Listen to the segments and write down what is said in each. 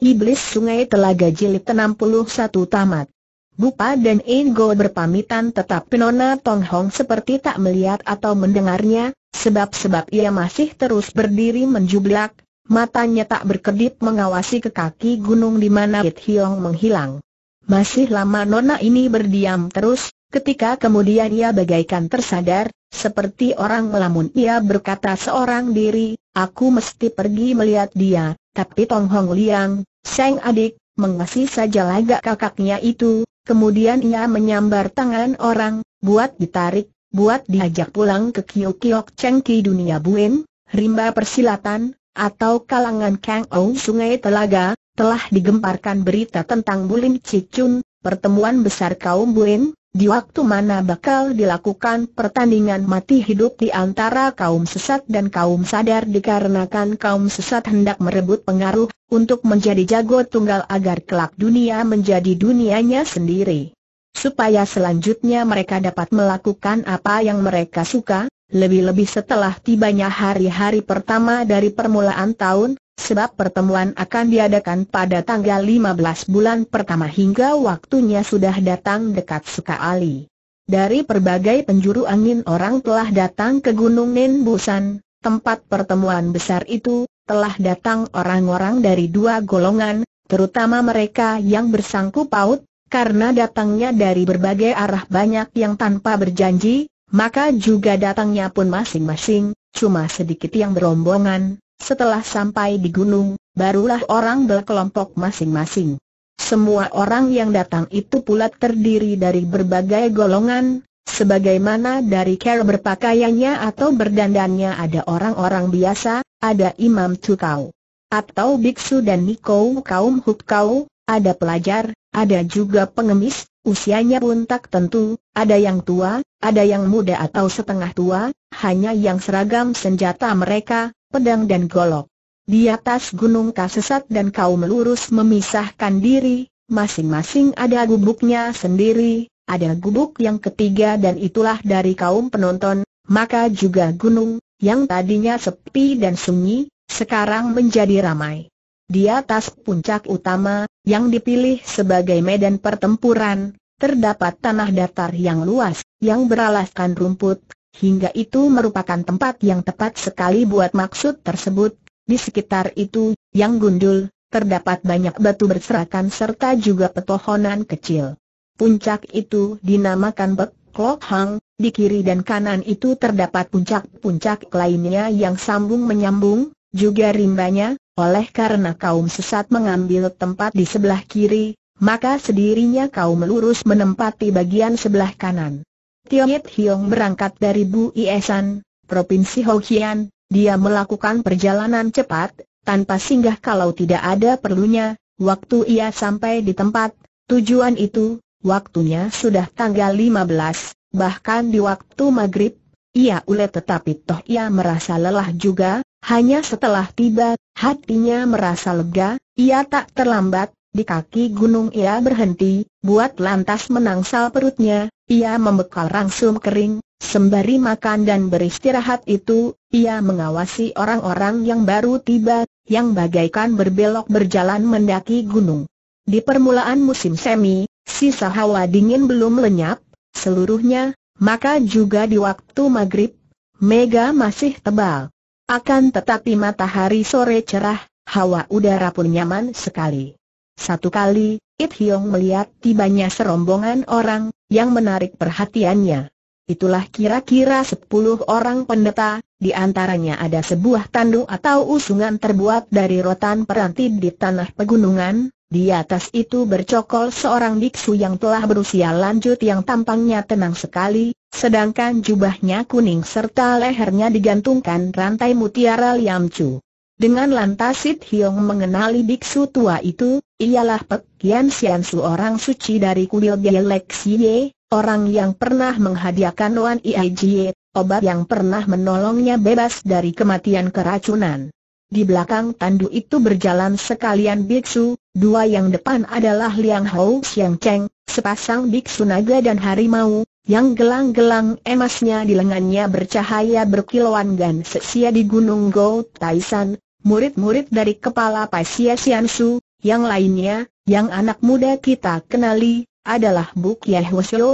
Iblis Sungai Telaga Jilid 61 Tamat Bupa dan Ingo berpamitan tetap Penona Tong Hong seperti tak melihat atau mendengarnya, sebab-sebab ia masih terus berdiri menjublak, matanya tak berkedip mengawasi ke kaki gunung di mana It Hiong menghilang. Masih lama Nona ini berdiam terus, ketika kemudian ia bagaikan tersadar, seperti orang melamun ia berkata seorang diri, aku mesti pergi melihat dia, tapi Tong Hong Liang, sang adik, mengasih saja lagak kakaknya itu, kemudian ia menyambar tangan orang, buat ditarik, buat diajak pulang ke kiu kiok cengki dunia buin, rimba persilatan, atau kalangan Kang O Sungai Telaga, telah digemparkan berita tentang Bulim Cicun, pertemuan besar kaum Buin, di waktu mana bakal dilakukan pertandingan mati hidup di antara kaum sesat dan kaum sadar dikarenakan kaum sesat hendak merebut pengaruh untuk menjadi jago tunggal agar kelak dunia menjadi dunianya sendiri. Supaya selanjutnya mereka dapat melakukan apa yang mereka suka, lebih-lebih setelah tibanya hari-hari pertama dari permulaan tahun, Sebab pertemuan akan diadakan pada tanggal 15 bulan pertama hingga waktunya sudah datang dekat sekali. Dari berbagai penjuru angin orang telah datang ke Gunung Nenbusan, tempat pertemuan besar itu, telah datang orang-orang dari dua golongan, terutama mereka yang bersangkut paut, karena datangnya dari berbagai arah banyak yang tanpa berjanji, maka juga datangnya pun masing-masing, cuma sedikit yang berombongan, setelah sampai di gunung, barulah orang berkelompok masing-masing. Semua orang yang datang itu pula terdiri dari berbagai golongan, sebagaimana dari cara berpakaiannya atau berdandannya ada orang-orang biasa, ada imam cukau, atau biksu dan Nikau kaum Hukau, ada pelajar, ada juga pengemis, usianya pun tak tentu, ada yang tua, ada yang muda atau setengah tua, hanya yang seragam senjata mereka, pedang dan golok. Di atas gunung kasesat dan kaum lurus memisahkan diri, masing-masing ada gubuknya sendiri, ada gubuk yang ketiga dan itulah dari kaum penonton, maka juga gunung, yang tadinya sepi dan sunyi, sekarang menjadi ramai. Di atas puncak utama, yang dipilih sebagai medan pertempuran, terdapat tanah datar yang luas, yang beralaskan rumput, Hingga itu merupakan tempat yang tepat sekali buat maksud tersebut. Di sekitar itu, yang gundul, terdapat banyak batu berserakan serta juga petohonan kecil. Puncak itu dinamakan Bek Klok Hang, di kiri dan kanan itu terdapat puncak-puncak lainnya yang sambung menyambung, juga rimbanya, oleh karena kaum sesat mengambil tempat di sebelah kiri, maka sendirinya kaum lurus menempati bagian sebelah kanan. Yit Hiong berangkat dari Bu Iesan, Provinsi Hokian, dia melakukan perjalanan cepat, tanpa singgah kalau tidak ada perlunya, waktu ia sampai di tempat, tujuan itu, waktunya sudah tanggal 15, bahkan di waktu maghrib, ia ulet tetapi toh ia merasa lelah juga, hanya setelah tiba, hatinya merasa lega, ia tak terlambat, di kaki gunung ia berhenti, buat lantas menangsal perutnya, ia membekal rangsum kering, sembari makan dan beristirahat itu, ia mengawasi orang-orang yang baru tiba, yang bagaikan berbelok berjalan mendaki gunung. Di permulaan musim semi, sisa hawa dingin belum lenyap, seluruhnya, maka juga di waktu maghrib, mega masih tebal. Akan tetapi matahari sore cerah, hawa udara pun nyaman sekali. Satu kali, It Hiong melihat tibanya serombongan orang, yang menarik perhatiannya. Itulah kira-kira sepuluh orang pendeta, di antaranya ada sebuah tandu atau usungan terbuat dari rotan peranti di tanah pegunungan, di atas itu bercokol seorang biksu yang telah berusia lanjut yang tampangnya tenang sekali, sedangkan jubahnya kuning serta lehernya digantungkan rantai mutiara liamcu. Dengan lantas Sid Hiong mengenali biksu tua itu, ialah Pek Kian Sian Su orang suci dari kuil Gelek Siye, orang yang pernah menghadiahkan Wan Jie obat yang pernah menolongnya bebas dari kematian keracunan. Di belakang tandu itu berjalan sekalian biksu, dua yang depan adalah Liang Hou Siang Cheng, sepasang biksu naga dan harimau, yang gelang-gelang emasnya di lengannya bercahaya berkilauan dan seksia di Gunung Gou Taisan, murid-murid dari kepala Paisia Siansu, yang lainnya, yang anak muda kita kenali, adalah Buk Ye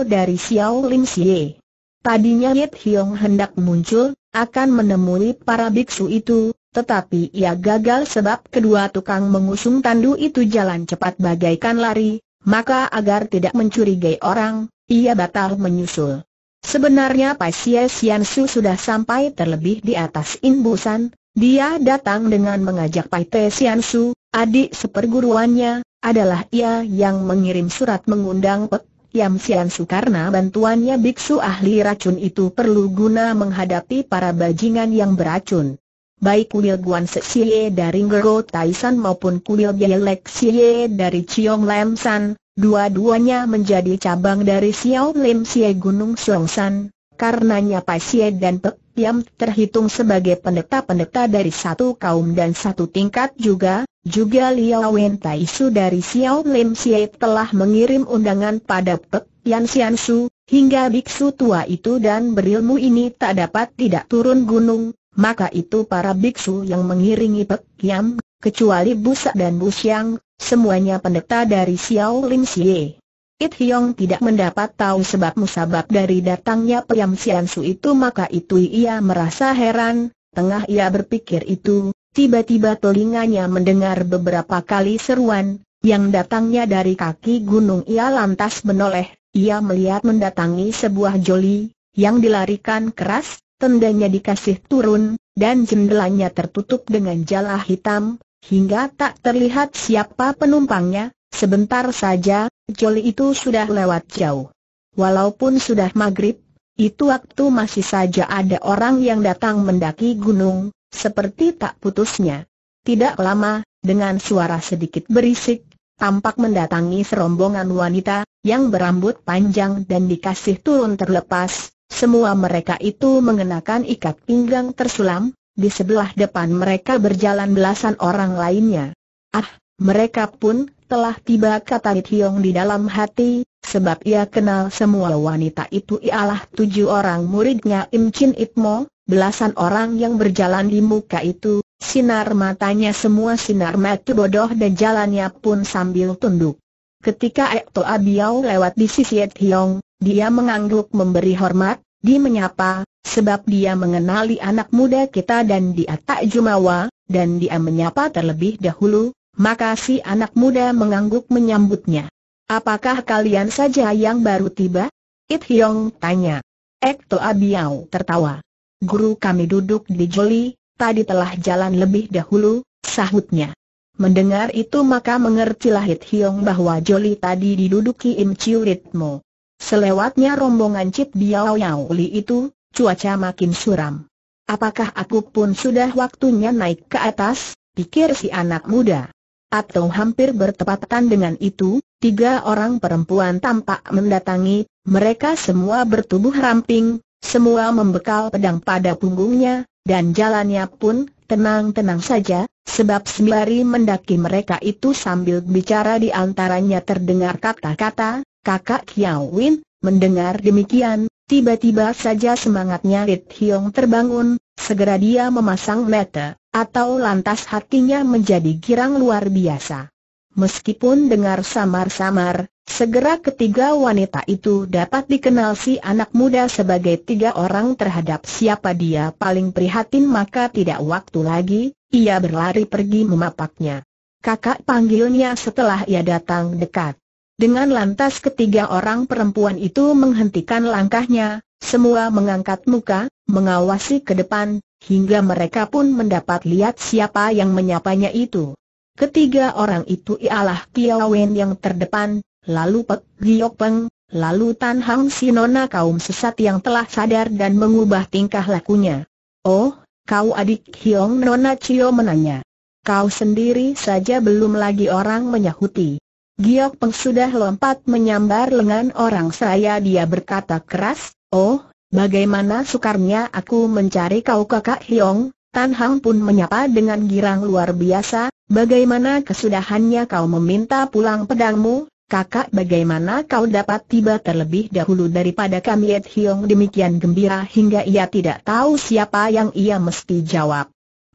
dari Xiao Lim Xie. Tadinya Yit Hiong hendak muncul, akan menemui para biksu itu, tetapi ia gagal sebab kedua tukang mengusung tandu itu jalan cepat bagaikan lari, maka agar tidak mencurigai orang, ia batal menyusul. Sebenarnya Paisia Siansu sudah sampai terlebih di atas imbusan, dia datang dengan mengajak Pai Te Sian Su, adik seperguruannya, adalah ia yang mengirim surat mengundang Pek Yam Sian Su karena bantuannya biksu ahli racun itu perlu guna menghadapi para bajingan yang beracun. Baik kuil Guan Sye dari Ngero Taisan maupun kuil Bielek Sye dari Chiong Lam San, dua-duanya menjadi cabang dari Xiao Lim Sye Gunung San, karenanya Pai Sye dan Pek Diam terhitung sebagai pendeta-pendeta dari satu kaum dan satu tingkat juga, juga Liao Wen Tai dari Xiao Lim Xie telah mengirim undangan pada Pek Yan Sian Su, hingga biksu tua itu dan berilmu ini tak dapat tidak turun gunung, maka itu para biksu yang mengiringi Pek Yam, kecuali Busa dan Busiang, semuanya pendeta dari Xiao Lim Xie. It Hiong tidak mendapat tahu sebab musabab dari datangnya Piam Sian Su itu maka itu ia merasa heran, tengah ia berpikir itu, tiba-tiba telinganya mendengar beberapa kali seruan, yang datangnya dari kaki gunung ia lantas menoleh, ia melihat mendatangi sebuah joli, yang dilarikan keras, tendanya dikasih turun, dan jendelanya tertutup dengan jala hitam, hingga tak terlihat siapa penumpangnya, Sebentar saja, joli itu sudah lewat jauh. Walaupun sudah maghrib, itu waktu masih saja ada orang yang datang mendaki gunung, seperti tak putusnya. Tidak lama, dengan suara sedikit berisik, tampak mendatangi serombongan wanita, yang berambut panjang dan dikasih turun terlepas. Semua mereka itu mengenakan ikat pinggang tersulam, di sebelah depan mereka berjalan belasan orang lainnya. Ah, mereka pun, telah tiba kata Hiong di dalam hati, sebab ia kenal semua wanita itu ialah tujuh orang muridnya Im Chin Itmo, belasan orang yang berjalan di muka itu, sinar matanya semua sinar mati bodoh dan jalannya pun sambil tunduk. Ketika Ekto Abiao lewat di sisi Hiong, dia mengangguk memberi hormat, di menyapa, sebab dia mengenali anak muda kita dan dia tak jumawa, dan dia menyapa terlebih dahulu, maka si anak muda mengangguk menyambutnya. Apakah kalian saja yang baru tiba? It Hyong tanya. Ekto Abiao tertawa. Guru kami duduk di Joli, tadi telah jalan lebih dahulu, sahutnya. Mendengar itu maka mengertilah It Hyong bahwa Joli tadi diduduki Im Chiu Ritmo. Selewatnya rombongan Cip Biao Yao Li itu, cuaca makin suram. Apakah aku pun sudah waktunya naik ke atas, pikir si anak muda atau hampir bertepatan dengan itu, tiga orang perempuan tampak mendatangi, mereka semua bertubuh ramping, semua membekal pedang pada punggungnya, dan jalannya pun tenang-tenang saja, sebab sembari mendaki mereka itu sambil bicara di antaranya terdengar kata-kata, kakak Kiao Win, mendengar demikian, tiba-tiba saja semangatnya Rit Hiong terbangun, Segera dia memasang mata, atau lantas hatinya menjadi girang luar biasa. Meskipun dengar samar-samar, segera ketiga wanita itu dapat dikenal si anak muda sebagai tiga orang terhadap siapa dia paling prihatin maka tidak waktu lagi, ia berlari pergi memapaknya. Kakak panggilnya setelah ia datang dekat. Dengan lantas ketiga orang perempuan itu menghentikan langkahnya, semua mengangkat muka, mengawasi ke depan, hingga mereka pun mendapat lihat siapa yang menyapanya itu. Ketiga orang itu ialah Kiao Wen yang terdepan, lalu Pek Giyok Peng, lalu Tan Hang Sinona kaum sesat yang telah sadar dan mengubah tingkah lakunya. Oh, kau adik Hiong Nona Cio menanya. Kau sendiri saja belum lagi orang menyahuti. Giok Peng sudah lompat menyambar lengan orang saya dia berkata keras, Oh, bagaimana sukarnya aku mencari kau kakak Hiong? Tan Hang pun menyapa dengan girang luar biasa, bagaimana kesudahannya kau meminta pulang pedangmu, kakak bagaimana kau dapat tiba terlebih dahulu daripada kami Ed Hiong demikian gembira hingga ia tidak tahu siapa yang ia mesti jawab.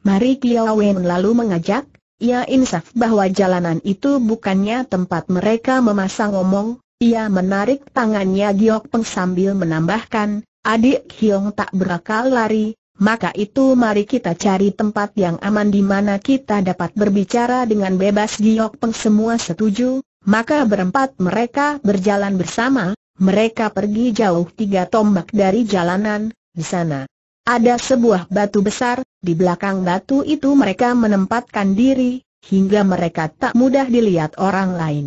Mari Kiao Wen lalu mengajak, ia insaf bahwa jalanan itu bukannya tempat mereka memasang omong, ia menarik tangannya Giok Peng sambil menambahkan, adik Hiong tak berakal lari, maka itu mari kita cari tempat yang aman di mana kita dapat berbicara dengan bebas Giok Peng semua setuju, maka berempat mereka berjalan bersama, mereka pergi jauh tiga tombak dari jalanan, di sana. Ada sebuah batu besar, di belakang batu itu mereka menempatkan diri, hingga mereka tak mudah dilihat orang lain.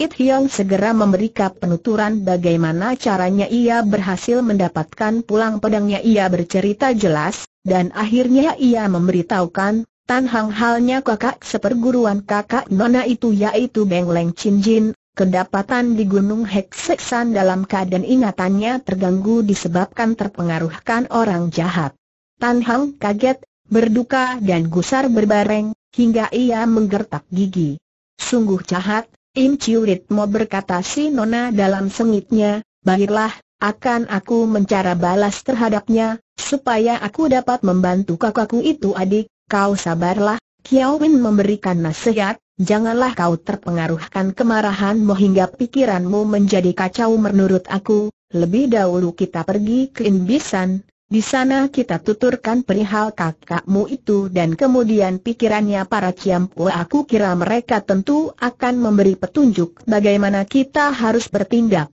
It Hiong segera memberikan penuturan bagaimana caranya ia berhasil mendapatkan pulang pedangnya ia bercerita jelas, dan akhirnya ia memberitahukan, Tan Hang halnya kakak seperguruan kakak nona itu yaitu Beng Leng Chin Jin, kedapatan di Gunung Hekseksan dalam keadaan ingatannya terganggu disebabkan terpengaruhkan orang jahat. Tan Hang kaget, berduka dan gusar berbareng, hingga ia menggertak gigi. Sungguh jahat, Im Ciurit mau berkata si Nona dalam sengitnya, baiklah, akan aku mencari balas terhadapnya, supaya aku dapat membantu kakakku itu adik, kau sabarlah, Kiawin memberikan nasihat, janganlah kau terpengaruhkan kemarahanmu hingga pikiranmu menjadi kacau menurut aku, lebih dahulu kita pergi ke Inbisan, di sana kita tuturkan perihal kakakmu itu dan kemudian pikirannya para ciampu aku kira mereka tentu akan memberi petunjuk bagaimana kita harus bertindak.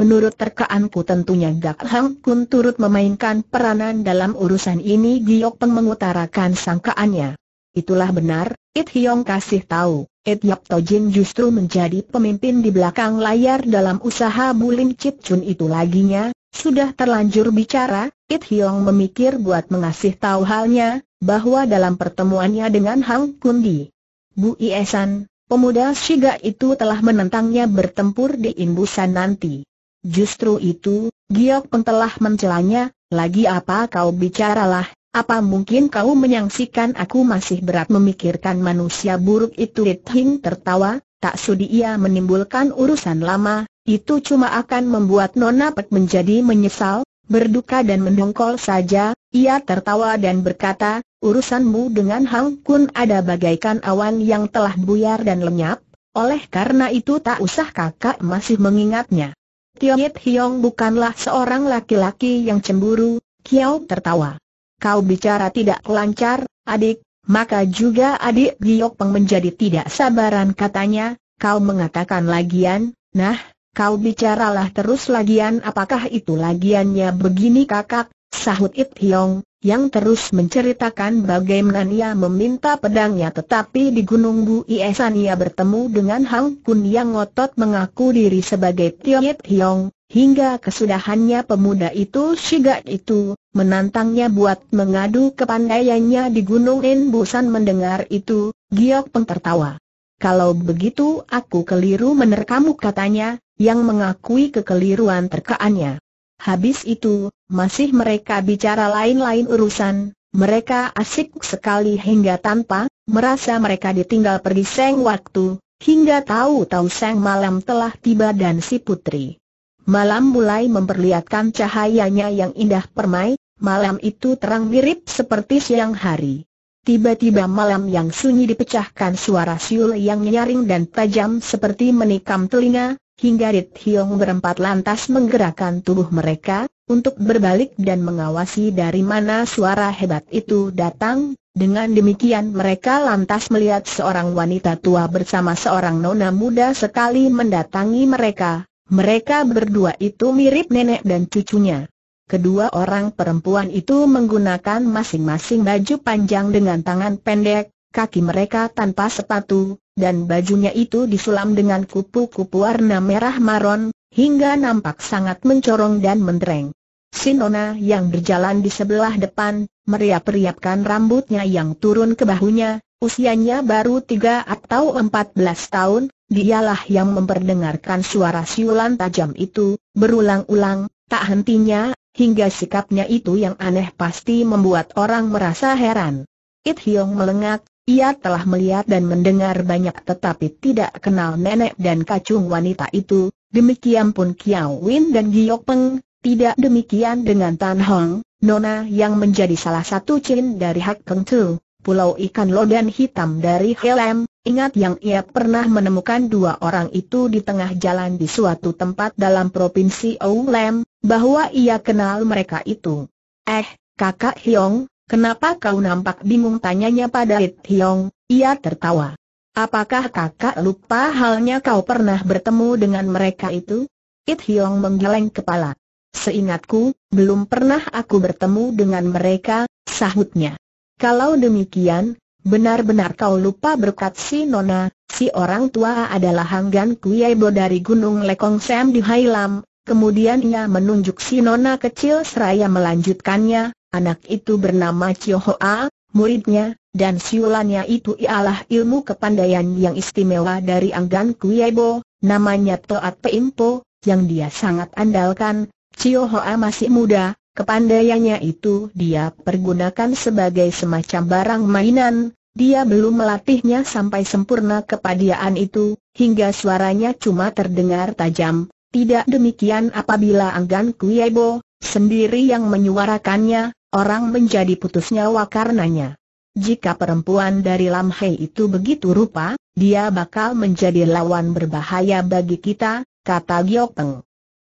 Menurut terkaanku tentunya Gak Hang Kun turut memainkan peranan dalam urusan ini Giok Peng mengutarakan sangkaannya. Itulah benar, It Hyong kasih tahu, It Yap Tojin justru menjadi pemimpin di belakang layar dalam usaha Bulim Chip Chun itu laginya, sudah terlanjur bicara, It Hiong memikir buat mengasih tahu halnya, bahwa dalam pertemuannya dengan Hang Kundi, Bu Iesan, pemuda Shiga itu telah menentangnya bertempur di imbusan nanti. Justru itu, Giok Peng telah mencelanya, lagi apa kau bicaralah, apa mungkin kau menyaksikan aku masih berat memikirkan manusia buruk itu It Hing tertawa, tak sudi ia menimbulkan urusan lama, itu cuma akan membuat Nona Pek menjadi menyesal, berduka dan mendongkol saja, ia tertawa dan berkata, urusanmu dengan Hang Kun ada bagaikan awan yang telah buyar dan lenyap, oleh karena itu tak usah kakak masih mengingatnya. Yit Hiong bukanlah seorang laki-laki yang cemburu, Kiao tertawa. Kau bicara tidak lancar, adik, maka juga adik Giok Peng menjadi tidak sabaran katanya, kau mengatakan lagian, nah, kau bicaralah terus lagian apakah itu lagiannya begini kakak, sahut It Hiong, yang terus menceritakan bagaimana ia meminta pedangnya tetapi di Gunung Bu Iesan ia bertemu dengan Hang Kun yang ngotot mengaku diri sebagai Yip Hiong, hingga kesudahannya pemuda itu Shiga itu, menantangnya buat mengadu kepandaiannya di Gunung Busan. mendengar itu, Giok Peng tertawa. Kalau begitu aku keliru menerkamu katanya, yang mengakui kekeliruan terkaannya. Habis itu, masih mereka bicara lain-lain urusan, mereka asik sekali hingga tanpa merasa mereka ditinggal pergi seng waktu, hingga tahu-tahu seng malam telah tiba dan si putri. Malam mulai memperlihatkan cahayanya yang indah permai, malam itu terang mirip seperti siang hari. Tiba-tiba malam yang sunyi dipecahkan suara siul yang nyaring dan tajam seperti menikam telinga, hingga Rit Hiong berempat lantas menggerakkan tubuh mereka, untuk berbalik dan mengawasi dari mana suara hebat itu datang. Dengan demikian mereka lantas melihat seorang wanita tua bersama seorang nona muda sekali mendatangi mereka. Mereka berdua itu mirip nenek dan cucunya. Kedua orang perempuan itu menggunakan masing-masing baju panjang dengan tangan pendek, kaki mereka tanpa sepatu, dan bajunya itu disulam dengan kupu-kupu warna merah maron, hingga nampak sangat mencorong dan mentereng. Sinona yang berjalan di sebelah depan, meriap-riapkan rambutnya yang turun ke bahunya, usianya baru tiga atau empat belas tahun, dialah yang memperdengarkan suara siulan tajam itu, berulang-ulang, tak hentinya, hingga sikapnya itu yang aneh pasti membuat orang merasa heran. It Hiong melengak, ia telah melihat dan mendengar banyak tetapi tidak kenal nenek dan kacung wanita itu, demikian pun Kiao Win dan Giyok Peng, tidak demikian dengan Tan Hong, Nona yang menjadi salah satu cin dari Hak Keng Tu, Pulau Ikan Lodan Hitam dari Helm, ingat yang ia pernah menemukan dua orang itu di tengah jalan di suatu tempat dalam Provinsi Oulem, bahwa ia kenal mereka itu. Eh, kakak Hiong, Kenapa kau nampak bingung tanyanya pada It Hiong, ia tertawa. Apakah kakak lupa halnya kau pernah bertemu dengan mereka itu? It Hiong menggeleng kepala. Seingatku, belum pernah aku bertemu dengan mereka, sahutnya. Kalau demikian, benar-benar kau lupa berkat si Nona, si orang tua adalah Hanggan Kuyaibo dari Gunung Lekong Sam di Hailam, kemudian ia menunjuk si Nona kecil seraya melanjutkannya, Anak itu bernama Chio Hoa, muridnya, dan siulannya itu ialah ilmu kepandaian yang istimewa dari Anggan Kuyebo, namanya Toat Peimpo, yang dia sangat andalkan. Chio Hoa masih muda, kepandaiannya itu dia pergunakan sebagai semacam barang mainan, dia belum melatihnya sampai sempurna kepadiaan itu, hingga suaranya cuma terdengar tajam. Tidak demikian apabila Anggan Kuyebo, sendiri yang menyuarakannya, orang menjadi putus nyawa karenanya. Jika perempuan dari Lam Hei itu begitu rupa, dia bakal menjadi lawan berbahaya bagi kita, kata Giok Peng.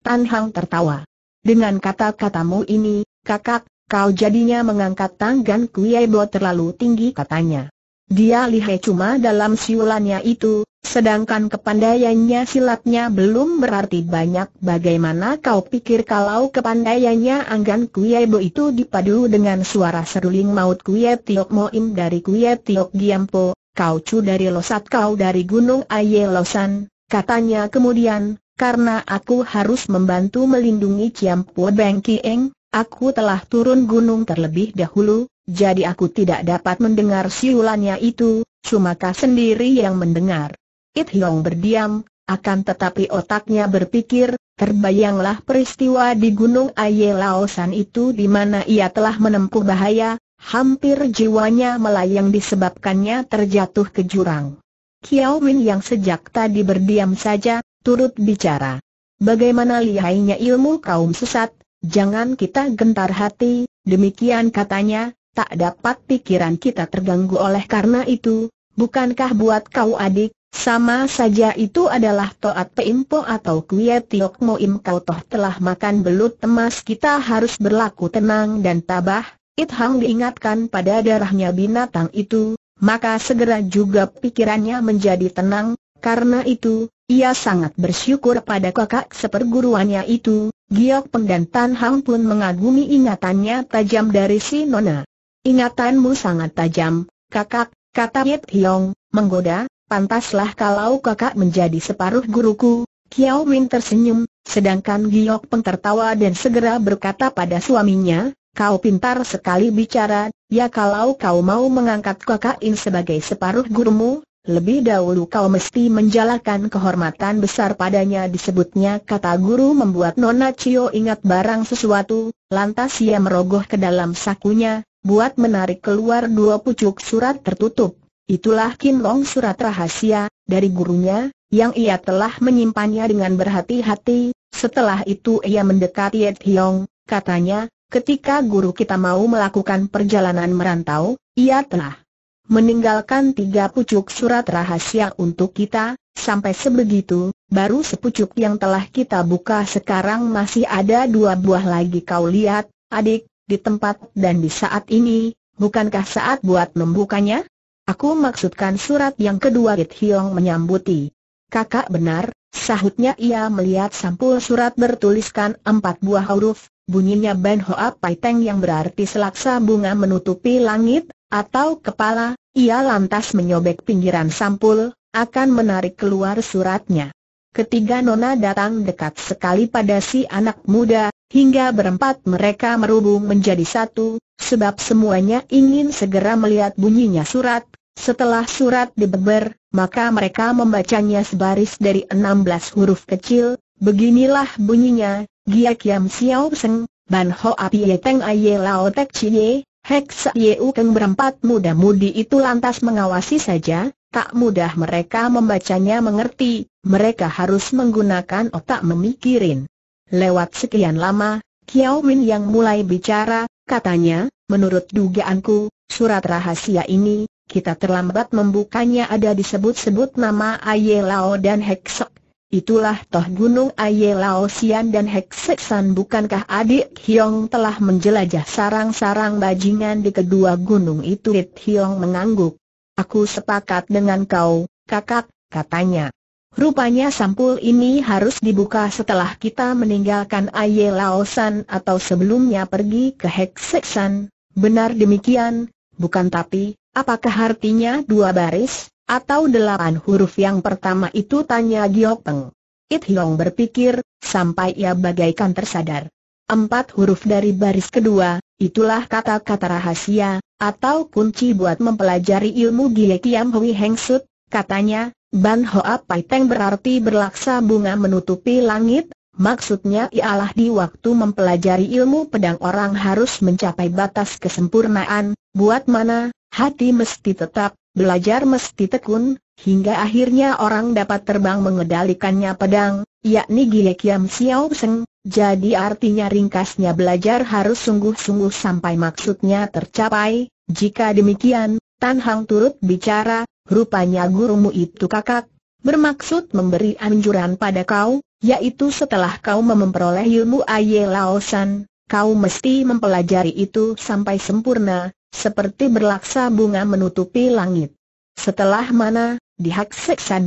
Tan Hang tertawa. Dengan kata-katamu ini, kakak, kau jadinya mengangkat tanggan Kuiaibo terlalu tinggi katanya. Dia lihai cuma dalam siulannya itu, sedangkan kepandaiannya silatnya belum berarti banyak. Bagaimana kau pikir kalau kepandaiannya Anggan Kuyebo itu dipadu dengan suara seruling maut Kuye Tiok Moim dari Kuye Tiok Giampo, kau cu dari Losat kau dari Gunung Aye Losan, katanya kemudian, karena aku harus membantu melindungi giampo, bengkieng, eng, aku telah turun gunung terlebih dahulu, jadi aku tidak dapat mendengar siulannya itu, cuma kau sendiri yang mendengar. It Hiong berdiam, akan tetapi otaknya berpikir, terbayanglah peristiwa di Gunung Aye Laosan itu di mana ia telah menempuh bahaya, hampir jiwanya melayang disebabkannya terjatuh ke jurang. Kiao Win yang sejak tadi berdiam saja, turut bicara. Bagaimana lihainya ilmu kaum sesat, jangan kita gentar hati, demikian katanya, tak dapat pikiran kita terganggu oleh karena itu, bukankah buat kau adik, sama saja itu adalah Toat Peimpo atau Kwie Tiok Moim kau toh telah makan belut temas kita harus berlaku tenang dan tabah, It Hang diingatkan pada darahnya binatang itu, maka segera juga pikirannya menjadi tenang, karena itu, ia sangat bersyukur pada kakak seperguruannya itu, Giok Peng dan Tan Hang pun mengagumi ingatannya tajam dari si Nona. Ingatanmu sangat tajam, kakak, kata Yip Hiong, menggoda, pantaslah kalau kakak menjadi separuh guruku. Kiao Win tersenyum, sedangkan Giok Peng tertawa dan segera berkata pada suaminya, kau pintar sekali bicara, ya kalau kau mau mengangkat kakak In sebagai separuh gurumu, lebih dahulu kau mesti menjalankan kehormatan besar padanya disebutnya kata guru membuat Nona Cio ingat barang sesuatu, lantas ia merogoh ke dalam sakunya, buat menarik keluar dua pucuk surat tertutup. Itulah Kim Long surat rahasia, dari gurunya, yang ia telah menyimpannya dengan berhati-hati, setelah itu ia mendekati Yed katanya, ketika guru kita mau melakukan perjalanan merantau, ia telah meninggalkan tiga pucuk surat rahasia untuk kita, sampai sebegitu, baru sepucuk yang telah kita buka sekarang masih ada dua buah lagi kau lihat, adik, di tempat dan di saat ini, bukankah saat buat membukanya? Aku maksudkan surat yang kedua It Hiong menyambuti. Kakak benar, sahutnya ia melihat sampul surat bertuliskan empat buah huruf, bunyinya Ben Hoa Pai Teng yang berarti selaksa bunga menutupi langit, atau kepala, ia lantas menyobek pinggiran sampul, akan menarik keluar suratnya. Ketiga nona datang dekat sekali pada si anak muda, hingga berempat mereka merubung menjadi satu, sebab semuanya ingin segera melihat bunyinya surat. Setelah surat dibeber, maka mereka membacanya sebaris dari 16 huruf kecil, beginilah bunyinya, Gia Kiam Xiao Seng, Ban Ho Api Ye Teng Aye Lao Tek Cie, Hek Sa Ye U Keng berempat muda-mudi itu lantas mengawasi saja, Tak mudah mereka membacanya mengerti, mereka harus menggunakan otak memikirin. Lewat sekian lama, Kiao Min yang mulai bicara, katanya, menurut dugaanku, surat rahasia ini, kita terlambat membukanya ada disebut-sebut nama Aye Lao dan Heksek. Itulah toh gunung Aye Lao Sian dan San bukankah adik Hiong telah menjelajah sarang-sarang bajingan di kedua gunung itu It Hyong mengangguk. Aku sepakat dengan kau, kakak, katanya. Rupanya sampul ini harus dibuka setelah kita meninggalkan Aye Laosan atau sebelumnya pergi ke Hexexan. Benar demikian, bukan tapi, apakah artinya dua baris, atau delapan huruf yang pertama itu tanya Giopeng. It Hiong berpikir, sampai ia bagaikan tersadar. Empat huruf dari baris kedua, Itulah kata-kata rahasia, atau kunci buat mempelajari ilmu Gie Kiam Hui Heng Sut, katanya, Ban Hoa Pai Teng berarti berlaksa bunga menutupi langit, maksudnya ialah di waktu mempelajari ilmu pedang orang harus mencapai batas kesempurnaan, buat mana, hati mesti tetap, belajar mesti tekun, hingga akhirnya orang dapat terbang mengendalikannya pedang, yakni Gie Kiam Xiao Seng, jadi artinya ringkasnya belajar harus sungguh-sungguh sampai maksudnya tercapai, jika demikian, Tan Hang turut bicara, rupanya gurumu itu kakak, bermaksud memberi anjuran pada kau, yaitu setelah kau memperoleh ilmu Aye Laosan, kau mesti mempelajari itu sampai sempurna, seperti berlaksa bunga menutupi langit. Setelah mana, di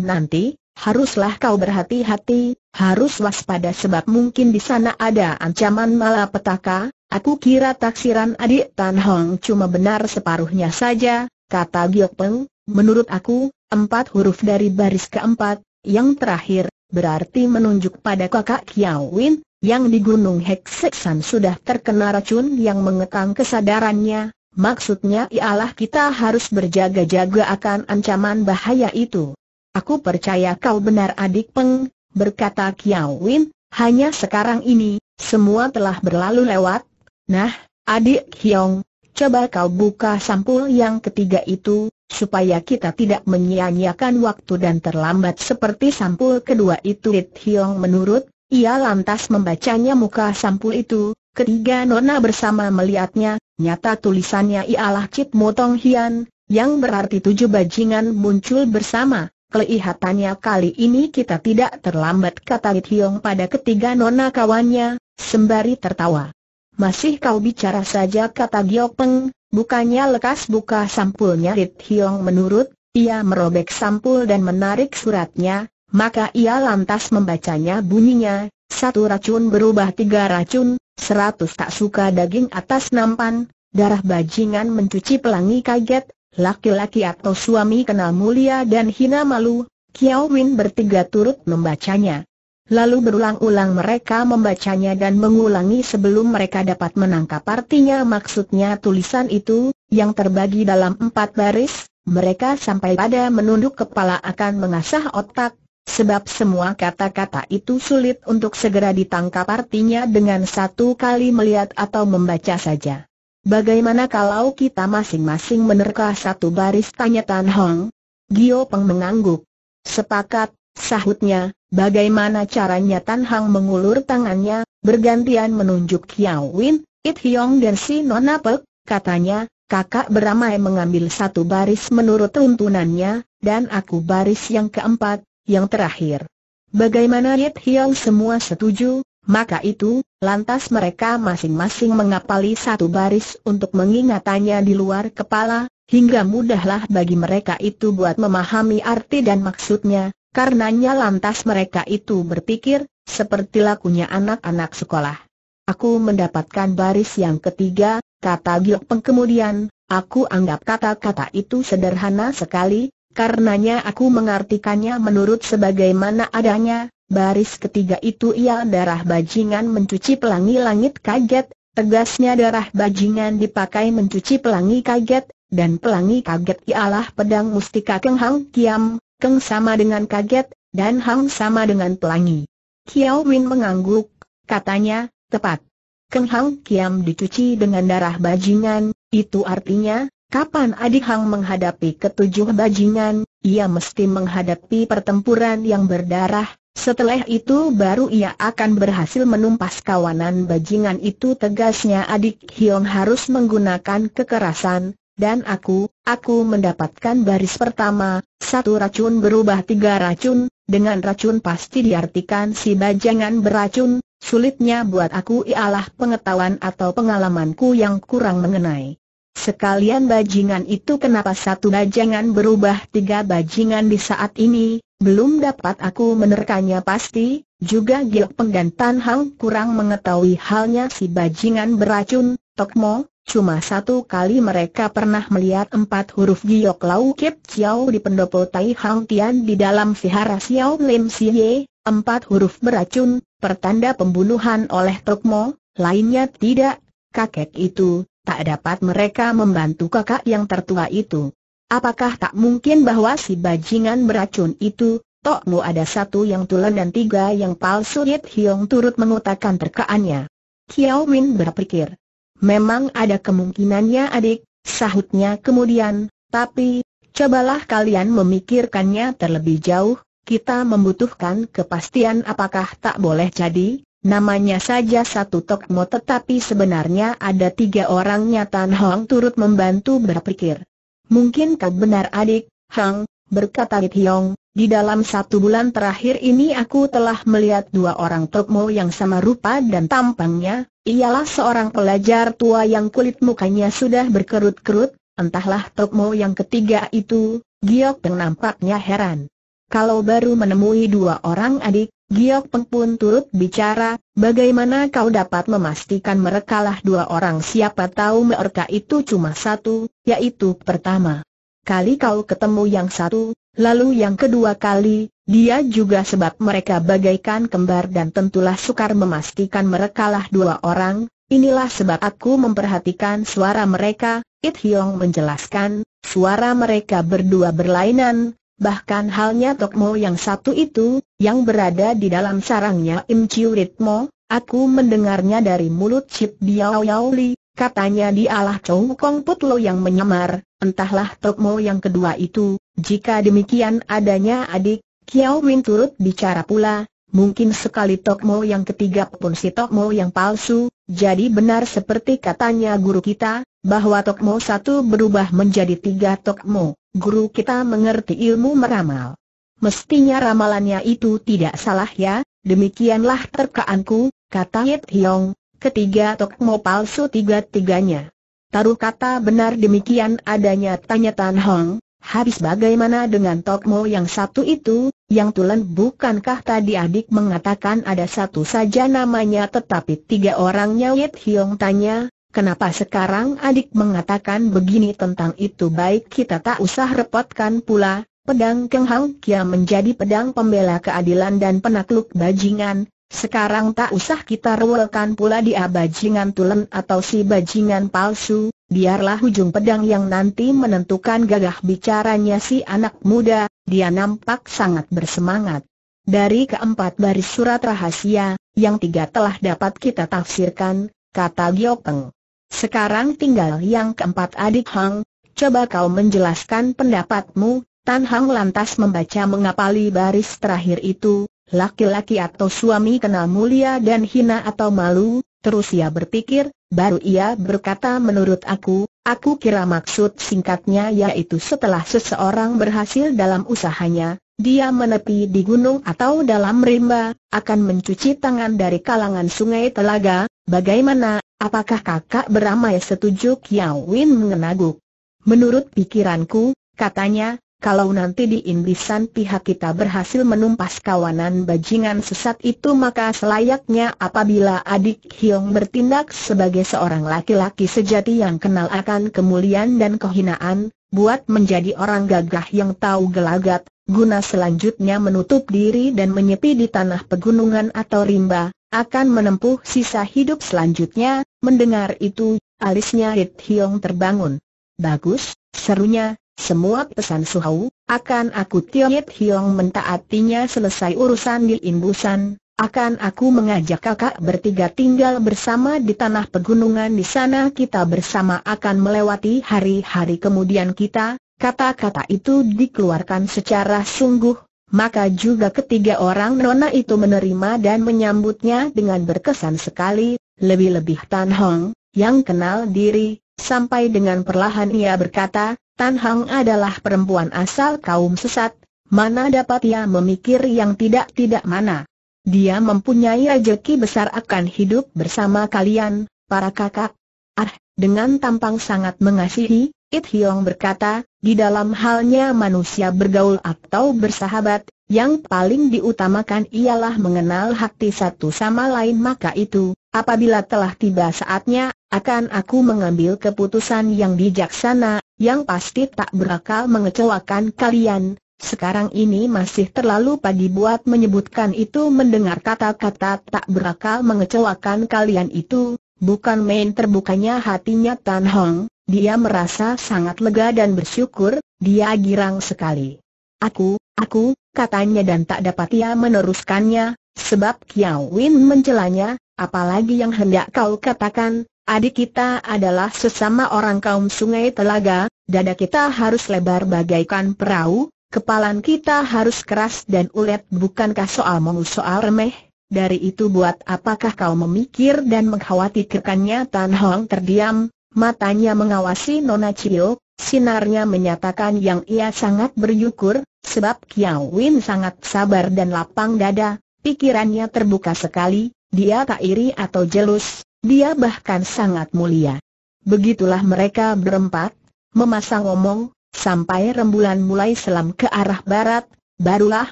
nanti, Haruslah kau berhati-hati, harus waspada sebab mungkin di sana ada ancaman malapetaka, aku kira taksiran adik Tan Hong cuma benar separuhnya saja, kata Giok Peng, menurut aku, empat huruf dari baris keempat, yang terakhir, berarti menunjuk pada kakak Kiao Win, yang di Gunung Hekseksan sudah terkena racun yang mengekang kesadarannya, maksudnya ialah kita harus berjaga-jaga akan ancaman bahaya itu. Aku percaya kau benar adik Peng, berkata Kiao Win, hanya sekarang ini, semua telah berlalu lewat. Nah, adik Hyong, coba kau buka sampul yang ketiga itu, supaya kita tidak menyia-nyiakan waktu dan terlambat seperti sampul kedua itu. Lit Hyong menurut, ia lantas membacanya muka sampul itu, ketiga nona bersama melihatnya, nyata tulisannya ialah Cip Motong Hian, yang berarti tujuh bajingan muncul bersama. Kelihatannya kali ini kita tidak terlambat kata Lit Hiong pada ketiga nona kawannya, sembari tertawa. Masih kau bicara saja kata Giok Peng, bukannya lekas buka sampulnya Lit Hiong menurut, ia merobek sampul dan menarik suratnya, maka ia lantas membacanya bunyinya, satu racun berubah tiga racun, seratus tak suka daging atas nampan, darah bajingan mencuci pelangi kaget, Laki-laki atau suami kenal mulia dan hina malu, Kiao Win bertiga turut membacanya. Lalu berulang-ulang mereka membacanya dan mengulangi sebelum mereka dapat menangkap artinya maksudnya tulisan itu, yang terbagi dalam empat baris, mereka sampai pada menunduk kepala akan mengasah otak, sebab semua kata-kata itu sulit untuk segera ditangkap artinya dengan satu kali melihat atau membaca saja. Bagaimana kalau kita masing-masing menerka satu baris tanya Tan Hong? Gio Peng mengangguk. Sepakat, sahutnya, bagaimana caranya Tan Hong mengulur tangannya, bergantian menunjuk Kiao Win, It Hyong dan si Nona Pek, katanya, kakak beramai mengambil satu baris menurut tuntunannya, dan aku baris yang keempat, yang terakhir. Bagaimana It Hyong semua setuju? Maka itu, lantas mereka masing-masing mengapali satu baris untuk mengingatannya di luar kepala, hingga mudahlah bagi mereka itu buat memahami arti dan maksudnya, karenanya lantas mereka itu berpikir, seperti lakunya anak-anak sekolah. Aku mendapatkan baris yang ketiga, kata Giok Peng kemudian, aku anggap kata-kata itu sederhana sekali, karenanya aku mengartikannya menurut sebagaimana adanya, Baris ketiga itu ia darah bajingan mencuci pelangi langit kaget, tegasnya darah bajingan dipakai mencuci pelangi kaget, dan pelangi kaget ialah pedang mustika Keng Hang Kiam, Keng sama dengan kaget, dan Hang sama dengan pelangi. Kiao Win mengangguk, katanya, tepat. Keng Hang Kiam dicuci dengan darah bajingan, itu artinya, kapan adik Hang menghadapi ketujuh bajingan, ia mesti menghadapi pertempuran yang berdarah, setelah itu baru ia akan berhasil menumpas kawanan bajingan itu tegasnya adik Hiong harus menggunakan kekerasan, dan aku, aku mendapatkan baris pertama, satu racun berubah tiga racun, dengan racun pasti diartikan si bajangan beracun, sulitnya buat aku ialah pengetahuan atau pengalamanku yang kurang mengenai Sekalian bajingan itu kenapa satu bajangan berubah tiga bajingan di saat ini, belum dapat aku menerkanya pasti, juga Giok Peng dan Tan Hang kurang mengetahui halnya si bajingan beracun, Tokmo, cuma satu kali mereka pernah melihat empat huruf Giok Lau Kip Chiao di pendopo Tai Hang Tian di dalam vihara Xiao Lim Siye, empat huruf beracun, pertanda pembunuhan oleh Tokmo, lainnya tidak, kakek itu tak dapat mereka membantu kakak yang tertua itu. Apakah tak mungkin bahwa si bajingan beracun itu, Tok Tokmu ada satu yang tulen dan tiga yang palsu Yit Hiong turut mengutakan terkaannya. Kiao Min berpikir, memang ada kemungkinannya adik, sahutnya kemudian, tapi, cobalah kalian memikirkannya terlebih jauh, kita membutuhkan kepastian apakah tak boleh jadi, Namanya saja satu Tokmo tetapi sebenarnya ada tiga orang Tan Hong turut membantu berpikir. Mungkin kau benar adik, Hang, berkata It Tiong. di dalam satu bulan terakhir ini aku telah melihat dua orang Tokmo yang sama rupa dan tampangnya, ialah seorang pelajar tua yang kulit mukanya sudah berkerut-kerut, entahlah Tokmo yang ketiga itu, Giok Peng nampaknya heran. Kalau baru menemui dua orang adik, Giok Peng pun turut bicara, bagaimana kau dapat memastikan mereka lah dua orang siapa tahu mereka itu cuma satu, yaitu pertama. Kali kau ketemu yang satu, lalu yang kedua kali, dia juga sebab mereka bagaikan kembar dan tentulah sukar memastikan mereka lah dua orang, inilah sebab aku memperhatikan suara mereka, It Hiong menjelaskan, suara mereka berdua berlainan, Bahkan halnya Tokmo yang satu itu, yang berada di dalam sarangnya Im Chiu Ritmo, aku mendengarnya dari mulut Chip Diao Yao Li, katanya dialah chow Kong Putlo yang menyamar, entahlah Tokmo yang kedua itu, jika demikian adanya adik, Kiao Win turut bicara pula, mungkin sekali Tokmo yang ketiga pun si Tokmo yang palsu, jadi benar seperti katanya guru kita, bahwa Tokmo satu berubah menjadi tiga Tokmo, guru kita mengerti ilmu meramal. Mestinya ramalannya itu tidak salah ya, demikianlah terkaanku, kata Yit Hiong, ketiga Tokmo palsu tiga-tiganya. Taruh kata benar demikian adanya tanya Tan Hong, habis bagaimana dengan Tokmo yang satu itu, yang Tulen bukankah tadi adik mengatakan ada satu saja namanya tetapi tiga orangnya Yit Hiong tanya, kenapa sekarang adik mengatakan begini tentang itu baik kita tak usah repotkan pula, pedang Keng Hang Kia menjadi pedang pembela keadilan dan penakluk bajingan, sekarang tak usah kita rewelkan pula dia bajingan Tulen atau si bajingan palsu, biarlah ujung pedang yang nanti menentukan gagah bicaranya si anak muda, dia nampak sangat bersemangat. Dari keempat baris surat rahasia, yang tiga telah dapat kita tafsirkan, kata Giopeng. Sekarang tinggal yang keempat adik Hang, coba kau menjelaskan pendapatmu, Tan Hang lantas membaca mengapali baris terakhir itu, laki-laki atau suami kenal mulia dan hina atau malu, terus ia berpikir, baru ia berkata menurut aku, Aku kira maksud singkatnya yaitu setelah seseorang berhasil dalam usahanya, dia menepi di gunung atau dalam rimba, akan mencuci tangan dari kalangan sungai telaga, bagaimana, apakah kakak beramai setuju Kiawin Win mengenaguk? Menurut pikiranku, katanya, kalau nanti di Indisan pihak kita berhasil menumpas kawanan bajingan sesat itu maka selayaknya apabila adik Hiong bertindak sebagai seorang laki-laki sejati yang kenal akan kemuliaan dan kehinaan, buat menjadi orang gagah yang tahu gelagat, guna selanjutnya menutup diri dan menyepi di tanah pegunungan atau rimba, akan menempuh sisa hidup selanjutnya, mendengar itu, alisnya Hit Hiong terbangun. Bagus, serunya, semua pesan Suhau, akan aku Tiongit Hiong mentaatinya selesai urusan di Imbusan, akan aku mengajak kakak bertiga tinggal bersama di tanah pegunungan di sana kita bersama akan melewati hari-hari kemudian kita, kata-kata itu dikeluarkan secara sungguh, maka juga ketiga orang nona itu menerima dan menyambutnya dengan berkesan sekali, lebih-lebih Tan Hong, yang kenal diri, sampai dengan perlahan ia berkata, Tan Hang adalah perempuan asal kaum sesat, mana dapat ia memikir yang tidak-tidak mana. Dia mempunyai rejeki besar akan hidup bersama kalian, para kakak. Ah, dengan tampang sangat mengasihi, It Hiong berkata, di dalam halnya manusia bergaul atau bersahabat, yang paling diutamakan ialah mengenal hati satu sama lain maka itu, apabila telah tiba saatnya, akan aku mengambil keputusan yang bijaksana, yang pasti tak berakal mengecewakan kalian, sekarang ini masih terlalu pagi buat menyebutkan itu mendengar kata-kata tak berakal mengecewakan kalian itu, bukan main terbukanya hatinya Tan Hong, dia merasa sangat lega dan bersyukur, dia girang sekali. Aku, aku, katanya dan tak dapat ia meneruskannya, sebab Kiao Win mencelanya, apalagi yang hendak kau katakan, Adik kita adalah sesama orang kaum sungai telaga, dada kita harus lebar bagaikan perahu, kepalan kita harus keras dan ulet bukankah soal soal remeh? Dari itu buat apakah kau memikir dan mengkhawatirkannya Tan Hong terdiam, matanya mengawasi Nona Chiyo, sinarnya menyatakan yang ia sangat bersyukur, sebab Kiao Win sangat sabar dan lapang dada, pikirannya terbuka sekali, dia tak iri atau jelus, dia bahkan sangat mulia. Begitulah mereka berempat, memasang omong, sampai rembulan mulai selam ke arah barat, barulah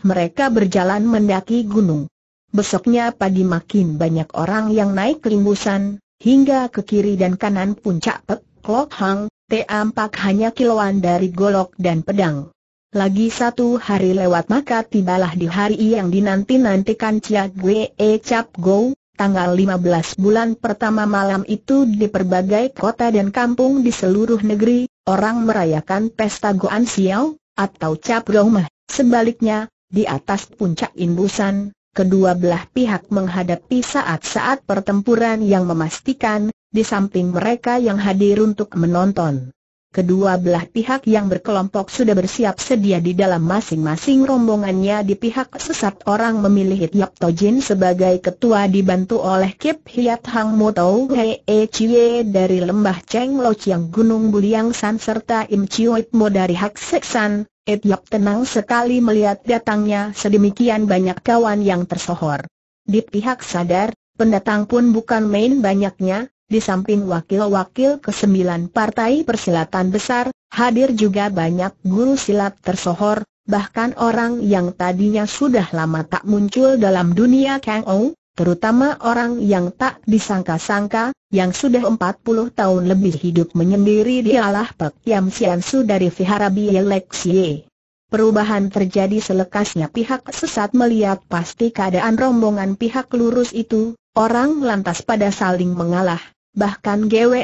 mereka berjalan mendaki gunung. Besoknya pagi makin banyak orang yang naik limbusan, hingga ke kiri dan kanan puncak Pek Klok Hang, Teampak hanya kiloan dari golok dan pedang. Lagi satu hari lewat maka tibalah di hari yang dinanti-nantikan Cia Gue e Chap Gou, Go, Tanggal 15 bulan pertama malam itu di berbagai kota dan kampung di seluruh negeri, orang merayakan pesta Goan Siau, atau Cap Gaumah. Sebaliknya, di atas puncak imbusan, kedua belah pihak menghadapi saat-saat pertempuran yang memastikan, di samping mereka yang hadir untuk menonton. Kedua belah pihak yang berkelompok sudah bersiap sedia di dalam masing-masing rombongannya di pihak sesat orang memilih Yap Tojin sebagai ketua dibantu oleh Kip Hiat Hang Mo Tau Hei E Chie dari lembah Cheng Lo Chiang Gunung Buliang San serta Im Chiuit Mo dari Hak Seksan. Ed Yap tenang sekali melihat datangnya sedemikian banyak kawan yang tersohor. Di pihak sadar, pendatang pun bukan main banyaknya, di samping wakil-wakil kesembilan partai persilatan besar, hadir juga banyak guru silat tersohor, bahkan orang yang tadinya sudah lama tak muncul dalam dunia Kang Ou, terutama orang yang tak disangka-sangka, yang sudah empat puluh tahun lebih hidup menyendiri dialah Pek Yam Siansu dari Vihara Bielek Perubahan terjadi selekasnya pihak sesat melihat pasti keadaan rombongan pihak lurus itu, orang lantas pada saling mengalah. Bahkan GW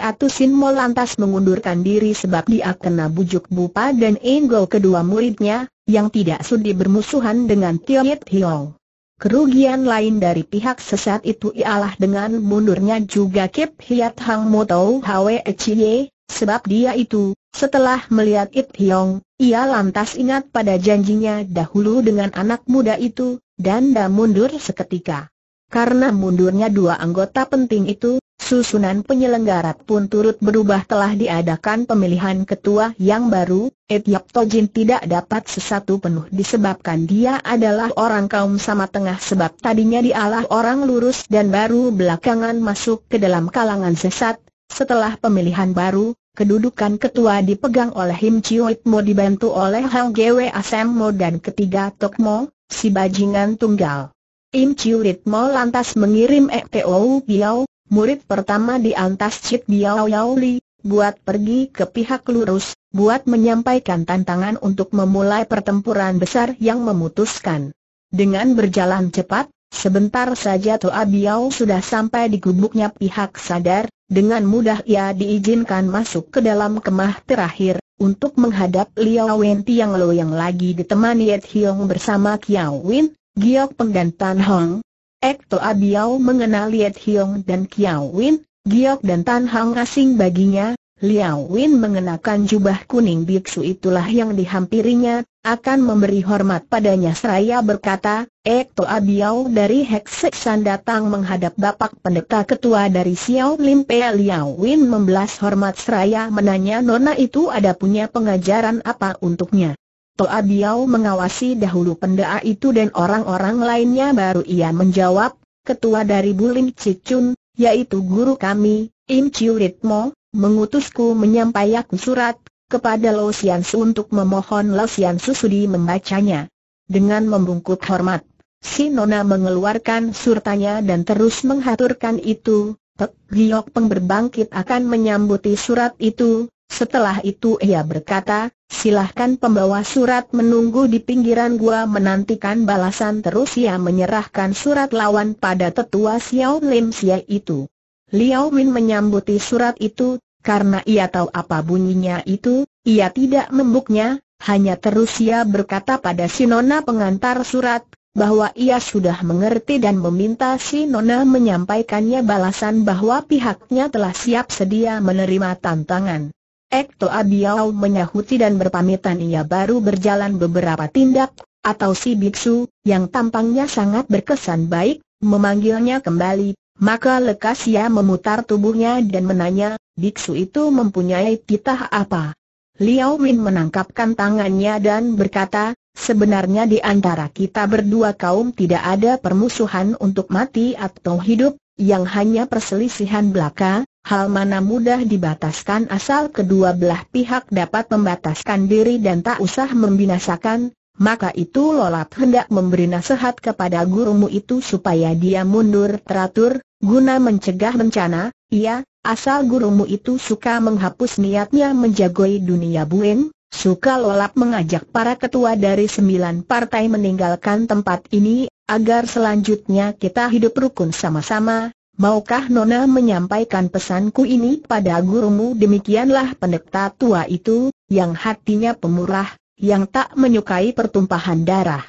Mo lantas mengundurkan diri sebab dia kena bujuk Bupa dan Enggo kedua muridnya, yang tidak sudi bermusuhan dengan Tio Yit Hiong. Kerugian lain dari pihak sesat itu ialah dengan mundurnya juga Kip Hiat Hang Mo Tau Hwe Chie, Sebab dia itu, setelah melihat It Hyong, ia lantas ingat pada janjinya dahulu dengan anak muda itu, dan dah mundur seketika. Karena mundurnya dua anggota penting itu, susunan penyelenggara pun turut berubah telah diadakan pemilihan ketua yang baru, Etiop Tojin tidak dapat sesatu penuh disebabkan dia adalah orang kaum sama tengah sebab tadinya dialah orang lurus dan baru belakangan masuk ke dalam kalangan sesat, setelah pemilihan baru, Kedudukan ketua dipegang oleh Him Chiuit Mo dibantu oleh Hang Gwe Asem Mo dan ketiga Tok Mo, si bajingan tunggal. Im Chiuit Mo lantas mengirim Epo Biao, murid pertama di antas Cik Biao Yao Li, buat pergi ke pihak lurus, buat menyampaikan tantangan untuk memulai pertempuran besar yang memutuskan. Dengan berjalan cepat, sebentar saja Toa Biao sudah sampai di gubuknya pihak sadar, dengan mudah ia diizinkan masuk ke dalam kemah terakhir, untuk menghadap Liao Wenti yang loyang lagi ditemani Yet Hiong bersama Kiao Win, Giok Peng dan Tan Hong. Ekto Abiao mengenal Yet Hiong dan Kiao Win, Giok dan Tan Hong asing baginya, Liao Win mengenakan jubah kuning biksu itulah yang dihampirinya, akan memberi hormat padanya seraya berkata, eh, Toa Abiao dari Hekseksan datang menghadap Bapak Pendeta Ketua dari Xiao Lim Pe Liao Win membelas hormat seraya menanya Nona itu ada punya pengajaran apa untuknya. Toa Biao mengawasi dahulu pendeta itu dan orang-orang lainnya baru ia menjawab, ketua dari Bulim Cicun, yaitu guru kami, Im Chiu Ritmo, mengutusku menyampaikan surat kepada Lo Xiansu untuk memohon Lo Xiansu sudi membacanya. Dengan membungkuk hormat, si Nona mengeluarkan surtanya dan terus menghaturkan itu, Pek Giyok Peng berbangkit akan menyambuti surat itu, setelah itu ia berkata, silahkan pembawa surat menunggu di pinggiran gua menantikan balasan terus ia menyerahkan surat lawan pada tetua Xiao Lim Xie itu. Liao Min menyambuti surat itu, karena ia tahu apa bunyinya itu, ia tidak membuknya, hanya terus ia berkata pada si Nona pengantar surat, bahwa ia sudah mengerti dan meminta si Nona menyampaikannya balasan bahwa pihaknya telah siap sedia menerima tantangan. Ekto Abiau menyahuti dan berpamitan ia baru berjalan beberapa tindak, atau si biksu, yang tampangnya sangat berkesan baik, memanggilnya kembali, maka lekas ia memutar tubuhnya dan menanya, biksu itu mempunyai titah apa? Liao Win menangkapkan tangannya dan berkata, sebenarnya di antara kita berdua kaum tidak ada permusuhan untuk mati atau hidup, yang hanya perselisihan belaka, hal mana mudah dibataskan asal kedua belah pihak dapat membataskan diri dan tak usah membinasakan, maka itu Lolat hendak memberi nasihat kepada gurumu itu supaya dia mundur teratur, Guna mencegah bencana, ia, asal gurumu itu suka menghapus niatnya menjagoi dunia Buen, suka lolap mengajak para ketua dari sembilan partai meninggalkan tempat ini, agar selanjutnya kita hidup rukun sama-sama, Maukah Nona menyampaikan pesanku ini pada gurumu demikianlah pendeta tua itu, yang hatinya pemurah, yang tak menyukai pertumpahan darah.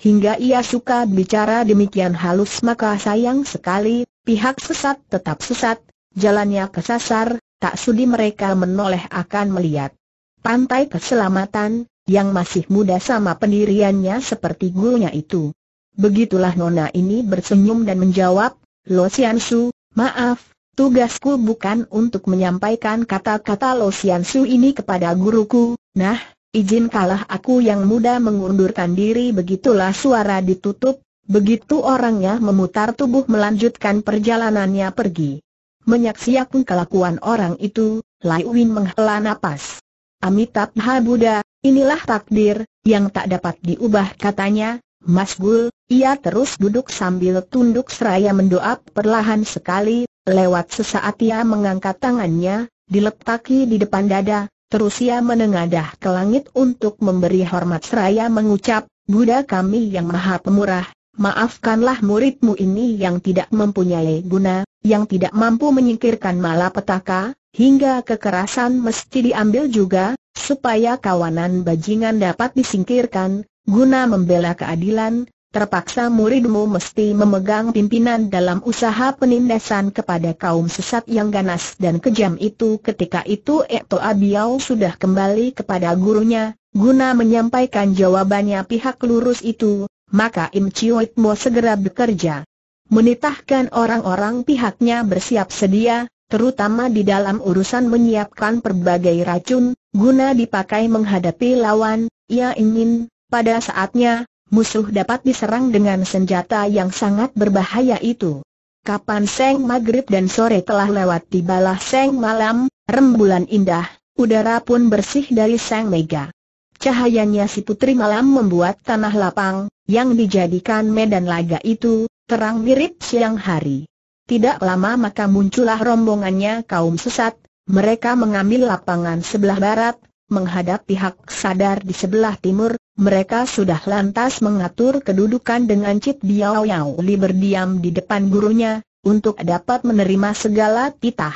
Hingga ia suka bicara demikian halus maka sayang sekali, Pihak sesat tetap sesat, jalannya kesasar, tak sudi mereka menoleh akan melihat. Pantai keselamatan, yang masih muda sama pendiriannya seperti gurunya itu. Begitulah Nona ini bersenyum dan menjawab, Lo Xiansu, maaf, tugasku bukan untuk menyampaikan kata-kata Lo Xiansu ini kepada guruku, nah, izinkalah aku yang muda mengundurkan diri begitulah suara ditutup, Begitu orangnya memutar tubuh melanjutkan perjalanannya pergi. Menyaksikan kelakuan orang itu, Lai Win menghela napas. Amitabha Buddha, inilah takdir, yang tak dapat diubah katanya, Mas Gul, ia terus duduk sambil tunduk seraya mendoap perlahan sekali, lewat sesaat ia mengangkat tangannya, diletaki di depan dada, terus ia menengadah ke langit untuk memberi hormat seraya mengucap, Buddha kami yang maha pemurah, maafkanlah muridmu ini yang tidak mempunyai guna, yang tidak mampu menyingkirkan malapetaka, hingga kekerasan mesti diambil juga, supaya kawanan bajingan dapat disingkirkan, guna membela keadilan, terpaksa muridmu mesti memegang pimpinan dalam usaha penindasan kepada kaum sesat yang ganas dan kejam itu ketika itu Ekto Abiau sudah kembali kepada gurunya, guna menyampaikan jawabannya pihak lurus itu, maka Im Chiu Mo segera bekerja. Menitahkan orang-orang pihaknya bersiap sedia, terutama di dalam urusan menyiapkan berbagai racun, guna dipakai menghadapi lawan, ia ingin, pada saatnya, musuh dapat diserang dengan senjata yang sangat berbahaya itu. Kapan Seng Maghrib dan sore telah lewat tibalah Seng Malam, rembulan indah, udara pun bersih dari Seng Mega. Cahayanya si putri malam membuat tanah lapang, yang dijadikan medan laga itu, terang mirip siang hari. Tidak lama maka muncullah rombongannya kaum sesat, mereka mengambil lapangan sebelah barat, menghadap pihak sadar di sebelah timur, mereka sudah lantas mengatur kedudukan dengan Cip Biao Yao Li berdiam di depan gurunya, untuk dapat menerima segala titah.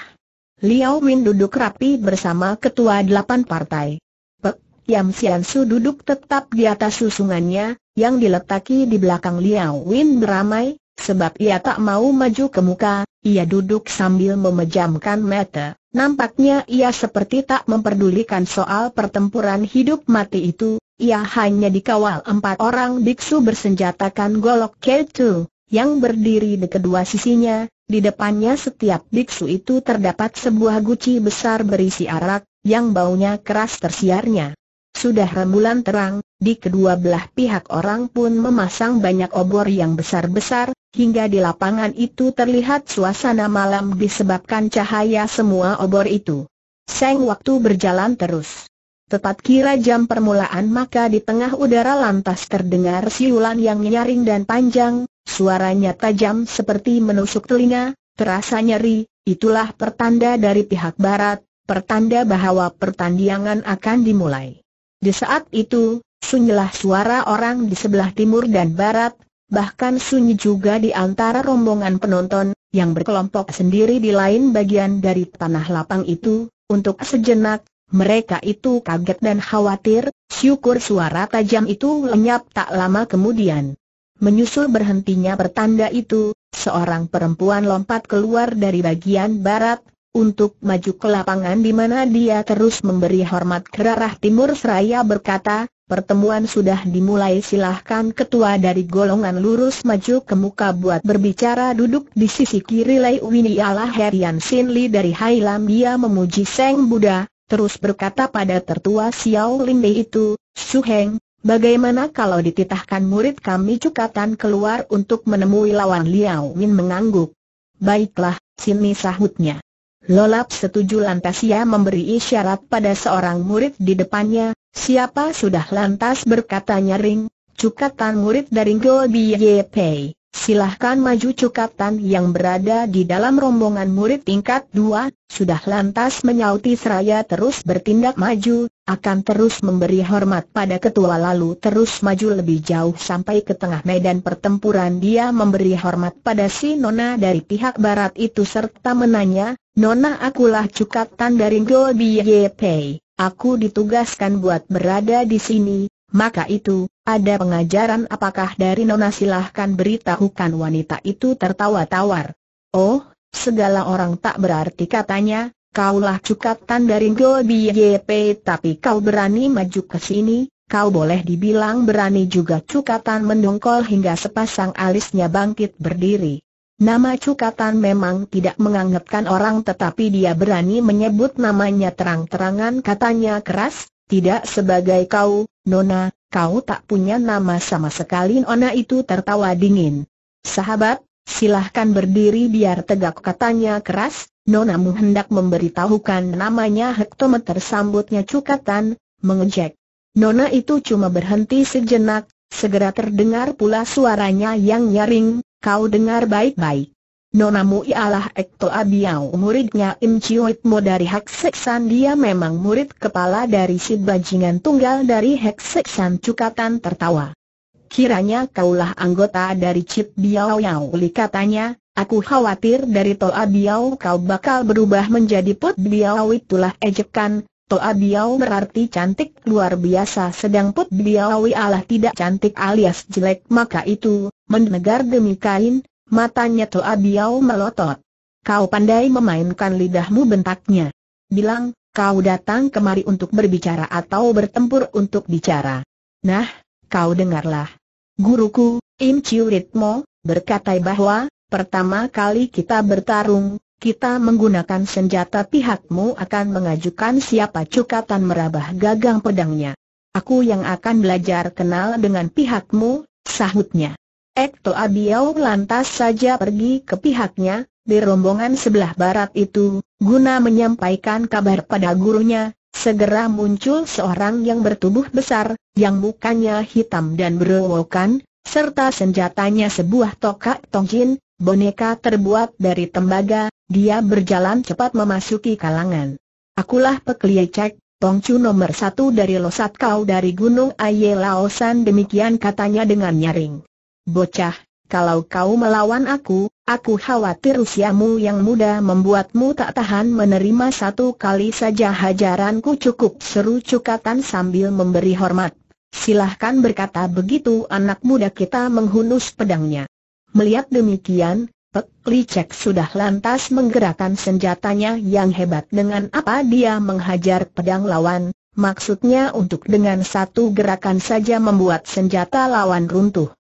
Liao Win duduk rapi bersama ketua delapan partai. Pek Yam Sian Su duduk tetap di atas susungannya, yang diletaki di belakang liang, Win beramai, sebab ia tak mau maju ke muka, ia duduk sambil memejamkan mata. Nampaknya ia seperti tak memperdulikan soal pertempuran hidup mati itu, ia hanya dikawal empat orang biksu bersenjatakan golok kecil yang berdiri di kedua sisinya, di depannya setiap biksu itu terdapat sebuah guci besar berisi arak, yang baunya keras tersiarnya. Sudah rembulan terang, di kedua belah pihak orang pun memasang banyak obor yang besar-besar, hingga di lapangan itu terlihat suasana malam disebabkan cahaya semua obor itu. Seng waktu berjalan terus. Tepat kira jam permulaan maka di tengah udara lantas terdengar siulan yang nyaring dan panjang, suaranya tajam seperti menusuk telinga, terasa nyeri, itulah pertanda dari pihak barat, pertanda bahwa pertandingan akan dimulai. Di saat itu, sunyilah suara orang di sebelah timur dan barat, bahkan sunyi juga di antara rombongan penonton, yang berkelompok sendiri di lain bagian dari tanah lapang itu, untuk sejenak, mereka itu kaget dan khawatir, syukur suara tajam itu lenyap tak lama kemudian. Menyusul berhentinya pertanda itu, seorang perempuan lompat keluar dari bagian barat, untuk maju ke lapangan di mana dia terus memberi hormat ke arah timur seraya berkata, Pertemuan sudah dimulai silahkan ketua dari golongan lurus maju ke muka buat berbicara duduk di sisi kiri Lei ialah Herian Sin Li dari Hailam dia memuji Seng Buddha, terus berkata pada tertua Xiao Li itu, Su Heng, bagaimana kalau dititahkan murid kami cukatan keluar untuk menemui lawan Liao Min mengangguk. Baiklah, Sin Li sahutnya. Lolap setuju lantas ia memberi isyarat pada seorang murid di depannya, Siapa sudah lantas berkata nyaring, Cukatan murid dari Go Biye Pei, silahkan maju Cukatan yang berada di dalam rombongan murid tingkat dua, sudah lantas menyauti seraya terus bertindak maju, akan terus memberi hormat pada ketua lalu terus maju lebih jauh sampai ke tengah medan pertempuran dia memberi hormat pada si Nona dari pihak barat itu serta menanya, Nona akulah Cukatan dari Go Biye Pei. Aku ditugaskan buat berada di sini, maka itu, ada pengajaran apakah dari Nona silahkan beritahukan wanita itu tertawa tawar. Oh, segala orang tak berarti katanya, kaulah cukatan dari Gobi YP, tapi kau berani maju ke sini, kau boleh dibilang berani juga cukatan mendongkol hingga sepasang alisnya bangkit berdiri. Nama Cukatan memang tidak menganggapkan orang tetapi dia berani menyebut namanya terang-terangan katanya keras, tidak sebagai kau, Nona, kau tak punya nama sama sekali Nona itu tertawa dingin. Sahabat, silahkan berdiri biar tegak katanya keras, Nona mu hendak memberitahukan namanya hektometer sambutnya Cukatan, mengejek. Nona itu cuma berhenti sejenak, segera terdengar pula suaranya yang nyaring, Kau dengar baik-baik. Nonamu ialah Ekto Abiao muridnya Im Chiuitmo dari Hek dia memang murid kepala dari si bajingan tunggal dari Hek San. Cukatan tertawa. Kiranya kaulah anggota dari Cip Biao Yao Li katanya, aku khawatir dari Toa Biao kau bakal berubah menjadi Put Biao itulah ejekan, Toa Biao berarti cantik luar biasa sedang Put Biao ialah tidak cantik alias jelek maka itu, Mendengar demi kain, matanya Toa Biao melotot. Kau pandai memainkan lidahmu bentaknya. Bilang, kau datang kemari untuk berbicara atau bertempur untuk bicara. Nah, kau dengarlah. Guruku, Im Chiu Ritmo, berkata bahwa, pertama kali kita bertarung, kita menggunakan senjata pihakmu akan mengajukan siapa cukatan merabah gagang pedangnya. Aku yang akan belajar kenal dengan pihakmu, sahutnya. Ekto Abiau lantas saja pergi ke pihaknya, di rombongan sebelah barat itu, guna menyampaikan kabar pada gurunya, segera muncul seorang yang bertubuh besar, yang mukanya hitam dan berewokan, serta senjatanya sebuah tokak tongjin, boneka terbuat dari tembaga, dia berjalan cepat memasuki kalangan. Akulah Peklie Cek, Tongcu nomor satu dari Losat Kau dari Gunung Aye Laosan demikian katanya dengan nyaring. Bocah, kalau kau melawan aku, aku khawatir usiamu yang muda membuatmu tak tahan menerima satu kali saja hajaranku cukup seru cukatan sambil memberi hormat. Silahkan berkata begitu anak muda kita menghunus pedangnya. Melihat demikian, Pek Licek sudah lantas menggerakkan senjatanya yang hebat dengan apa dia menghajar pedang lawan, maksudnya untuk dengan satu gerakan saja membuat senjata lawan runtuh.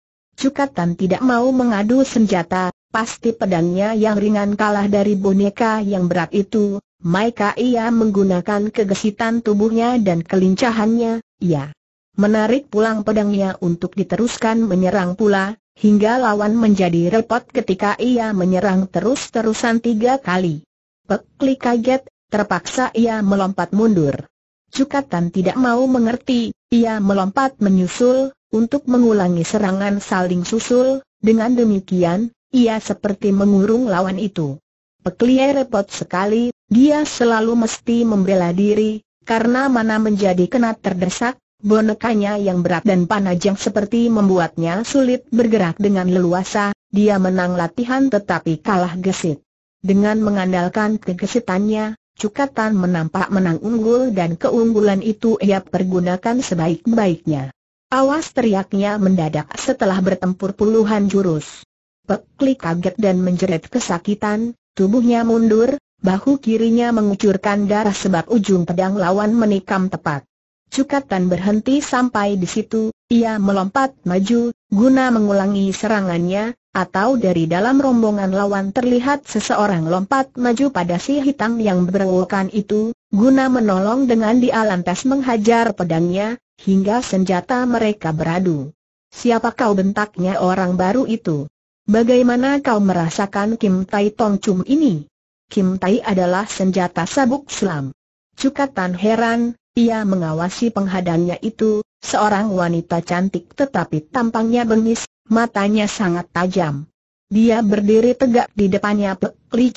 Cukatan tidak mau mengadu senjata, pasti pedangnya yang ringan kalah dari boneka yang berat itu, maka ia menggunakan kegesitan tubuhnya dan kelincahannya, ia menarik pulang pedangnya untuk diteruskan menyerang pula, hingga lawan menjadi repot ketika ia menyerang terus-terusan tiga kali. Pekli kaget, terpaksa ia melompat mundur. Cukatan tidak mau mengerti, ia melompat menyusul, untuk mengulangi serangan saling susul, dengan demikian, ia seperti mengurung lawan itu. Peklie repot sekali, dia selalu mesti membela diri, karena mana menjadi kena terdesak, bonekanya yang berat dan panjang seperti membuatnya sulit bergerak dengan leluasa, dia menang latihan tetapi kalah gesit. Dengan mengandalkan kegesitannya, Cukatan menampak menang unggul dan keunggulan itu ia pergunakan sebaik-baiknya. Awas teriaknya mendadak setelah bertempur puluhan jurus. Pekli kaget dan menjerit kesakitan, tubuhnya mundur, bahu kirinya mengucurkan darah sebab ujung pedang lawan menikam tepat. Cukatan berhenti sampai di situ, ia melompat maju, guna mengulangi serangannya, atau dari dalam rombongan lawan terlihat seseorang lompat maju pada si hitam yang berwokan itu, guna menolong dengan dia lantas menghajar pedangnya, hingga senjata mereka beradu. Siapa kau bentaknya orang baru itu? Bagaimana kau merasakan Kim Tai Tong Chum ini? Kim Tai adalah senjata sabuk selam. Cukatan heran, ia mengawasi penghadangnya itu, seorang wanita cantik tetapi tampangnya bengis, matanya sangat tajam. Dia berdiri tegak di depannya Pek Li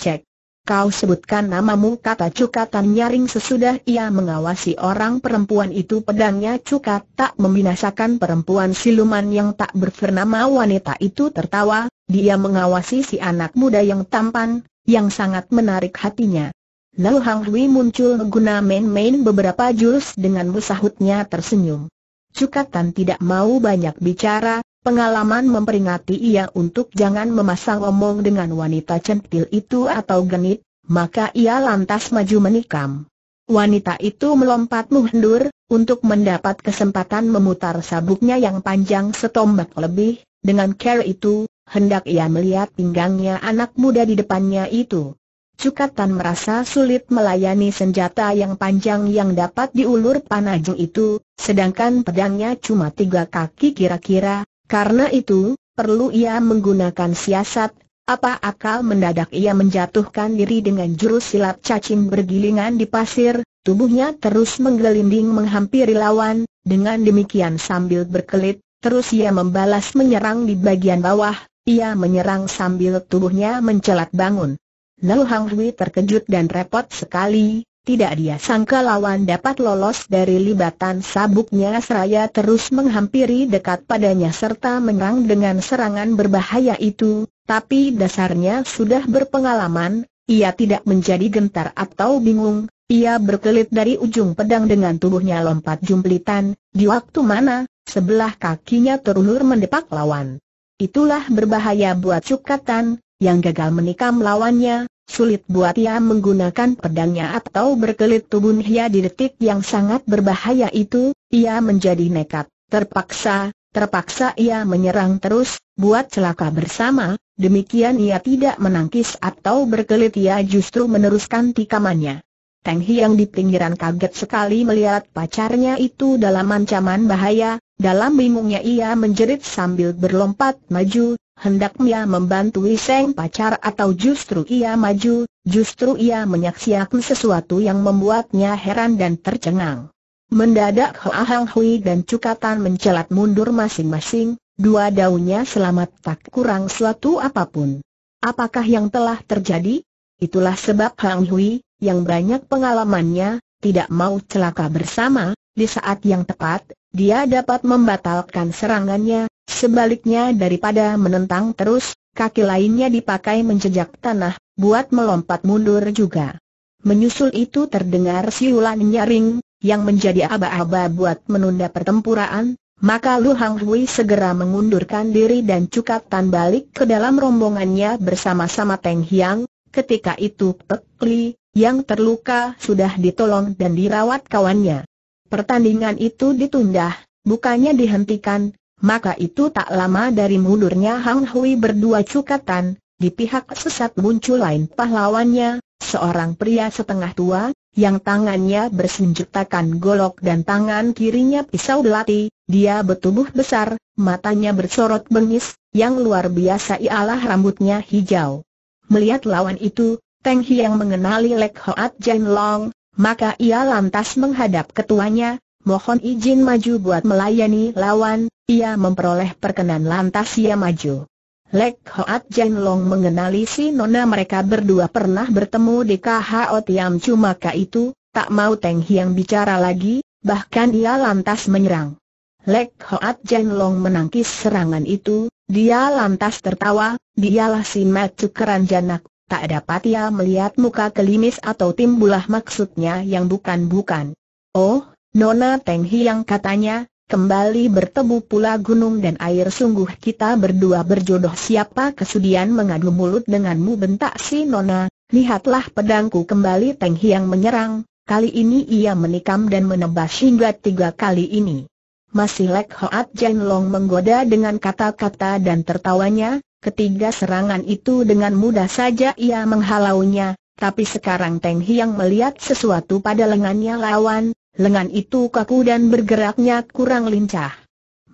Kau sebutkan namamu kata cukatan nyaring sesudah ia mengawasi orang perempuan itu pedangnya cukat tak membinasakan perempuan siluman yang tak berfernama wanita itu tertawa, dia mengawasi si anak muda yang tampan, yang sangat menarik hatinya. Lalu Hang Hui muncul guna main-main beberapa jurus dengan musahutnya tersenyum. Cukatan tidak mau banyak bicara, Pengalaman memperingati ia untuk jangan memasang omong dengan wanita centil itu atau genit, maka ia lantas maju menikam. Wanita itu melompat mundur, untuk mendapat kesempatan memutar sabuknya yang panjang setombak lebih, dengan care itu, hendak ia melihat pinggangnya anak muda di depannya itu. Cukatan merasa sulit melayani senjata yang panjang yang dapat diulur panajung itu, sedangkan pedangnya cuma tiga kaki kira-kira, karena itu, perlu ia menggunakan siasat, apa akal mendadak ia menjatuhkan diri dengan jurus silat cacing bergilingan di pasir, tubuhnya terus menggelinding menghampiri lawan, dengan demikian sambil berkelit, terus ia membalas menyerang di bagian bawah, ia menyerang sambil tubuhnya mencelat bangun. Lalu Hang Hui terkejut dan repot sekali, tidak dia sangka lawan dapat lolos dari libatan sabuknya seraya terus menghampiri dekat padanya serta menyerang dengan serangan berbahaya itu, tapi dasarnya sudah berpengalaman, ia tidak menjadi gentar atau bingung, ia berkelit dari ujung pedang dengan tubuhnya lompat jumplitan, di waktu mana, sebelah kakinya terulur mendepak lawan. Itulah berbahaya buat Cukatan, yang gagal menikam lawannya, Sulit buat ia menggunakan pedangnya atau berkelit tubuhnya di detik yang sangat berbahaya itu, ia menjadi nekat, terpaksa, terpaksa ia menyerang terus, buat celaka bersama, demikian ia tidak menangkis atau berkelit ia justru meneruskan tikamannya. Teng Hiang di pinggiran kaget sekali melihat pacarnya itu dalam ancaman bahaya, dalam bingungnya ia menjerit sambil berlompat maju, Hendak ia membantu Iseng pacar atau justru ia maju, justru ia menyaksikan sesuatu yang membuatnya heran dan tercengang. Mendadak Hoa Hang Hui dan Cukatan mencelat mundur masing-masing, dua daunnya selamat tak kurang suatu apapun. Apakah yang telah terjadi? Itulah sebab Hang Hui, yang banyak pengalamannya, tidak mau celaka bersama, di saat yang tepat, dia dapat membatalkan serangannya, Sebaliknya daripada menentang terus, kaki lainnya dipakai menjejak tanah, buat melompat mundur juga. Menyusul itu terdengar siulan nyaring, yang menjadi aba-aba buat menunda pertempuran, maka Lu Hang Hui segera mengundurkan diri dan tan balik ke dalam rombongannya bersama-sama Teng Hiang, ketika itu Pek Li, yang terluka sudah ditolong dan dirawat kawannya. Pertandingan itu ditunda, bukannya dihentikan, maka itu tak lama dari mundurnya Hang Hui berdua cukatan, di pihak sesat muncul lain pahlawannya, seorang pria setengah tua, yang tangannya bersenjatakan golok dan tangan kirinya pisau belati, dia bertubuh besar, matanya bersorot bengis, yang luar biasa ialah rambutnya hijau. Melihat lawan itu, Teng yang mengenali Lek Hoat Jen Long, maka ia lantas menghadap ketuanya, mohon izin maju buat melayani lawan, ia memperoleh perkenan lantas ia maju. Lek Hoat Jen Long mengenali si Nona mereka berdua pernah bertemu di KHO Tiam cuma itu, tak mau Teng Hiang bicara lagi, bahkan ia lantas menyerang. Lek Hoat Jen Long menangkis serangan itu, dia lantas tertawa, dialah si Matsu Keranjanak, tak dapat ia melihat muka kelimis atau timbulah maksudnya yang bukan-bukan. Oh, Nona Teng Hiang katanya, Kembali bertemu pula gunung dan air sungguh kita berdua berjodoh siapa kesudian mengadu mulut denganmu bentak si Nona, lihatlah pedangku kembali Teng Hiang menyerang, kali ini ia menikam dan menebas hingga tiga kali ini. Masih Lek Hoat Jan Long menggoda dengan kata-kata dan tertawanya, ketiga serangan itu dengan mudah saja ia menghalaunya, tapi sekarang Teng Hiang melihat sesuatu pada lengannya lawan, lengan itu kaku dan bergeraknya kurang lincah.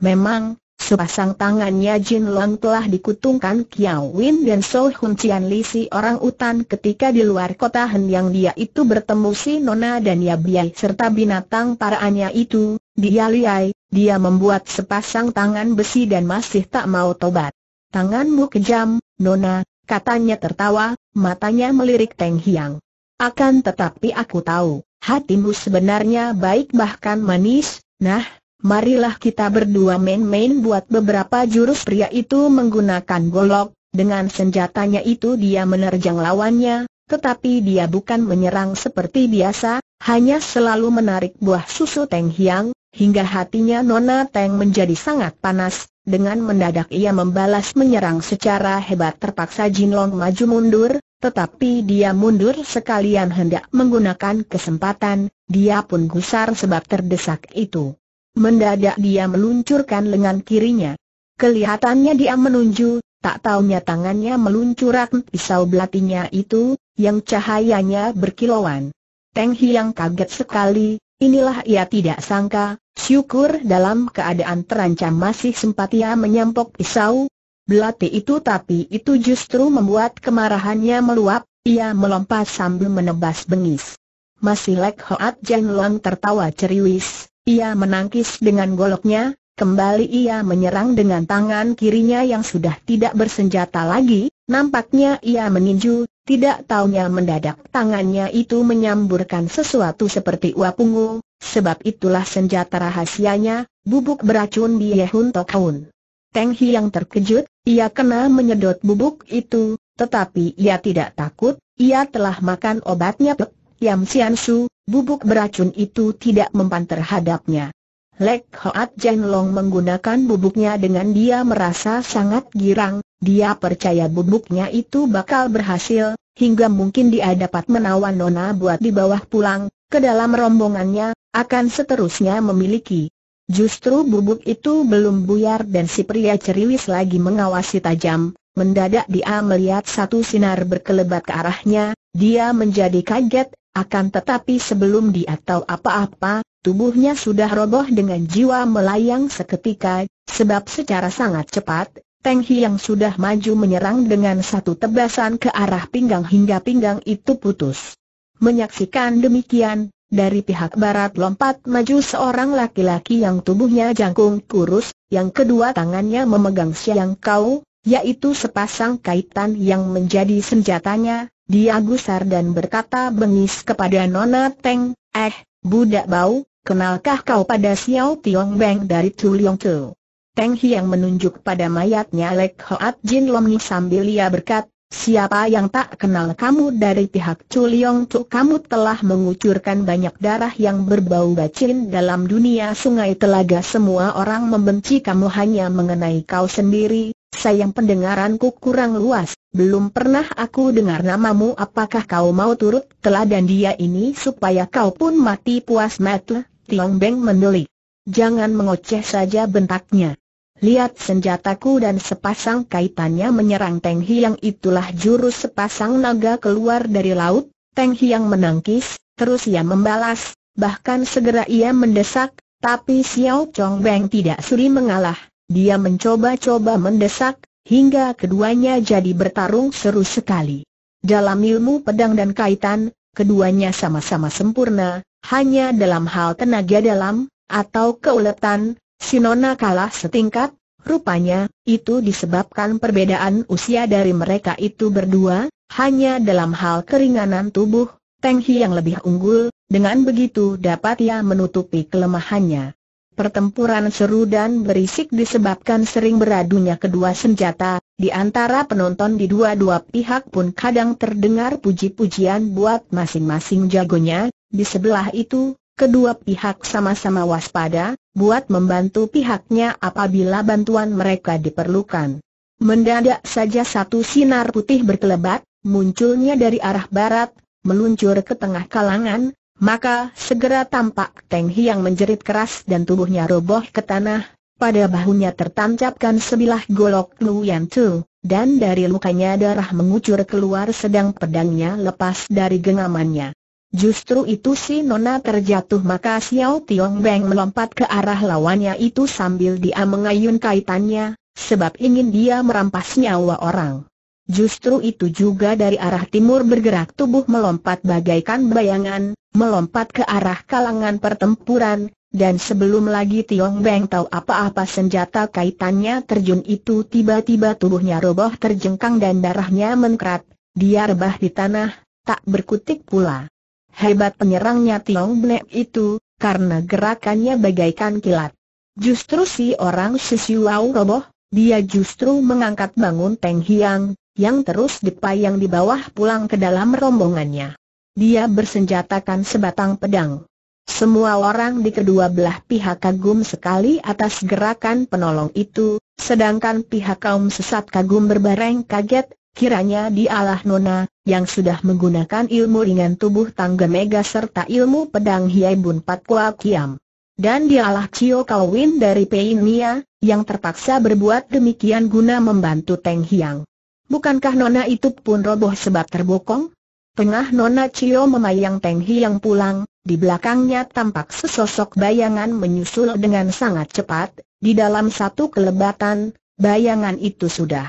Memang, sepasang tangannya Jin Long telah dikutungkan Kiao Win dan So Hun Cian Li si orang utan ketika di luar kota Hen yang dia itu bertemu si Nona dan Yabiai serta binatang paraannya itu, dia liai, dia membuat sepasang tangan besi dan masih tak mau tobat. Tanganmu kejam, Nona, Katanya tertawa, matanya melirik Teng Hiang. Akan tetapi aku tahu, hatimu sebenarnya baik bahkan manis, nah, marilah kita berdua main-main buat beberapa jurus pria itu menggunakan golok, dengan senjatanya itu dia menerjang lawannya, tetapi dia bukan menyerang seperti biasa, hanya selalu menarik buah susu Teng Hiang, hingga hatinya Nona Teng menjadi sangat panas, dengan mendadak ia membalas menyerang secara hebat terpaksa Jin Long maju mundur, tetapi dia mundur sekalian hendak menggunakan kesempatan, dia pun gusar sebab terdesak itu. Mendadak dia meluncurkan lengan kirinya. Kelihatannya dia menunju, tak taunya tangannya meluncurkan pisau belatinya itu, yang cahayanya berkilauan. Teng Hiang kaget sekali, Inilah ia tidak sangka, syukur dalam keadaan terancam masih sempat ia menyampok pisau, belati itu tapi itu justru membuat kemarahannya meluap, ia melompat sambil menebas bengis. Masih Lek Hoat Jan Luang tertawa ceriwis, ia menangkis dengan goloknya, kembali ia menyerang dengan tangan kirinya yang sudah tidak bersenjata lagi, Nampaknya ia meninju, tidak taunya mendadak tangannya itu menyamburkan sesuatu seperti uap ungu, sebab itulah senjata rahasianya, bubuk beracun di Yehun Tok Hun. Teng yang terkejut, ia kena menyedot bubuk itu, tetapi ia tidak takut, ia telah makan obatnya Pek Yam Sian Su, bubuk beracun itu tidak mempan terhadapnya. Lek Hoat Jen Long menggunakan bubuknya dengan dia merasa sangat girang, dia percaya bubuknya itu bakal berhasil, hingga mungkin dia dapat menawan Nona buat di bawah pulang, ke dalam rombongannya, akan seterusnya memiliki. Justru bubuk itu belum buyar dan si pria ceriwis lagi mengawasi tajam, mendadak dia melihat satu sinar berkelebat ke arahnya, dia menjadi kaget, akan tetapi sebelum dia tahu apa-apa, tubuhnya sudah roboh dengan jiwa melayang seketika, sebab secara sangat cepat, Teng Hi yang sudah maju menyerang dengan satu tebasan ke arah pinggang hingga pinggang itu putus. Menyaksikan demikian, dari pihak barat lompat maju seorang laki-laki yang tubuhnya jangkung kurus, yang kedua tangannya memegang siang kau, yaitu sepasang kaitan yang menjadi senjatanya, dia gusar dan berkata bengis kepada Nona Teng, eh, budak bau, kenalkah kau pada Xiao Tiong Beng dari Tu Liong Tu? Teng Hiang menunjuk pada mayatnya Lek Hoat Jin Lomni sambil ia berkat, Siapa yang tak kenal kamu dari pihak Chuliong Tu kamu telah mengucurkan banyak darah yang berbau bacin dalam dunia sungai telaga semua orang membenci kamu hanya mengenai kau sendiri, sayang pendengaranku kurang luas, belum pernah aku dengar namamu apakah kau mau turut teladan dia ini supaya kau pun mati puas mata? Tiong Beng mendelik. Jangan mengoceh saja bentaknya. Lihat senjataku dan sepasang kaitannya menyerang Teng Hiang itulah jurus sepasang naga keluar dari laut, Teng Hiang menangkis, terus ia membalas, bahkan segera ia mendesak, tapi Xiao Chong Beng tidak suri mengalah, dia mencoba-coba mendesak, hingga keduanya jadi bertarung seru sekali. Dalam ilmu pedang dan kaitan, keduanya sama-sama sempurna, hanya dalam hal tenaga dalam, atau keuletan, Nona kalah setingkat, rupanya, itu disebabkan perbedaan usia dari mereka itu berdua, hanya dalam hal keringanan tubuh, Teng Hi yang lebih unggul, dengan begitu dapat ia menutupi kelemahannya. Pertempuran seru dan berisik disebabkan sering beradunya kedua senjata, di antara penonton di dua-dua pihak pun kadang terdengar puji-pujian buat masing-masing jagonya, di sebelah itu, kedua pihak sama-sama waspada, buat membantu pihaknya apabila bantuan mereka diperlukan. Mendadak saja satu sinar putih berkelebat, munculnya dari arah barat, meluncur ke tengah kalangan, maka segera tampak Teng Hiang menjerit keras dan tubuhnya roboh ke tanah, pada bahunya tertancapkan sebilah golok Lu Yan Tu, dan dari lukanya darah mengucur keluar sedang pedangnya lepas dari genggamannya. Justru itu si Nona terjatuh maka Xiao Tiong Beng melompat ke arah lawannya itu sambil dia mengayun kaitannya, sebab ingin dia merampas nyawa orang. Justru itu juga dari arah timur bergerak tubuh melompat bagaikan bayangan, melompat ke arah kalangan pertempuran, dan sebelum lagi Tiong Beng tahu apa-apa senjata kaitannya terjun itu tiba-tiba tubuhnya roboh terjengkang dan darahnya menkrat, dia rebah di tanah, tak berkutik pula. Hebat penyerangnya Tiong Beng itu, karena gerakannya bagaikan kilat. Justru si orang Sisiwau roboh, dia justru mengangkat bangun Teng Hiang, yang terus dipayang di bawah pulang ke dalam rombongannya. Dia bersenjatakan sebatang pedang. Semua orang di kedua belah pihak kagum sekali atas gerakan penolong itu, sedangkan pihak kaum sesat kagum berbareng kaget, kiranya di dialah Nona, yang sudah menggunakan ilmu ringan tubuh tangga mega serta ilmu pedang Hiai Bun Pat Kua Kiam. Dan di dialah Cio Kawin dari Mia, yang terpaksa berbuat demikian guna membantu Teng Hiang. Bukankah nona itu pun roboh sebab terbokong? Tengah nona Cio memayang Peng Hiang pulang, di belakangnya tampak sesosok bayangan menyusul dengan sangat cepat, di dalam satu kelebatan, bayangan itu sudah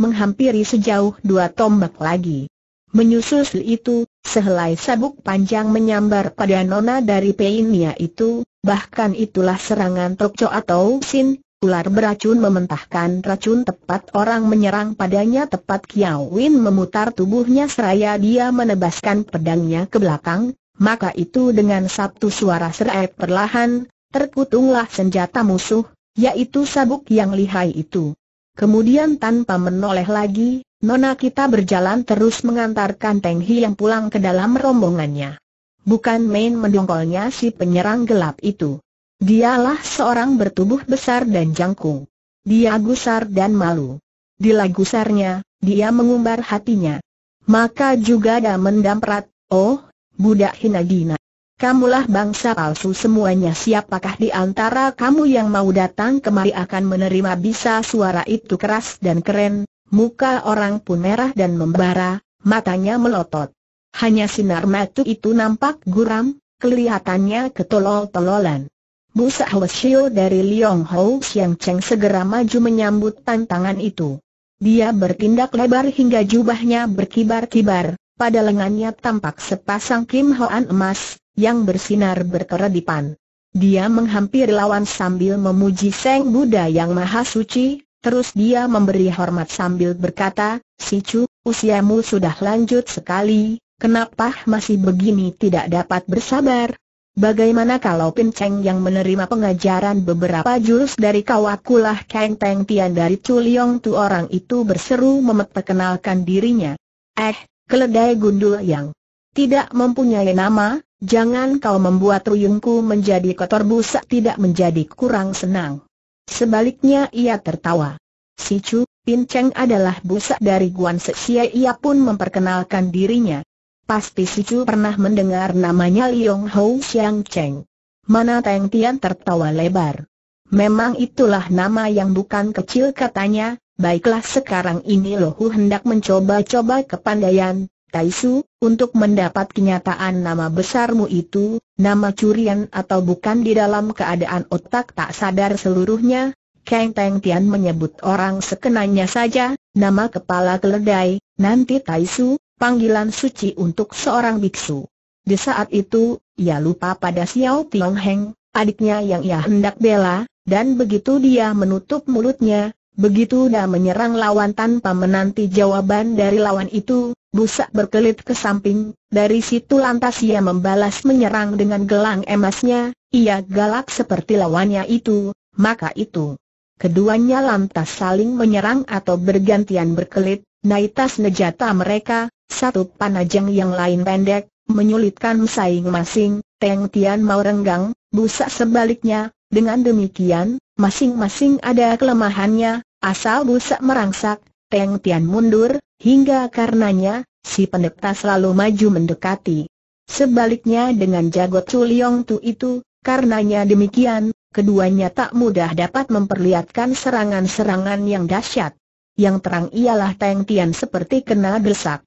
menghampiri sejauh dua tombak lagi. Menyusul itu, sehelai sabuk panjang menyambar pada nona dari Peinia itu, bahkan itulah serangan Tokco atau Sin, Ular beracun mementahkan racun tepat orang menyerang padanya tepat Kiao Win memutar tubuhnya seraya dia menebaskan pedangnya ke belakang, maka itu dengan satu suara serai perlahan, terkutunglah senjata musuh, yaitu sabuk yang lihai itu. Kemudian tanpa menoleh lagi, Nona kita berjalan terus mengantarkan Teng Yang pulang ke dalam rombongannya. Bukan main mendongkolnya si penyerang gelap itu. Dialah seorang bertubuh besar dan jangkung. Dia gusar dan malu. Di gusarnya, dia mengumbar hatinya. Maka juga ada mendamprat, oh, budak hina dina. Kamulah bangsa palsu semuanya siapakah di antara kamu yang mau datang kemari akan menerima bisa suara itu keras dan keren, muka orang pun merah dan membara, matanya melotot. Hanya sinar mata itu nampak guram, kelihatannya ketolol-tololan. Busa Hwasyo dari Liong Hou Siang Cheng segera maju menyambut tantangan itu. Dia bertindak lebar hingga jubahnya berkibar-kibar, pada lengannya tampak sepasang Kim Hoan emas, yang bersinar berkeredipan. Dia menghampiri lawan sambil memuji Seng Buddha yang Maha Suci, terus dia memberi hormat sambil berkata, Si Chu, usiamu sudah lanjut sekali, kenapa masih begini tidak dapat bersabar, Bagaimana kalau Pinceng yang menerima pengajaran beberapa jurus dari kawakulah Kang Teng Tian dari Chu Tu orang itu berseru memperkenalkan dirinya. Eh, keledai gundul yang tidak mempunyai nama, jangan kau membuat ruyungku menjadi kotor busak tidak menjadi kurang senang. Sebaliknya ia tertawa. Si Chu, Pinceng adalah busak dari Guan Xie ia pun memperkenalkan dirinya. Pasti si Chu pernah mendengar namanya Liong Hou Xiang Cheng. Mana Teng Tian tertawa lebar. Memang itulah nama yang bukan kecil katanya, baiklah sekarang ini Lohu hendak mencoba-coba kepandaian, Taisu, untuk mendapat kenyataan nama besarmu itu, nama curian atau bukan di dalam keadaan otak tak sadar seluruhnya, Kang Teng Tian menyebut orang sekenanya saja, nama kepala keledai, nanti Taisu, panggilan suci untuk seorang biksu. Di saat itu, ia lupa pada Xiao Tiong Heng, adiknya yang ia hendak bela, dan begitu dia menutup mulutnya, begitu dia menyerang lawan tanpa menanti jawaban dari lawan itu, busak berkelit ke samping, dari situ lantas ia membalas menyerang dengan gelang emasnya, ia galak seperti lawannya itu, maka itu. Keduanya lantas saling menyerang atau bergantian berkelit, Naitas nejata mereka, satu panajang yang lain pendek, menyulitkan saing masing, Teng Tian mau renggang, busa sebaliknya, dengan demikian, masing-masing ada kelemahannya, asal busa merangsak, Teng Tian mundur, hingga karenanya, si pendekta selalu maju mendekati. Sebaliknya dengan jago Chuliong Tu itu, karenanya demikian, keduanya tak mudah dapat memperlihatkan serangan-serangan yang dahsyat yang terang ialah Teng Tian seperti kena desak.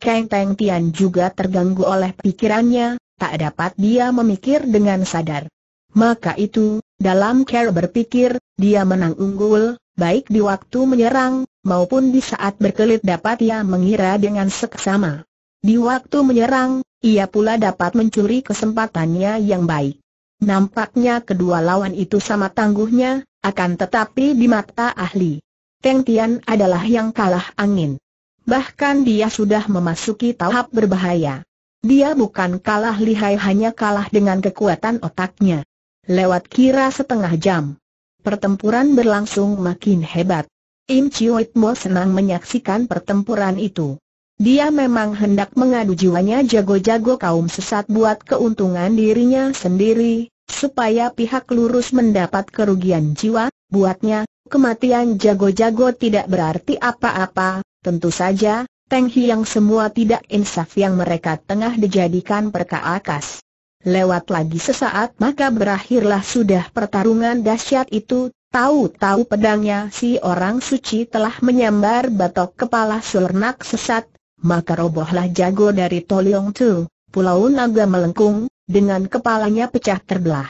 Kang Teng Tian juga terganggu oleh pikirannya, tak dapat dia memikir dengan sadar. Maka itu, dalam cara berpikir, dia menang unggul, baik di waktu menyerang, maupun di saat berkelit dapat ia mengira dengan seksama. Di waktu menyerang, ia pula dapat mencuri kesempatannya yang baik. Nampaknya kedua lawan itu sama tangguhnya, akan tetapi di mata ahli, Teng Tian adalah yang kalah angin. Bahkan dia sudah memasuki tahap berbahaya. Dia bukan kalah lihai hanya kalah dengan kekuatan otaknya. Lewat kira setengah jam. Pertempuran berlangsung makin hebat. Im Chiu Mo senang menyaksikan pertempuran itu. Dia memang hendak mengadu jiwanya jago-jago kaum sesat buat keuntungan dirinya sendiri, supaya pihak lurus mendapat kerugian jiwa, buatnya, kematian jago-jago tidak berarti apa-apa, tentu saja, Teng Hiang semua tidak insaf yang mereka tengah dijadikan perkaakas. Lewat lagi sesaat maka berakhirlah sudah pertarungan dahsyat itu, tahu-tahu pedangnya si orang suci telah menyambar batok kepala sulernak sesat, maka robohlah jago dari Toliong Tu, Pulau Naga melengkung, dengan kepalanya pecah terbelah.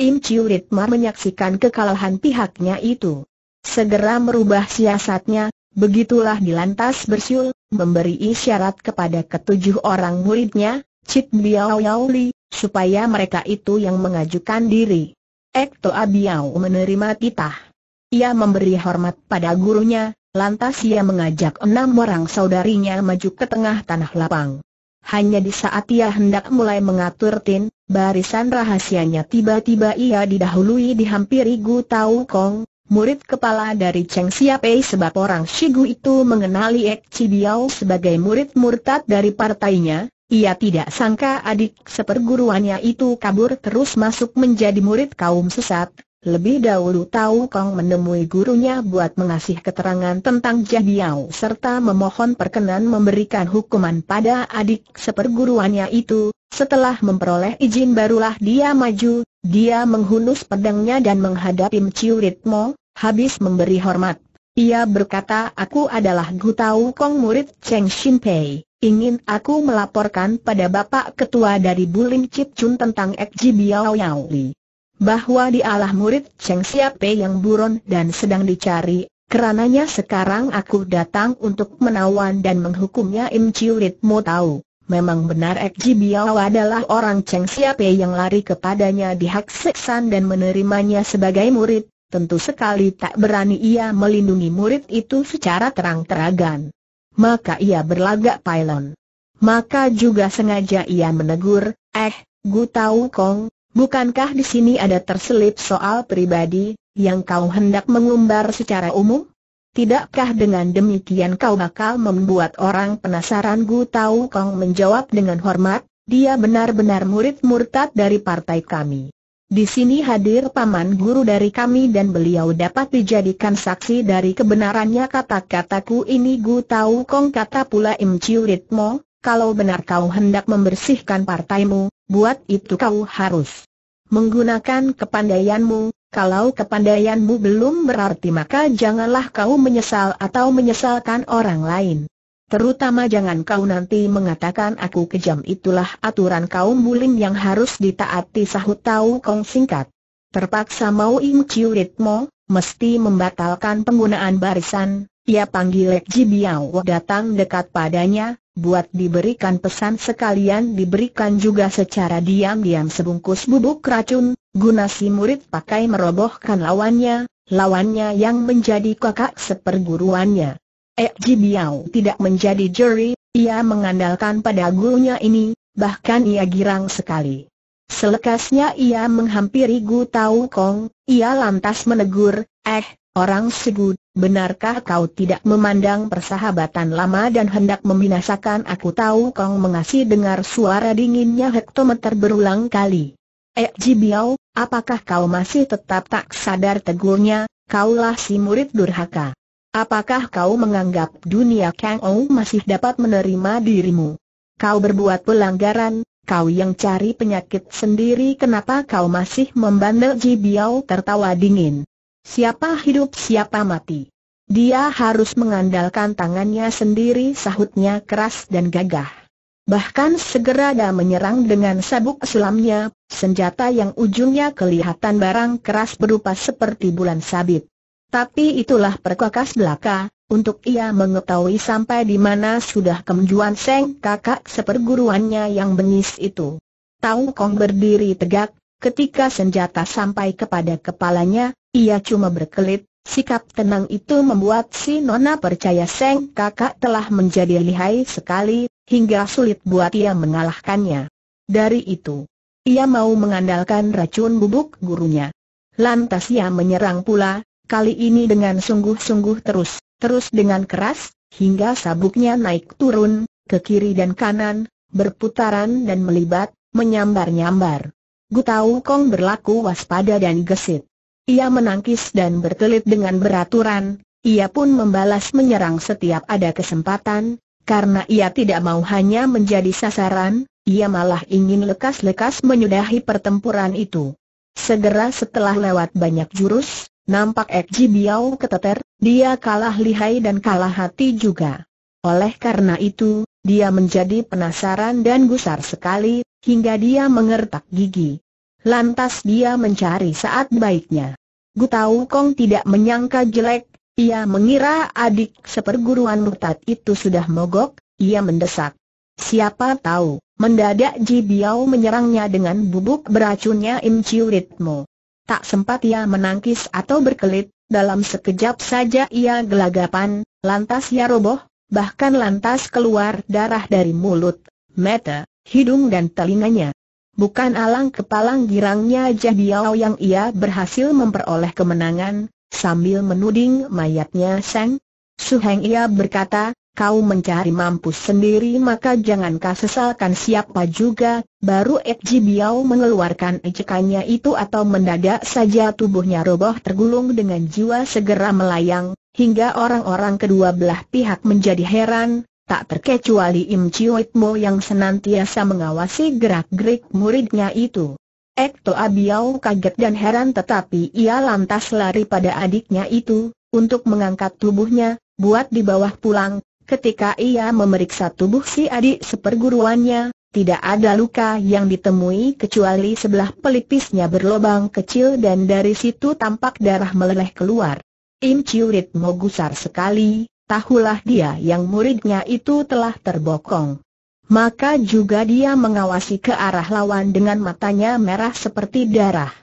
Im Chiu Ritmar menyaksikan kekalahan pihaknya itu. Segera merubah siasatnya, begitulah dilantas bersiul, memberi isyarat kepada ketujuh orang muridnya, Cit Biao Yao Li, supaya mereka itu yang mengajukan diri. Ek Toa Biao menerima titah. Ia memberi hormat pada gurunya, lantas ia mengajak enam orang saudarinya maju ke tengah tanah lapang. Hanya di saat ia hendak mulai mengatur tin, barisan rahasianya tiba-tiba ia didahului dihampiri Gu Tau Kong, murid kepala dari Cheng Siapei sebab orang Shigu itu mengenali Ek Cibiao sebagai murid murtad dari partainya, ia tidak sangka adik seperguruannya itu kabur terus masuk menjadi murid kaum sesat. Lebih dahulu Tau Kong menemui gurunya buat mengasih keterangan tentang Jadiao serta memohon perkenan memberikan hukuman pada adik seperguruannya itu. Setelah memperoleh izin barulah dia maju, dia menghunus pedangnya dan menghadapi Mciu Ritmo, habis memberi hormat. Ia berkata aku adalah Gu Tau Kong murid Cheng Shin Pei. Ingin aku melaporkan pada Bapak Ketua dari Bulim Chit Chun tentang Ji Biao Yao Li. Bahwa dialah murid Cheng Siap Pei yang buron dan sedang dicari. Kerananya sekarang aku datang untuk menawan dan menghukumnya Im Chiu Lit Mo Tau. Memang benar Ji Biao adalah orang Cheng Siap Pei yang lari kepadanya di Hak Seksan dan menerimanya sebagai murid tentu sekali tak berani ia melindungi murid itu secara terang-terangan. Maka ia berlagak pailon. Maka juga sengaja ia menegur, eh, Gu tahu Kong, bukankah di sini ada terselip soal pribadi, yang kau hendak mengumbar secara umum? Tidakkah dengan demikian kau bakal membuat orang penasaran Gu tahu Kong menjawab dengan hormat, dia benar-benar murid murtad dari partai kami. Di sini hadir paman guru dari kami dan beliau dapat dijadikan saksi dari kebenarannya kata-kataku ini Gu Tau Kong kata pula Im Chiu Ritmo, kalau benar kau hendak membersihkan partaimu, buat itu kau harus menggunakan kepandaianmu, kalau kepandaianmu belum berarti maka janganlah kau menyesal atau menyesalkan orang lain. Terutama jangan kau nanti mengatakan aku kejam itulah aturan kaum bulim yang harus ditaati sahut tahu kong singkat. Terpaksa mau Im ciu Ritmo, mesti membatalkan penggunaan barisan, ia panggil Lek Ji Biao datang dekat padanya, buat diberikan pesan sekalian diberikan juga secara diam-diam sebungkus bubuk racun, guna si murid pakai merobohkan lawannya, lawannya yang menjadi kakak seperguruannya. Ek Jibiao tidak menjadi juri, ia mengandalkan pada gurunya ini, bahkan ia girang sekali. Selekasnya ia menghampiri Gu Tau Kong, ia lantas menegur, eh, orang segud, benarkah kau tidak memandang persahabatan lama dan hendak membinasakan aku Tau Kong mengasih dengar suara dinginnya hektometer berulang kali. Eh Jibiao, apakah kau masih tetap tak sadar tegurnya, kaulah si murid durhaka. Apakah kau menganggap dunia Kang Ou masih dapat menerima dirimu? Kau berbuat pelanggaran, kau yang cari penyakit sendiri kenapa kau masih membandel Ji Biao tertawa dingin. Siapa hidup siapa mati. Dia harus mengandalkan tangannya sendiri sahutnya keras dan gagah. Bahkan segera dia menyerang dengan sabuk selamnya, senjata yang ujungnya kelihatan barang keras berupa seperti bulan sabit. Tapi itulah perkakas belaka, untuk ia mengetahui sampai di mana sudah kemajuan Seng kakak seperguruannya yang bengis itu. Tahu Kong berdiri tegak, ketika senjata sampai kepada kepalanya, ia cuma berkelit, sikap tenang itu membuat si Nona percaya Seng kakak telah menjadi lihai sekali, hingga sulit buat ia mengalahkannya. Dari itu, ia mau mengandalkan racun bubuk gurunya. Lantas ia menyerang pula, kali ini dengan sungguh-sungguh terus, terus dengan keras, hingga sabuknya naik turun, ke kiri dan kanan, berputaran dan melibat, menyambar-nyambar. Gutau Kong berlaku waspada dan gesit. Ia menangkis dan berkelit dengan beraturan, ia pun membalas menyerang setiap ada kesempatan, karena ia tidak mau hanya menjadi sasaran, ia malah ingin lekas-lekas menyudahi pertempuran itu. Segera setelah lewat banyak jurus, Nampak Ek Biao keteter, dia kalah lihai dan kalah hati juga. Oleh karena itu, dia menjadi penasaran dan gusar sekali, hingga dia mengertak gigi. Lantas dia mencari saat baiknya. Gu tahu Kong tidak menyangka jelek, ia mengira adik seperguruan murtad itu sudah mogok, ia mendesak. Siapa tahu, mendadak Ji Biao menyerangnya dengan bubuk beracunnya Im Chiu Ritmo. Tak sempat ia menangkis atau berkelit, dalam sekejap saja ia gelagapan, lantas ia roboh, bahkan lantas keluar darah dari mulut, mata, hidung dan telinganya. Bukan alang kepalang girangnya Jadiao yang ia berhasil memperoleh kemenangan, sambil menuding mayatnya Seng. Suheng ia berkata, kau mencari mampus sendiri maka jangan kau sesalkan siapa juga, baru Ekji Biao mengeluarkan ejekannya itu atau mendadak saja tubuhnya roboh tergulung dengan jiwa segera melayang, hingga orang-orang kedua belah pihak menjadi heran, tak terkecuali Im Chiwit yang senantiasa mengawasi gerak-gerik muridnya itu. Ekto Abiao kaget dan heran tetapi ia lantas lari pada adiknya itu, untuk mengangkat tubuhnya, buat di bawah pulang, Ketika ia memeriksa tubuh si adik seperguruannya, tidak ada luka yang ditemui kecuali sebelah pelipisnya berlobang kecil dan dari situ tampak darah meleleh keluar. Im Ciurit gusar sekali, tahulah dia yang muridnya itu telah terbokong. Maka juga dia mengawasi ke arah lawan dengan matanya merah seperti darah.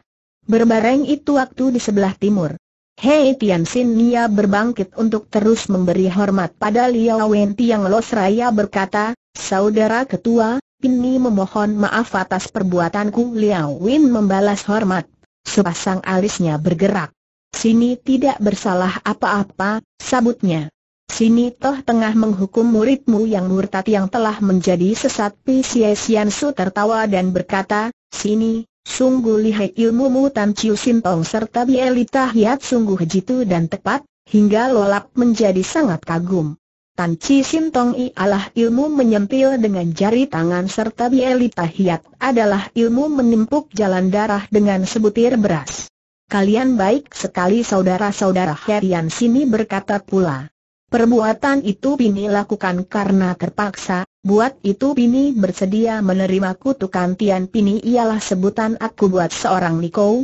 Berbareng itu waktu di sebelah timur. Hei Tian Sin Nia berbangkit untuk terus memberi hormat pada Liao Wen Tiang Los Raya berkata, Saudara Ketua, ini memohon maaf atas perbuatanku Liao Wen membalas hormat. Sepasang alisnya bergerak. Sini tidak bersalah apa-apa, sabutnya. Sini toh tengah menghukum muridmu yang murtad yang telah menjadi sesat Pi Sian Su tertawa dan berkata, Sini, Sungguh lihai ilmumu Tan Chiu Simpong serta Bielita Hiat sungguh jitu dan tepat, hingga lolap menjadi sangat kagum. Tan Chi i ialah ilmu menyempil dengan jari tangan serta bielita hiat adalah ilmu menimpuk jalan darah dengan sebutir beras. Kalian baik sekali saudara-saudara Herian sini berkata pula. Perbuatan itu Bini lakukan karena terpaksa, buat itu Bini bersedia menerima kutukan Tian Bini ialah sebutan aku buat seorang Niko.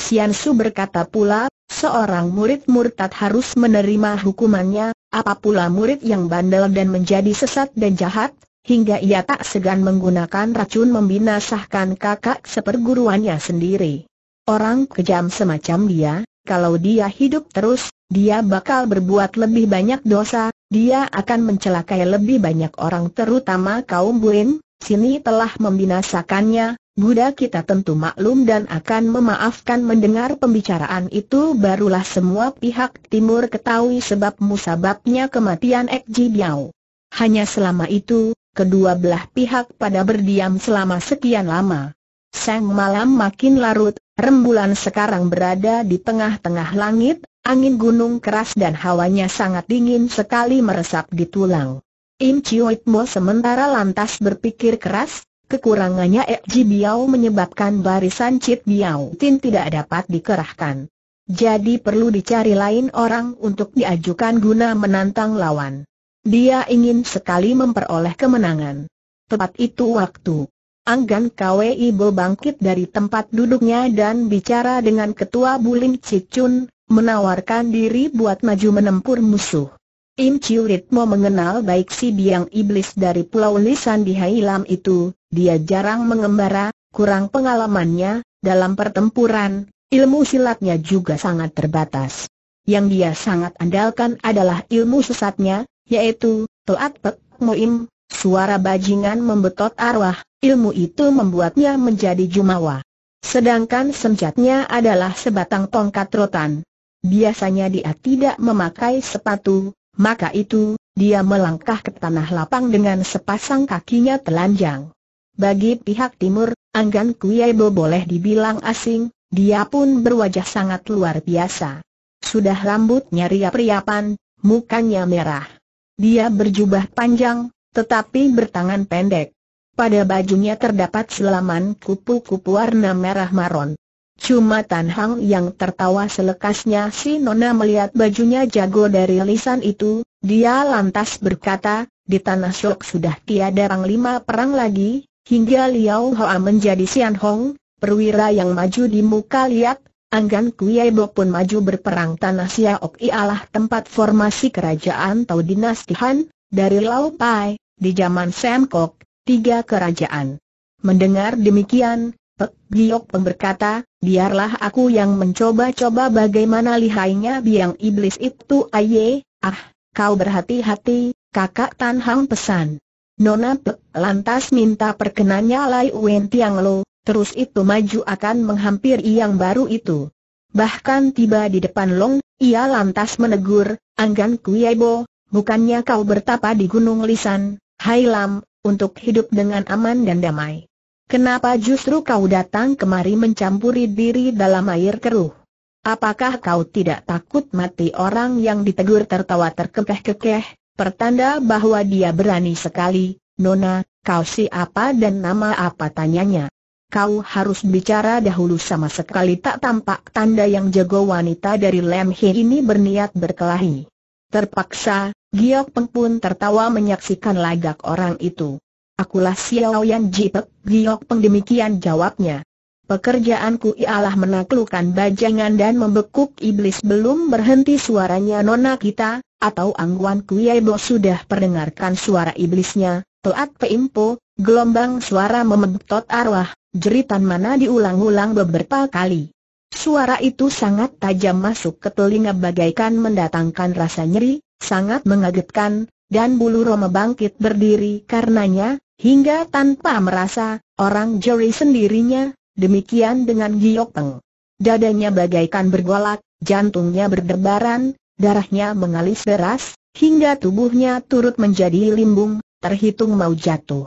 Sian Su berkata pula, seorang murid murtad harus menerima hukumannya, apa pula murid yang bandel dan menjadi sesat dan jahat, hingga ia tak segan menggunakan racun membinasakan kakak seperguruannya sendiri. Orang kejam semacam dia, kalau dia hidup terus, dia bakal berbuat lebih banyak dosa, dia akan mencelakai lebih banyak orang terutama kaum Buin, sini telah membinasakannya, Buddha kita tentu maklum dan akan memaafkan mendengar pembicaraan itu barulah semua pihak timur ketahui sebab musababnya kematian Ek Ji Biao. Hanya selama itu, kedua belah pihak pada berdiam selama sekian lama. Sang malam makin larut, rembulan sekarang berada di tengah-tengah langit, Angin gunung keras dan hawanya sangat dingin sekali meresap di tulang. Im Chiu sementara lantas berpikir keras, kekurangannya Ji Biao menyebabkan barisan Cit Biao Tin tidak dapat dikerahkan. Jadi perlu dicari lain orang untuk diajukan guna menantang lawan. Dia ingin sekali memperoleh kemenangan. Tepat itu waktu. Anggan Kwe Ibo bangkit dari tempat duduknya dan bicara dengan ketua Bulim Cicun, menawarkan diri buat maju menempur musuh. Im Chiu Ritmo mengenal baik si biang iblis dari Pulau Lisan di Hailam itu, dia jarang mengembara, kurang pengalamannya, dalam pertempuran, ilmu silatnya juga sangat terbatas. Yang dia sangat andalkan adalah ilmu sesatnya, yaitu, Toat Pek Moim, suara bajingan membetot arwah, ilmu itu membuatnya menjadi jumawa. Sedangkan senjatnya adalah sebatang tongkat rotan. Biasanya dia tidak memakai sepatu, maka itu, dia melangkah ke tanah lapang dengan sepasang kakinya telanjang. Bagi pihak timur, Anggan Kuyaibo boleh dibilang asing, dia pun berwajah sangat luar biasa. Sudah rambutnya riap-riapan, mukanya merah. Dia berjubah panjang, tetapi bertangan pendek. Pada bajunya terdapat selaman kupu-kupu warna merah maron. Cuma Tan Hang yang tertawa selekasnya si Nona melihat bajunya jago dari lisan itu, dia lantas berkata, di tanah Syok sudah tiada lima perang lagi, hingga Liao Hoa menjadi Sian Hong, perwira yang maju di muka lihat, Anggan Kuei Bo pun maju berperang tanah Siaok ialah tempat formasi kerajaan atau dinasti Han, dari Lao Pai, di zaman Sam Kok, tiga kerajaan. Mendengar demikian, Pek Giok Peng berkata, biarlah aku yang mencoba-coba bagaimana lihainya biang iblis itu aye, ah, kau berhati-hati, kakak Tan Hang pesan. Nona Pek lantas minta perkenannya Lai Wen Tiang Lo, terus itu maju akan menghampiri yang baru itu. Bahkan tiba di depan Long, ia lantas menegur, Anggan Kuyebo, bukannya kau bertapa di Gunung Lisan, Hai Lam, untuk hidup dengan aman dan damai. Kenapa justru kau datang kemari mencampuri diri dalam air keruh? Apakah kau tidak takut mati orang yang ditegur tertawa terkekeh-kekeh, pertanda bahwa dia berani sekali, Nona, kau siapa dan nama apa tanyanya? Kau harus bicara dahulu sama sekali tak tampak tanda yang jago wanita dari Lemhi ini berniat berkelahi. Terpaksa, Giok Peng pun tertawa menyaksikan lagak orang itu. Akulah Xiao Yan Jipek, Giok Peng demikian jawabnya. Pekerjaanku ialah menaklukkan bajangan dan membekuk iblis belum berhenti suaranya Nona kita, atau Angguan Kuyebo sudah perdengarkan suara iblisnya, Toat Peimpo, gelombang suara membentot arwah, jeritan mana diulang-ulang beberapa kali. Suara itu sangat tajam masuk ke telinga bagaikan mendatangkan rasa nyeri, sangat mengagetkan, dan bulu Roma bangkit berdiri karenanya, Hingga tanpa merasa, orang juri sendirinya, demikian dengan Giok Peng. Dadanya bagaikan bergolak, jantungnya berdebaran, darahnya mengalir deras, hingga tubuhnya turut menjadi limbung, terhitung mau jatuh.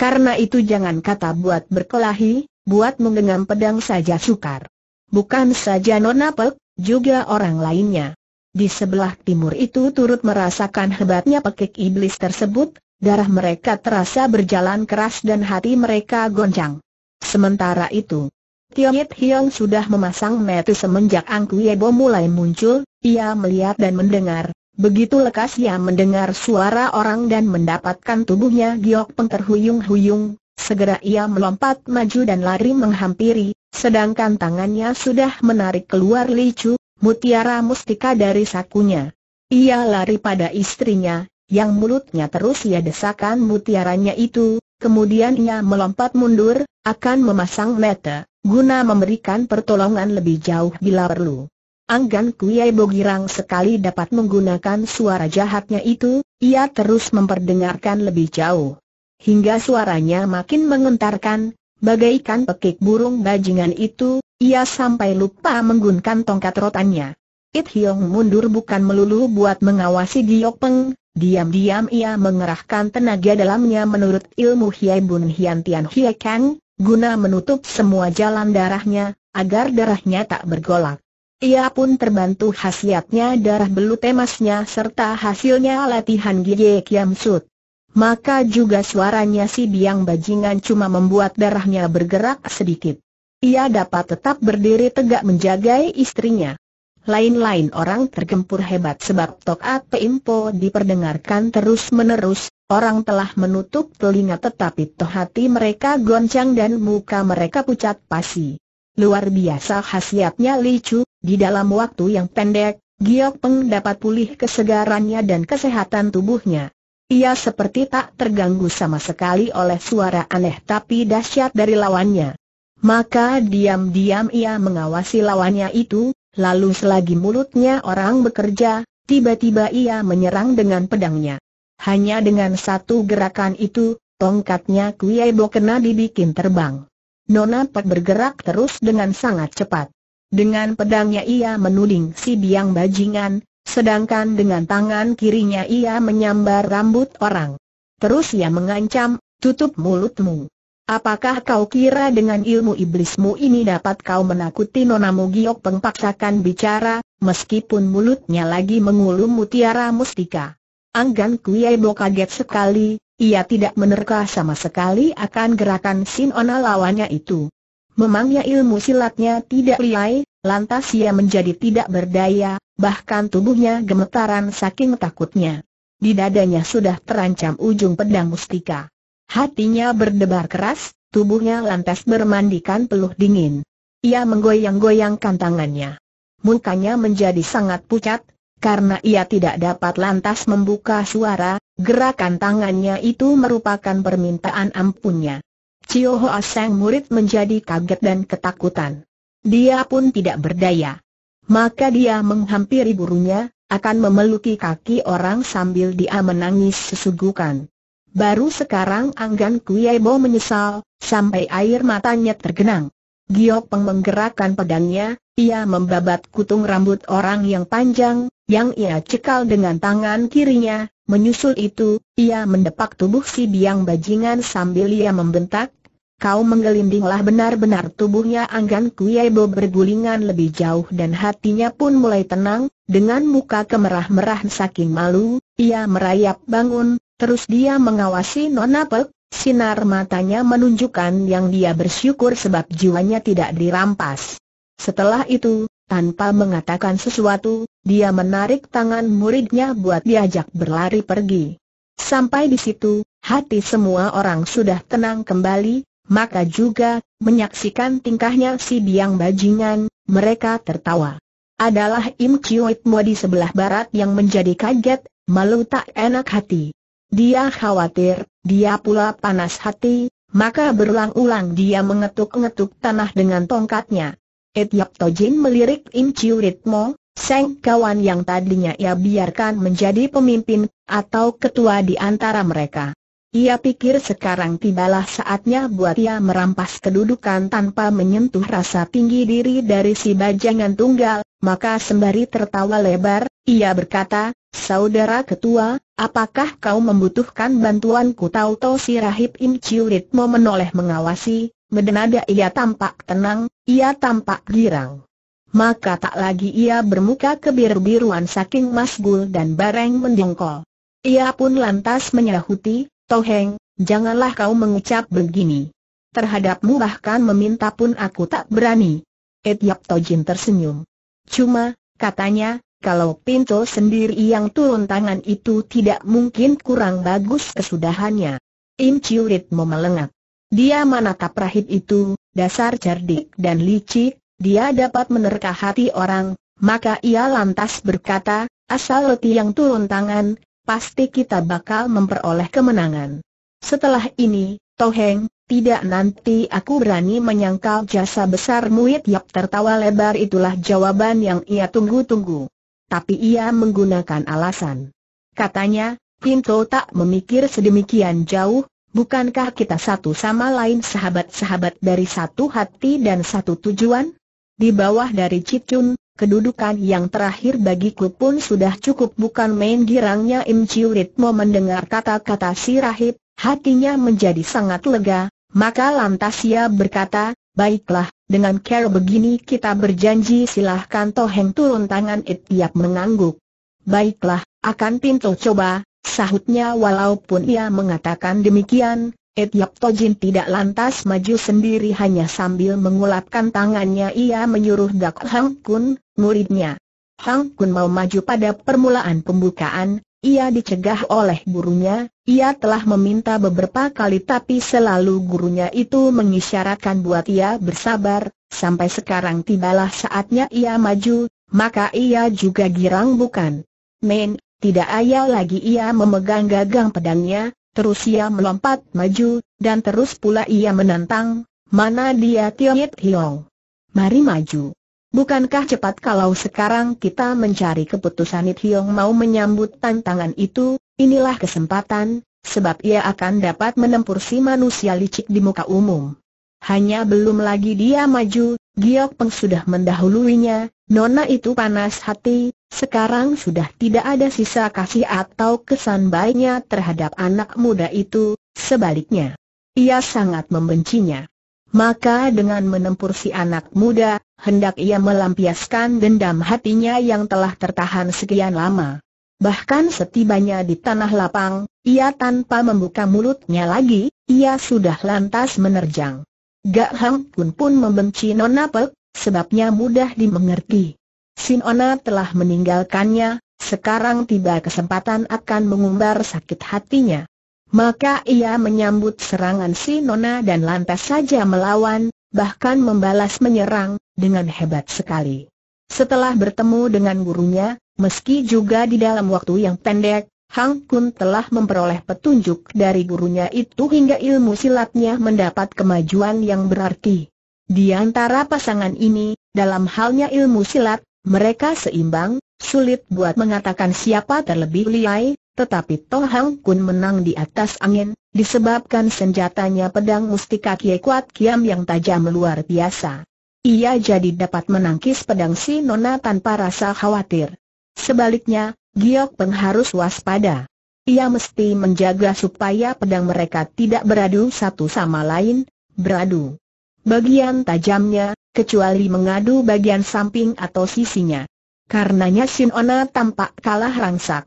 Karena itu jangan kata buat berkelahi, buat menggenggam pedang saja sukar. Bukan saja Nona Pek, juga orang lainnya. Di sebelah timur itu turut merasakan hebatnya pekik iblis tersebut, Darah mereka terasa berjalan keras dan hati mereka goncang. Sementara itu, Tiongit Hiong sudah memasang metu semenjak Angku Yebo mulai muncul, ia melihat dan mendengar. Begitu lekas ia mendengar suara orang dan mendapatkan tubuhnya giok pengterhuyung-huyung, segera ia melompat maju dan lari menghampiri, sedangkan tangannya sudah menarik keluar licu, mutiara mustika dari sakunya. Ia lari pada istrinya, yang mulutnya terus ia desakan mutiaranya itu, kemudian ia melompat mundur, akan memasang mata, guna memberikan pertolongan lebih jauh bila perlu. Anggan Kuyai Bogirang sekali dapat menggunakan suara jahatnya itu, ia terus memperdengarkan lebih jauh. Hingga suaranya makin mengentarkan, bagaikan pekik burung bajingan itu, ia sampai lupa menggunakan tongkat rotannya. It Hiong mundur bukan melulu buat mengawasi Giok Peng, Diam-diam ia mengerahkan tenaga dalamnya menurut ilmu Hiai Bun Hian Tian Hie Kang, guna menutup semua jalan darahnya, agar darahnya tak bergolak. Ia pun terbantu khasiatnya darah belut emasnya serta hasilnya latihan gie Kiam sud. Maka juga suaranya si biang bajingan cuma membuat darahnya bergerak sedikit. Ia dapat tetap berdiri tegak menjaga istrinya lain-lain orang tergempur hebat sebab tok Tokat impo diperdengarkan terus-menerus, orang telah menutup telinga tetapi toh hati mereka goncang dan muka mereka pucat pasi. Luar biasa khasiatnya Licu, di dalam waktu yang pendek, Giok Peng dapat pulih kesegarannya dan kesehatan tubuhnya. Ia seperti tak terganggu sama sekali oleh suara aneh tapi dahsyat dari lawannya. Maka diam-diam ia mengawasi lawannya itu, Lalu selagi mulutnya orang bekerja, tiba-tiba ia menyerang dengan pedangnya. Hanya dengan satu gerakan itu, tongkatnya Kuiebo kena dibikin terbang. Nona Pek bergerak terus dengan sangat cepat. Dengan pedangnya ia menuding si biang bajingan, sedangkan dengan tangan kirinya ia menyambar rambut orang. Terus ia mengancam, tutup mulutmu. Apakah kau kira dengan ilmu iblismu ini dapat kau menakuti nonamu Giok pengpaksakan bicara, meskipun mulutnya lagi mengulum mutiara mustika? Anggan Bo kaget sekali, ia tidak menerka sama sekali akan gerakan Sin Ona lawannya itu. Memangnya ilmu silatnya tidak liai, lantas ia menjadi tidak berdaya, bahkan tubuhnya gemetaran saking takutnya. Di dadanya sudah terancam ujung pedang mustika. Hatinya berdebar keras, tubuhnya lantas bermandikan peluh dingin. Ia menggoyang-goyangkan tangannya. Mukanya menjadi sangat pucat, karena ia tidak dapat lantas membuka suara, gerakan tangannya itu merupakan permintaan ampunnya. Cio Hoa Seng murid menjadi kaget dan ketakutan. Dia pun tidak berdaya. Maka dia menghampiri gurunya, akan memeluki kaki orang sambil dia menangis sesugukan. Baru sekarang Anggan Kuyebo menyesal, sampai air matanya tergenang. Giok Peng menggerakkan pedangnya, ia membabat kutung rambut orang yang panjang, yang ia cekal dengan tangan kirinya, menyusul itu, ia mendepak tubuh si biang bajingan sambil ia membentak, Kau menggelindinglah benar-benar tubuhnya Anggan Kuyebo bergulingan lebih jauh dan hatinya pun mulai tenang, dengan muka kemerah-merahan saking malu, ia merayap bangun, Terus dia mengawasi Nona Pek, sinar matanya menunjukkan yang dia bersyukur sebab jiwanya tidak dirampas. Setelah itu, tanpa mengatakan sesuatu, dia menarik tangan muridnya buat diajak berlari pergi. Sampai di situ, hati semua orang sudah tenang kembali, maka juga, menyaksikan tingkahnya si biang bajingan, mereka tertawa. Adalah Im Mua di sebelah barat yang menjadi kaget, malu tak enak hati. Dia khawatir, dia pula panas hati, maka berulang-ulang dia mengetuk-ngetuk tanah dengan tongkatnya. Etiap Tojin melirik Im Chiu Ritmo, Seng kawan yang tadinya ia biarkan menjadi pemimpin, atau ketua di antara mereka. Ia pikir sekarang tibalah saatnya buat ia merampas kedudukan tanpa menyentuh rasa tinggi diri dari si bajangan tunggal, maka sembari tertawa lebar, ia berkata, Saudara ketua, apakah kau membutuhkan bantuanku? Tahu tahu si Rahib Im Chiu mau menoleh mengawasi, mendenada ia tampak tenang, ia tampak girang. Maka tak lagi ia bermuka kebiru-biruan saking masgul dan bareng mendongkol. Ia pun lantas menyahuti, Toheng, janganlah kau mengucap begini. Terhadapmu bahkan meminta pun aku tak berani. Yap Tojin tersenyum. Cuma, katanya, kalau Pinto sendiri yang turun tangan itu tidak mungkin kurang bagus kesudahannya. Im Ciurit memelengak. Dia menatap rahib itu, dasar cerdik dan licik, dia dapat menerka hati orang, maka ia lantas berkata, asal Leti yang turun tangan, pasti kita bakal memperoleh kemenangan. Setelah ini, Toheng, tidak nanti aku berani menyangkal jasa besar Muid Yap tertawa lebar itulah jawaban yang ia tunggu-tunggu tapi ia menggunakan alasan. Katanya, Pinto tak memikir sedemikian jauh, bukankah kita satu sama lain sahabat-sahabat dari satu hati dan satu tujuan? Di bawah dari Cicun, kedudukan yang terakhir bagiku pun sudah cukup bukan main girangnya Im Chiu Ritmo mendengar kata-kata si rahib, hatinya menjadi sangat lega, maka lantas ia berkata, baiklah, dengan cara begini kita berjanji silahkan Toheng turun tangan Itiap mengangguk. Baiklah, akan pintu coba, sahutnya walaupun ia mengatakan demikian, Etiap Tojin tidak lantas maju sendiri hanya sambil mengulapkan tangannya ia menyuruh Dak Hang Kun, muridnya. Hang Kun mau maju pada permulaan pembukaan, ia dicegah oleh gurunya, ia telah meminta beberapa kali tapi selalu gurunya itu mengisyaratkan buat ia bersabar, sampai sekarang tibalah saatnya ia maju, maka ia juga girang bukan? Men, tidak ayah lagi ia memegang gagang pedangnya, terus ia melompat maju, dan terus pula ia menantang, mana dia Tiongit Hiong. Mari maju. Bukankah cepat kalau sekarang kita mencari keputusan It Hiong mau menyambut tantangan itu, inilah kesempatan, sebab ia akan dapat menempur si manusia licik di muka umum. Hanya belum lagi dia maju, Giok Peng sudah mendahuluinya, nona itu panas hati, sekarang sudah tidak ada sisa kasih atau kesan baiknya terhadap anak muda itu, sebaliknya. Ia sangat membencinya. Maka dengan menempur si anak muda, hendak ia melampiaskan dendam hatinya yang telah tertahan sekian lama. Bahkan setibanya di tanah lapang, ia tanpa membuka mulutnya lagi, ia sudah lantas menerjang. Gak Hang pun pun membenci Nona Pek, sebabnya mudah dimengerti. Sinona telah meninggalkannya, sekarang tiba kesempatan akan mengumbar sakit hatinya. Maka ia menyambut serangan si Nona dan lantas saja melawan, bahkan membalas menyerang, dengan hebat sekali. Setelah bertemu dengan gurunya, meski juga di dalam waktu yang pendek, Hang Kun telah memperoleh petunjuk dari gurunya itu hingga ilmu silatnya mendapat kemajuan yang berarti. Di antara pasangan ini, dalam halnya ilmu silat, mereka seimbang, sulit buat mengatakan siapa terlebih liai, tetapi Toh Kun menang di atas angin, disebabkan senjatanya pedang mustika Kie Kuat Kiam yang tajam luar biasa. Ia jadi dapat menangkis pedang si Nona tanpa rasa khawatir. Sebaliknya, Giok Peng harus waspada. Ia mesti menjaga supaya pedang mereka tidak beradu satu sama lain, beradu bagian tajamnya, kecuali mengadu bagian samping atau sisinya. Karenanya Sinona tampak kalah rangsak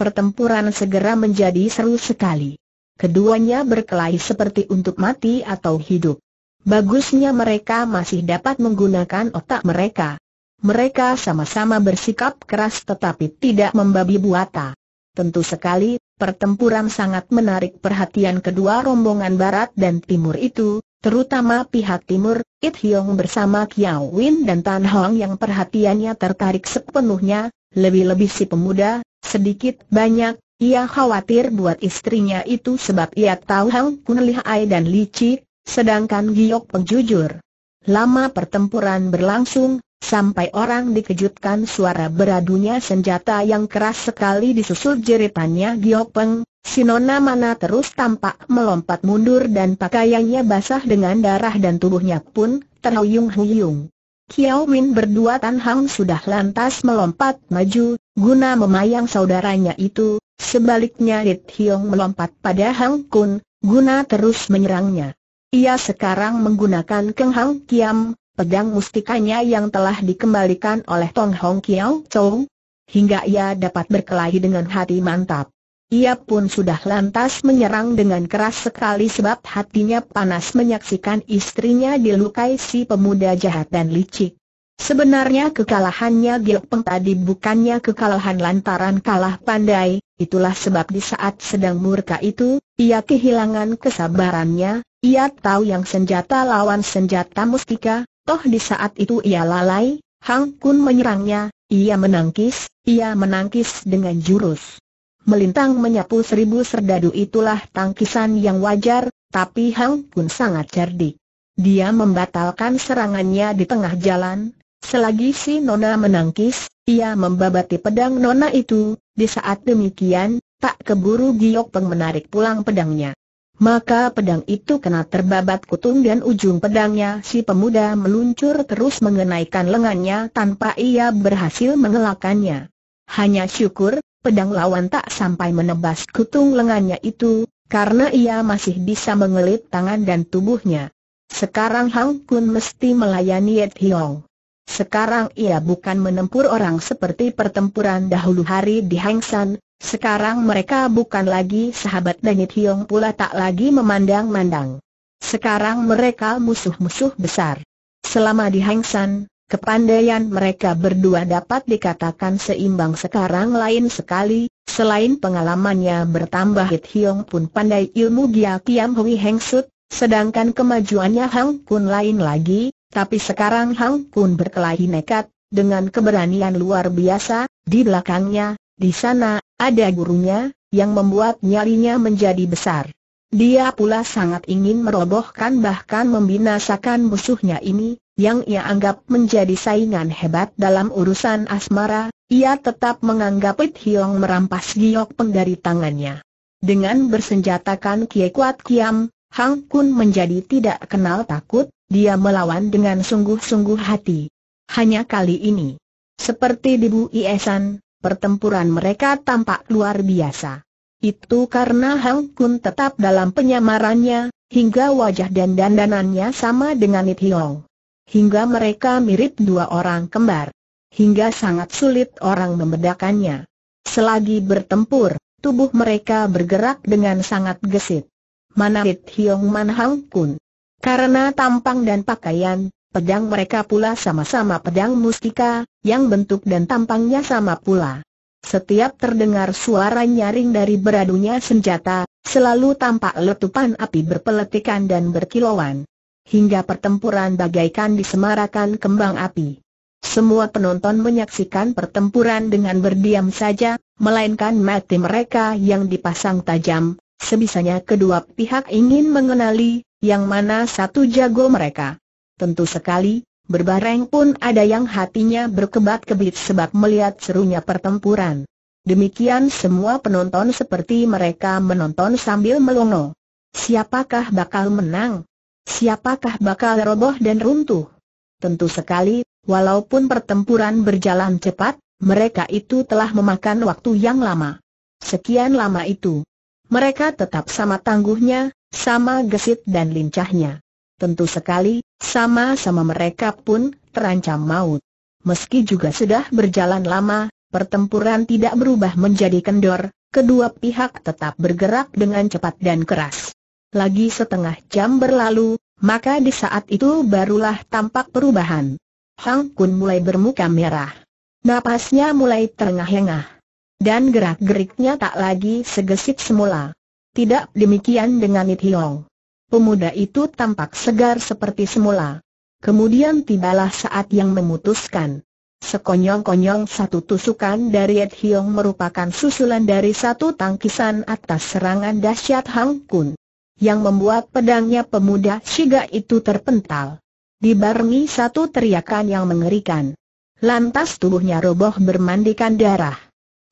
pertempuran segera menjadi seru sekali. Keduanya berkelahi seperti untuk mati atau hidup. Bagusnya mereka masih dapat menggunakan otak mereka. Mereka sama-sama bersikap keras tetapi tidak membabi buata. Tentu sekali, pertempuran sangat menarik perhatian kedua rombongan barat dan timur itu, terutama pihak timur, It Hyong bersama Kiao Win dan Tan Hong yang perhatiannya tertarik sepenuhnya, lebih-lebih si pemuda, sedikit banyak, ia khawatir buat istrinya itu sebab ia tahu hal Kun lihai dan licik, sedangkan Giok pengjujur. Lama pertempuran berlangsung, sampai orang dikejutkan suara beradunya senjata yang keras sekali disusul jeritannya Giok Peng, Sinona mana terus tampak melompat mundur dan pakaiannya basah dengan darah dan tubuhnya pun terhuyung-huyung. Kiao Min berdua Tan Hang sudah lantas melompat maju, guna memayang saudaranya itu, sebaliknya Rit Hiong melompat pada Hang Kun, guna terus menyerangnya. Ia sekarang menggunakan Keng Hang Kiam, pedang mustikanya yang telah dikembalikan oleh Tong Hong Kiao Chou, hingga ia dapat berkelahi dengan hati mantap. Ia pun sudah lantas menyerang dengan keras sekali sebab hatinya panas menyaksikan istrinya dilukai si pemuda jahat dan licik. Sebenarnya kekalahannya Giok Peng tadi bukannya kekalahan lantaran kalah pandai, itulah sebab di saat sedang murka itu, ia kehilangan kesabarannya, ia tahu yang senjata lawan senjata mustika, toh di saat itu ia lalai, Hang Kun menyerangnya, ia menangkis, ia menangkis dengan jurus melintang menyapu seribu serdadu itulah tangkisan yang wajar, tapi Hang pun sangat cerdik. Dia membatalkan serangannya di tengah jalan, selagi si Nona menangkis, ia membabati pedang Nona itu, di saat demikian, tak keburu Giok Peng menarik pulang pedangnya. Maka pedang itu kena terbabat kutung dan ujung pedangnya si pemuda meluncur terus mengenaikan lengannya tanpa ia berhasil mengelakannya. Hanya syukur, pedang lawan tak sampai menebas kutung lengannya itu, karena ia masih bisa mengelit tangan dan tubuhnya. Sekarang Hang Kun mesti melayani Yet Hiong. Sekarang ia bukan menempur orang seperti pertempuran dahulu hari di Hangsan, sekarang mereka bukan lagi sahabat dan Yet Hiong pula tak lagi memandang-mandang. Sekarang mereka musuh-musuh besar. Selama di Hangsan, Kepandaian mereka berdua dapat dikatakan seimbang sekarang lain sekali, selain pengalamannya bertambah Hit Hiong pun pandai ilmu Gia Kiam Hui Heng Sut, sedangkan kemajuannya Hang Kun lain lagi, tapi sekarang Hang Kun berkelahi nekat, dengan keberanian luar biasa, di belakangnya, di sana, ada gurunya, yang membuat nyalinya menjadi besar. Dia pula sangat ingin merobohkan bahkan membinasakan musuhnya ini, yang ia anggap menjadi saingan hebat dalam urusan asmara, ia tetap menganggap It Hiong merampas giok peng dari tangannya. Dengan bersenjatakan Kie Kuat Kiam, Hang Kun menjadi tidak kenal takut, dia melawan dengan sungguh-sungguh hati. Hanya kali ini, seperti di Bu Iesan, pertempuran mereka tampak luar biasa. Itu karena Hang Kun tetap dalam penyamarannya, hingga wajah dan dandanannya sama dengan It Hiong hingga mereka mirip dua orang kembar. Hingga sangat sulit orang membedakannya. Selagi bertempur, tubuh mereka bergerak dengan sangat gesit. Manahit Hiong Man Hang Kun. Karena tampang dan pakaian, pedang mereka pula sama-sama pedang mustika, yang bentuk dan tampangnya sama pula. Setiap terdengar suara nyaring dari beradunya senjata, selalu tampak letupan api berpeletikan dan berkilauan hingga pertempuran bagaikan disemarakan kembang api. Semua penonton menyaksikan pertempuran dengan berdiam saja, melainkan mati mereka yang dipasang tajam, sebisanya kedua pihak ingin mengenali, yang mana satu jago mereka. Tentu sekali, berbareng pun ada yang hatinya berkebat-kebit sebab melihat serunya pertempuran. Demikian semua penonton seperti mereka menonton sambil melongo. Siapakah bakal menang? siapakah bakal roboh dan runtuh? Tentu sekali, walaupun pertempuran berjalan cepat, mereka itu telah memakan waktu yang lama. Sekian lama itu, mereka tetap sama tangguhnya, sama gesit dan lincahnya. Tentu sekali, sama-sama mereka pun terancam maut. Meski juga sudah berjalan lama, pertempuran tidak berubah menjadi kendor, kedua pihak tetap bergerak dengan cepat dan keras. Lagi setengah jam berlalu, maka di saat itu barulah tampak perubahan. Hang Kun mulai bermuka merah. Napasnya mulai terengah-engah. Dan gerak-geriknya tak lagi segesit semula. Tidak demikian dengan It Hiong. Pemuda itu tampak segar seperti semula. Kemudian tibalah saat yang memutuskan. Sekonyong-konyong satu tusukan dari Ed Hiong merupakan susulan dari satu tangkisan atas serangan dahsyat Hang Kun yang membuat pedangnya pemuda Shiga itu terpental. Dibarengi satu teriakan yang mengerikan. Lantas tubuhnya roboh bermandikan darah.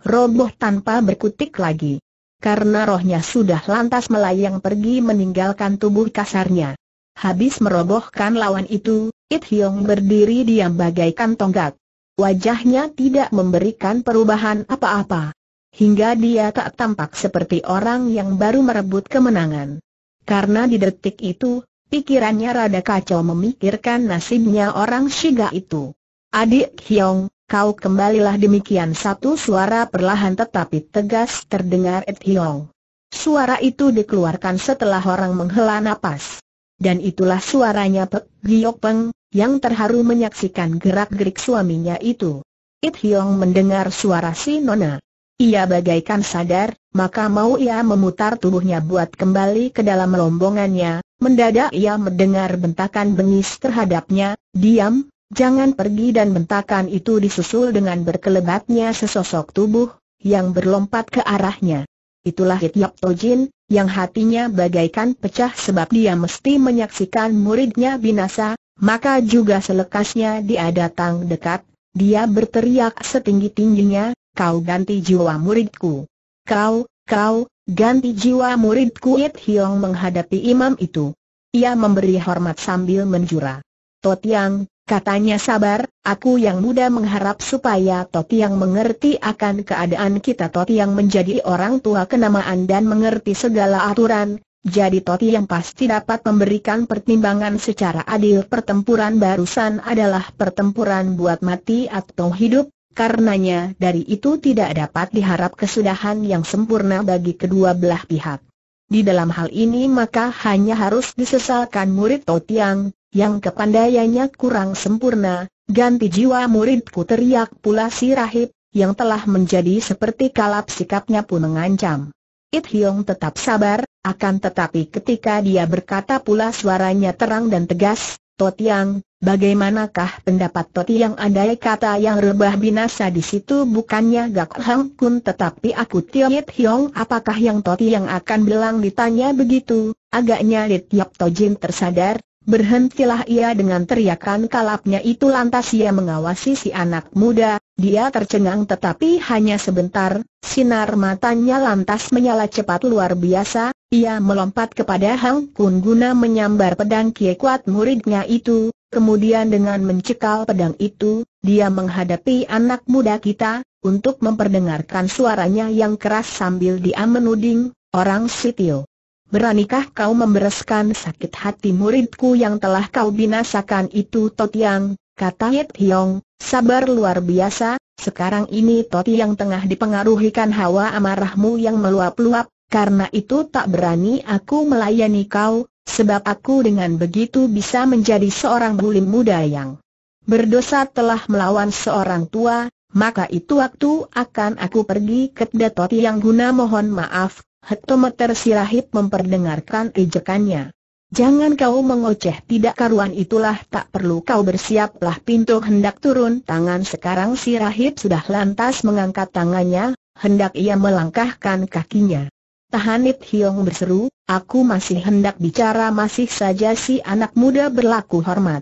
Roboh tanpa berkutik lagi. Karena rohnya sudah lantas melayang pergi meninggalkan tubuh kasarnya. Habis merobohkan lawan itu, It Hyong berdiri diam bagaikan tonggak. Wajahnya tidak memberikan perubahan apa-apa. Hingga dia tak tampak seperti orang yang baru merebut kemenangan. Karena di detik itu, pikirannya rada kacau memikirkan nasibnya orang Shiga itu. Adik Hyong, kau kembalilah demikian satu suara perlahan tetapi tegas terdengar Ed Hyong. Suara itu dikeluarkan setelah orang menghela napas. Dan itulah suaranya Pek Giyok Peng, yang terharu menyaksikan gerak-gerik suaminya itu. Ed Hyong mendengar suara si Nona. Ia bagaikan sadar, maka mau ia memutar tubuhnya buat kembali ke dalam lombongannya, mendadak ia mendengar bentakan bengis terhadapnya, diam, jangan pergi dan bentakan itu disusul dengan berkelebatnya sesosok tubuh, yang berlompat ke arahnya. Itulah Hityok Tojin, yang hatinya bagaikan pecah sebab dia mesti menyaksikan muridnya binasa, maka juga selekasnya dia datang dekat, dia berteriak setinggi-tingginya, kau ganti jiwa muridku. Kau, kau, ganti jiwa murid Kuit Hiong menghadapi imam itu. Ia memberi hormat sambil menjura. Totiang, katanya sabar, aku yang muda mengharap supaya Totiang mengerti akan keadaan kita Totiang menjadi orang tua kenamaan dan mengerti segala aturan, jadi Toti pasti dapat memberikan pertimbangan secara adil pertempuran barusan adalah pertempuran buat mati atau hidup, Karenanya dari itu tidak dapat diharap kesudahan yang sempurna bagi kedua belah pihak. Di dalam hal ini maka hanya harus disesalkan murid Totiang, yang kepandaiannya kurang sempurna, ganti jiwa muridku teriak pula si Rahib, yang telah menjadi seperti kalap sikapnya pun mengancam. It Hiong tetap sabar, akan tetapi ketika dia berkata pula suaranya terang dan tegas, Totiang, Bagaimanakah pendapat Toti yang andai kata yang rebah binasa di situ bukannya Gak Hang Kun tetapi aku Tiet Hiong apakah yang Toti yang akan bilang ditanya begitu, agaknya Litiap Tojin tersadar, berhentilah ia dengan teriakan kalapnya itu lantas ia mengawasi si anak muda, dia tercengang tetapi hanya sebentar, sinar matanya lantas menyala cepat luar biasa, ia melompat kepada Hang Kun guna menyambar pedang kiekuat muridnya itu, Kemudian dengan mencekal pedang itu, dia menghadapi anak muda kita, untuk memperdengarkan suaranya yang keras sambil dia menuding, orang sitio. Beranikah kau membereskan sakit hati muridku yang telah kau binasakan itu Totiang, kata Yit Hiong, sabar luar biasa, sekarang ini Toti tengah dipengaruhikan hawa amarahmu yang meluap-luap, karena itu tak berani aku melayani kau, sebab aku dengan begitu bisa menjadi seorang bulim muda yang berdosa telah melawan seorang tua, maka itu waktu akan aku pergi ke datot yang guna mohon maaf, hektometer Sirahib memperdengarkan ejekannya. Jangan kau mengoceh tidak karuan itulah tak perlu kau bersiaplah pintu hendak turun tangan sekarang si Rahib sudah lantas mengangkat tangannya, hendak ia melangkahkan kakinya. Tahanit Hiong berseru, aku masih hendak bicara masih saja si anak muda berlaku hormat.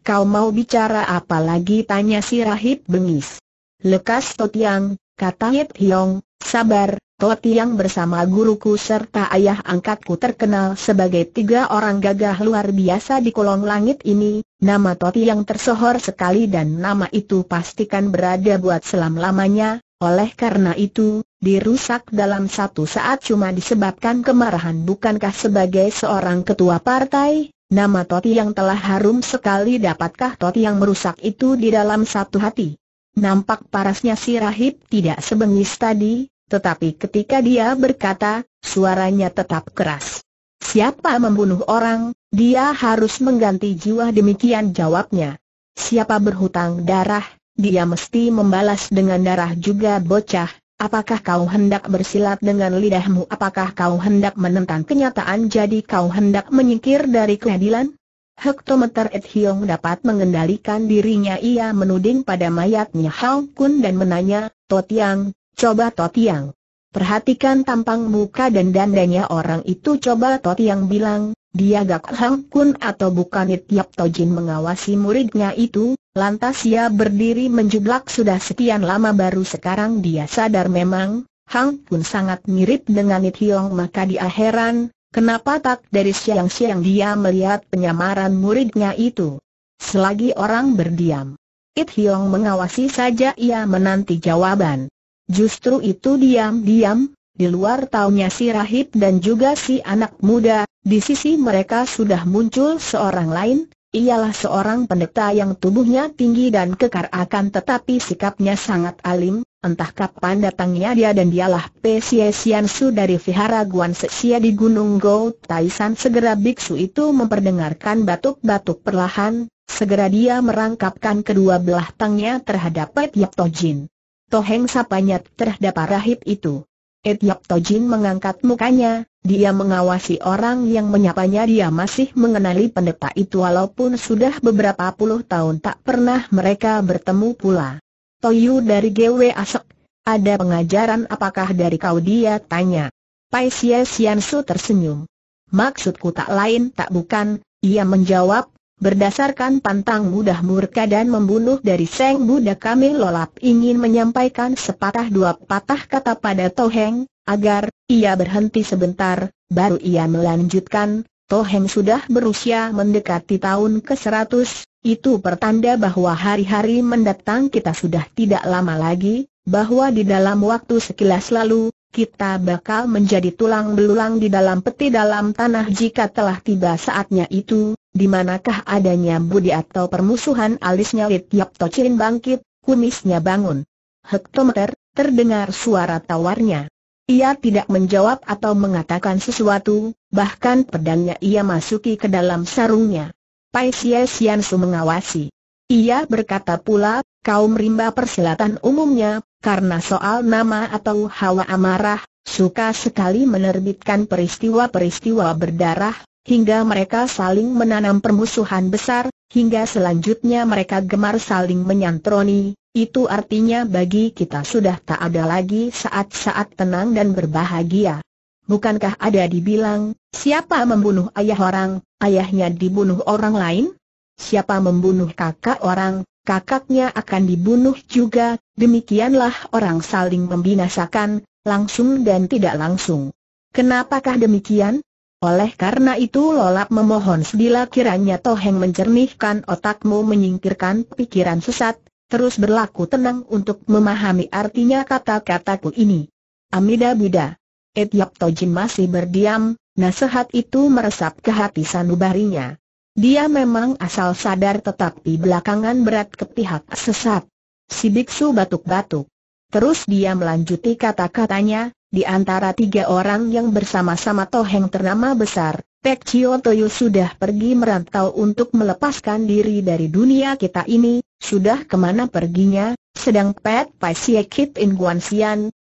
Kau mau bicara apa lagi tanya si Rahib bengis. Lekas Totiang, kata Hit Hiong, sabar, Totiang bersama guruku serta ayah angkatku terkenal sebagai tiga orang gagah luar biasa di kolong langit ini, nama Totiang tersohor sekali dan nama itu pastikan berada buat selam-lamanya, oleh karena itu, dirusak dalam satu saat cuma disebabkan kemarahan bukankah sebagai seorang ketua partai, nama Toti yang telah harum sekali dapatkah Toti yang merusak itu di dalam satu hati? Nampak parasnya si Rahib tidak sebengis tadi, tetapi ketika dia berkata, suaranya tetap keras. Siapa membunuh orang, dia harus mengganti jiwa demikian jawabnya. Siapa berhutang darah, dia mesti membalas dengan darah juga bocah, Apakah kau hendak bersilat dengan lidahmu? Apakah kau hendak menentang kenyataan? Jadi kau hendak menyingkir dari keadilan? Hektometer Ed Hiong dapat mengendalikan dirinya ia menuding pada mayatnya Hao Kun dan menanya, Totiang, coba Totiang. Perhatikan tampang muka dan dandanya orang itu coba Totiang bilang, dia Gak Hang Kun atau bukan It Tiap Tojin mengawasi muridnya itu, lantas ia berdiri menjublak sudah sekian lama baru sekarang dia sadar memang, Hang Kun sangat mirip dengan It Hiong maka dia heran, kenapa tak dari siang-siang dia melihat penyamaran muridnya itu. Selagi orang berdiam, It Hiong mengawasi saja ia menanti jawaban. Justru itu diam-diam, di luar taunya si rahib dan juga si anak muda, di sisi mereka sudah muncul seorang lain, ialah seorang pendeta yang tubuhnya tinggi dan kekar akan tetapi sikapnya sangat alim, entah kapan datangnya dia dan dialah Pesie Siansu dari vihara Guan Sia di Gunung Go Taisan segera biksu itu memperdengarkan batuk-batuk perlahan, segera dia merangkapkan kedua belah tangnya terhadap Pet Yap Tojin. Toheng sapanya terhadap rahib itu. Etiap eh, Tojin mengangkat mukanya, dia mengawasi orang yang menyapanya dia masih mengenali pendeta itu walaupun sudah beberapa puluh tahun tak pernah mereka bertemu pula. Toyu dari GW Asok, ada pengajaran apakah dari kau dia tanya. Pai Xie Su tersenyum. Maksudku tak lain tak bukan, ia menjawab, berdasarkan pantang mudah murka dan membunuh dari Seng Buddha kami lolap ingin menyampaikan sepatah dua patah kata pada Toheng, agar ia berhenti sebentar, baru ia melanjutkan, Toheng sudah berusia mendekati tahun ke-100, itu pertanda bahwa hari-hari mendatang kita sudah tidak lama lagi, bahwa di dalam waktu sekilas lalu, kita bakal menjadi tulang belulang di dalam peti dalam tanah jika telah tiba saatnya itu, di manakah adanya budi atau permusuhan alisnya Lit Yap Tocin bangkit, kumisnya bangun. Hektometer, terdengar suara tawarnya. Ia tidak menjawab atau mengatakan sesuatu, bahkan pedangnya ia masuki ke dalam sarungnya. Pai Xie Su mengawasi. Ia berkata pula, kaum rimba perselatan umumnya, karena soal nama atau hawa amarah, suka sekali menerbitkan peristiwa-peristiwa berdarah, hingga mereka saling menanam permusuhan besar, hingga selanjutnya mereka gemar saling menyantroni, itu artinya bagi kita sudah tak ada lagi saat-saat tenang dan berbahagia. Bukankah ada dibilang, siapa membunuh ayah orang, ayahnya dibunuh orang lain? siapa membunuh kakak orang, kakaknya akan dibunuh juga, demikianlah orang saling membinasakan, langsung dan tidak langsung. Kenapakah demikian? Oleh karena itu Lolap memohon sedila kiranya Toheng mencernihkan otakmu menyingkirkan pikiran sesat, terus berlaku tenang untuk memahami artinya kata-kataku ini. Amida Buddha. Etiap Tojin masih berdiam, nasihat itu meresap ke hati sanubarinya. Dia memang asal sadar tetapi belakangan berat ke pihak sesat. Si biksu batuk-batuk. Terus dia melanjuti kata-katanya, di antara tiga orang yang bersama-sama Toheng ternama besar, Pek Chio Toyo sudah pergi merantau untuk melepaskan diri dari dunia kita ini, sudah kemana perginya, sedang Pet Pai Sie Kit In Guan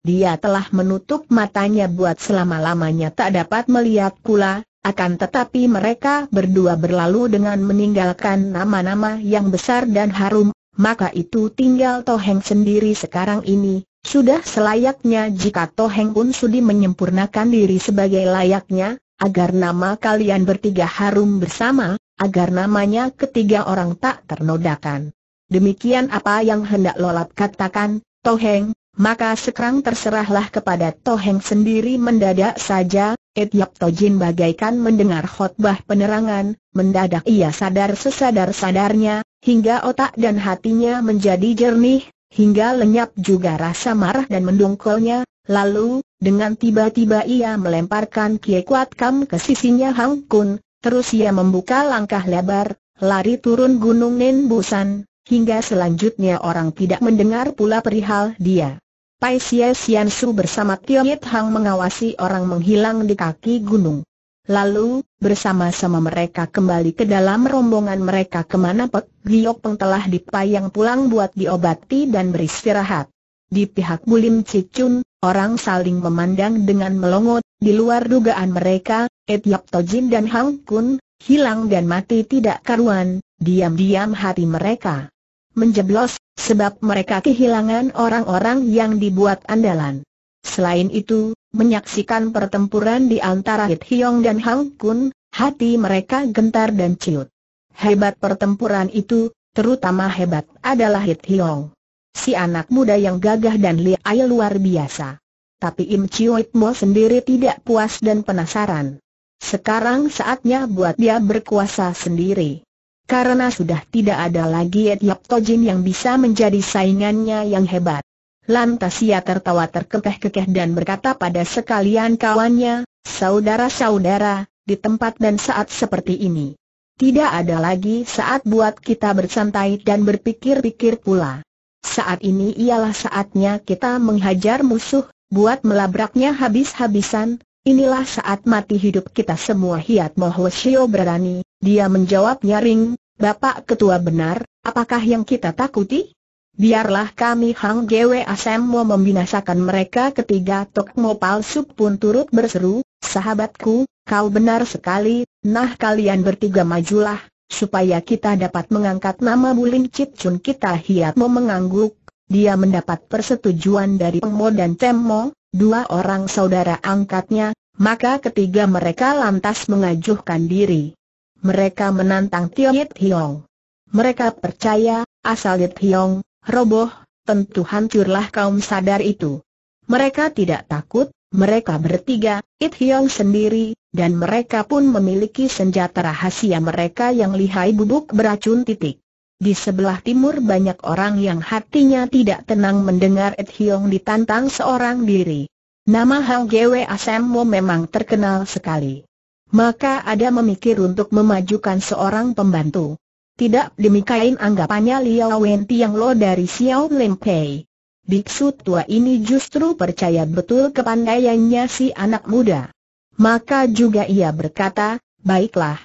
dia telah menutup matanya buat selama-lamanya tak dapat melihat pula, akan tetapi mereka berdua berlalu dengan meninggalkan nama-nama yang besar dan harum, maka itu tinggal Toheng sendiri sekarang ini. Sudah selayaknya jika Toheng pun sudi menyempurnakan diri sebagai layaknya, agar nama kalian bertiga harum bersama, agar namanya ketiga orang tak ternodakan. Demikian apa yang hendak Lolat katakan, Toheng, maka sekarang terserahlah kepada Toheng sendiri mendadak saja, Etiap Tojin bagaikan mendengar khotbah penerangan, mendadak ia sadar sesadar-sadarnya, hingga otak dan hatinya menjadi jernih, hingga lenyap juga rasa marah dan mendongkolnya, lalu, dengan tiba-tiba ia melemparkan Kie Kuat Kam ke sisinya Hang Kun, terus ia membuka langkah lebar, lari turun gunung Nen Busan, hingga selanjutnya orang tidak mendengar pula perihal dia. Pai Xie Xian Su bersama Tio Yit Hang mengawasi orang menghilang di kaki gunung. Lalu, bersama-sama mereka kembali ke dalam rombongan mereka kemana Pek Giyok Peng telah dipayang pulang buat diobati dan beristirahat. Di pihak Bulim Cicun, orang saling memandang dengan melongot, di luar dugaan mereka, Etiap Tojin dan Hang Kun, hilang dan mati tidak karuan, diam-diam hati mereka menjeblos, sebab mereka kehilangan orang-orang yang dibuat andalan. Selain itu, menyaksikan pertempuran di antara Hit Hiong dan Hang Kun, hati mereka gentar dan ciut. Hebat pertempuran itu, terutama hebat adalah Hit Hiong, Si anak muda yang gagah dan liai luar biasa. Tapi Im Chiu Mo sendiri tidak puas dan penasaran. Sekarang saatnya buat dia berkuasa sendiri karena sudah tidak ada lagi Etiop Tojin yang bisa menjadi saingannya yang hebat. Lantas ia tertawa terkekeh-kekeh dan berkata pada sekalian kawannya, saudara-saudara, di tempat dan saat seperti ini. Tidak ada lagi saat buat kita bersantai dan berpikir-pikir pula. Saat ini ialah saatnya kita menghajar musuh, buat melabraknya habis-habisan, Inilah saat mati hidup kita semua Hiat Mohwesio berani, dia menjawab nyaring, Bapak Ketua benar, apakah yang kita takuti? Biarlah kami Hang Gwe mau membinasakan mereka ketiga tok Mo palsu pun turut berseru, sahabatku, kau benar sekali, nah kalian bertiga majulah, supaya kita dapat mengangkat nama Buling Cit Chun kita Hiat Mo mengangguk, dia mendapat persetujuan dari Mo dan Temo dua orang saudara angkatnya, maka ketiga mereka lantas mengajukan diri. Mereka menantang Tio Yit Hiong. Mereka percaya, asal Yit Hiong, roboh, tentu hancurlah kaum sadar itu. Mereka tidak takut, mereka bertiga, Yit Hiong sendiri, dan mereka pun memiliki senjata rahasia mereka yang lihai bubuk beracun titik. Di sebelah timur banyak orang yang hatinya tidak tenang mendengar Ed Hiong ditantang seorang diri. Nama Hang Gwe Asemmo memang terkenal sekali. Maka ada memikir untuk memajukan seorang pembantu. Tidak demikian anggapannya Liao Wenti yang lo dari Xiao Lim Pei. Biksu tua ini justru percaya betul kepandaiannya si anak muda. Maka juga ia berkata, baiklah,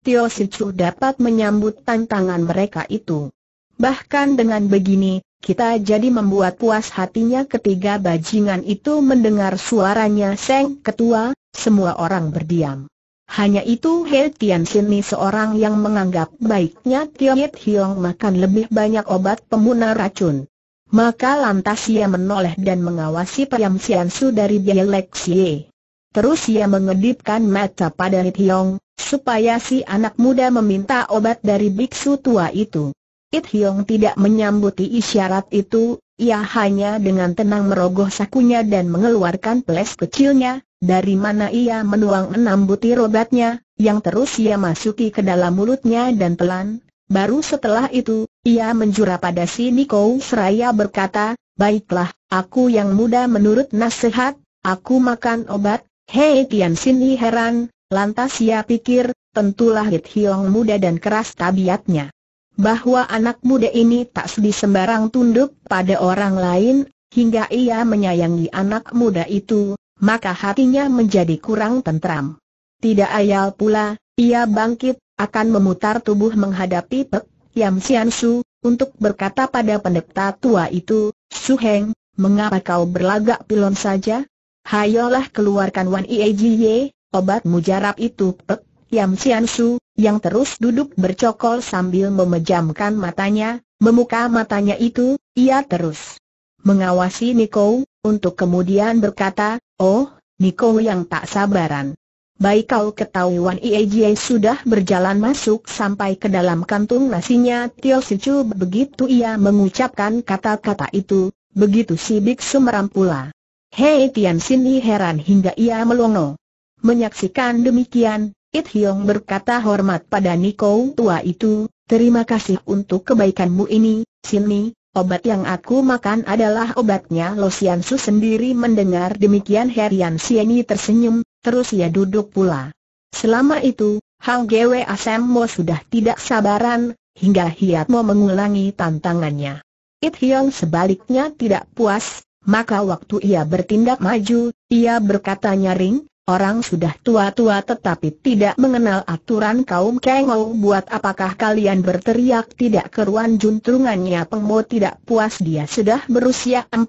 Tio Chu dapat menyambut tantangan mereka itu. Bahkan dengan begini, kita jadi membuat puas hatinya ketiga bajingan itu mendengar suaranya Seng Ketua, semua orang berdiam. Hanya itu He Tian Sini seorang yang menganggap baiknya Tio Yit Hiong makan lebih banyak obat pembunuh racun. Maka lantas ia menoleh dan mengawasi Sian Su dari Bielek Sye. Terus ia mengedipkan mata pada Hit Hiong, supaya si anak muda meminta obat dari biksu tua itu. It Hiong tidak menyambuti isyarat itu, ia hanya dengan tenang merogoh sakunya dan mengeluarkan peles kecilnya, dari mana ia menuang enam butir obatnya, yang terus ia masuki ke dalam mulutnya dan pelan, Baru setelah itu, ia menjura pada si Niko seraya berkata, Baiklah, aku yang muda menurut nasihat, aku makan obat, Hei Tian Sini heran, Lantas ia pikir, tentulah Hit Hiong muda dan keras tabiatnya. Bahwa anak muda ini tak sedih sembarang tunduk pada orang lain, hingga ia menyayangi anak muda itu, maka hatinya menjadi kurang tentram. Tidak ayal pula, ia bangkit, akan memutar tubuh menghadapi Pek Yam Sian Su, untuk berkata pada pendeta tua itu, Su Heng, mengapa kau berlagak pilon saja? Hayolah keluarkan Wan Ie Ye, Obat mujarab itu Pek Yam Sian Su, yang terus duduk bercokol sambil memejamkan matanya, memuka matanya itu, ia terus mengawasi Niko, untuk kemudian berkata, Oh, Niko yang tak sabaran. Baik kau ketahui Wan Iejie sudah berjalan masuk sampai ke dalam kantung nasinya Tio Chu begitu ia mengucapkan kata-kata itu, begitu si Biksu merampula. Hei Tian Sini heran hingga ia melongo. Menyaksikan demikian, It Hiong berkata hormat pada Niko tua itu, terima kasih untuk kebaikanmu ini, sini, obat yang aku makan adalah obatnya Lo Sian Su sendiri mendengar demikian Herian Sieni tersenyum, terus ia duduk pula. Selama itu, Hang Gwe Asemmo sudah tidak sabaran, hingga Hiat Mo mengulangi tantangannya. It Hiong sebaliknya tidak puas, maka waktu ia bertindak maju, ia berkata nyaring, Orang sudah tua-tua tetapi tidak mengenal aturan kaum kengau. buat apakah kalian berteriak tidak keruan juntrungannya Pengmo tidak puas dia sudah berusia 40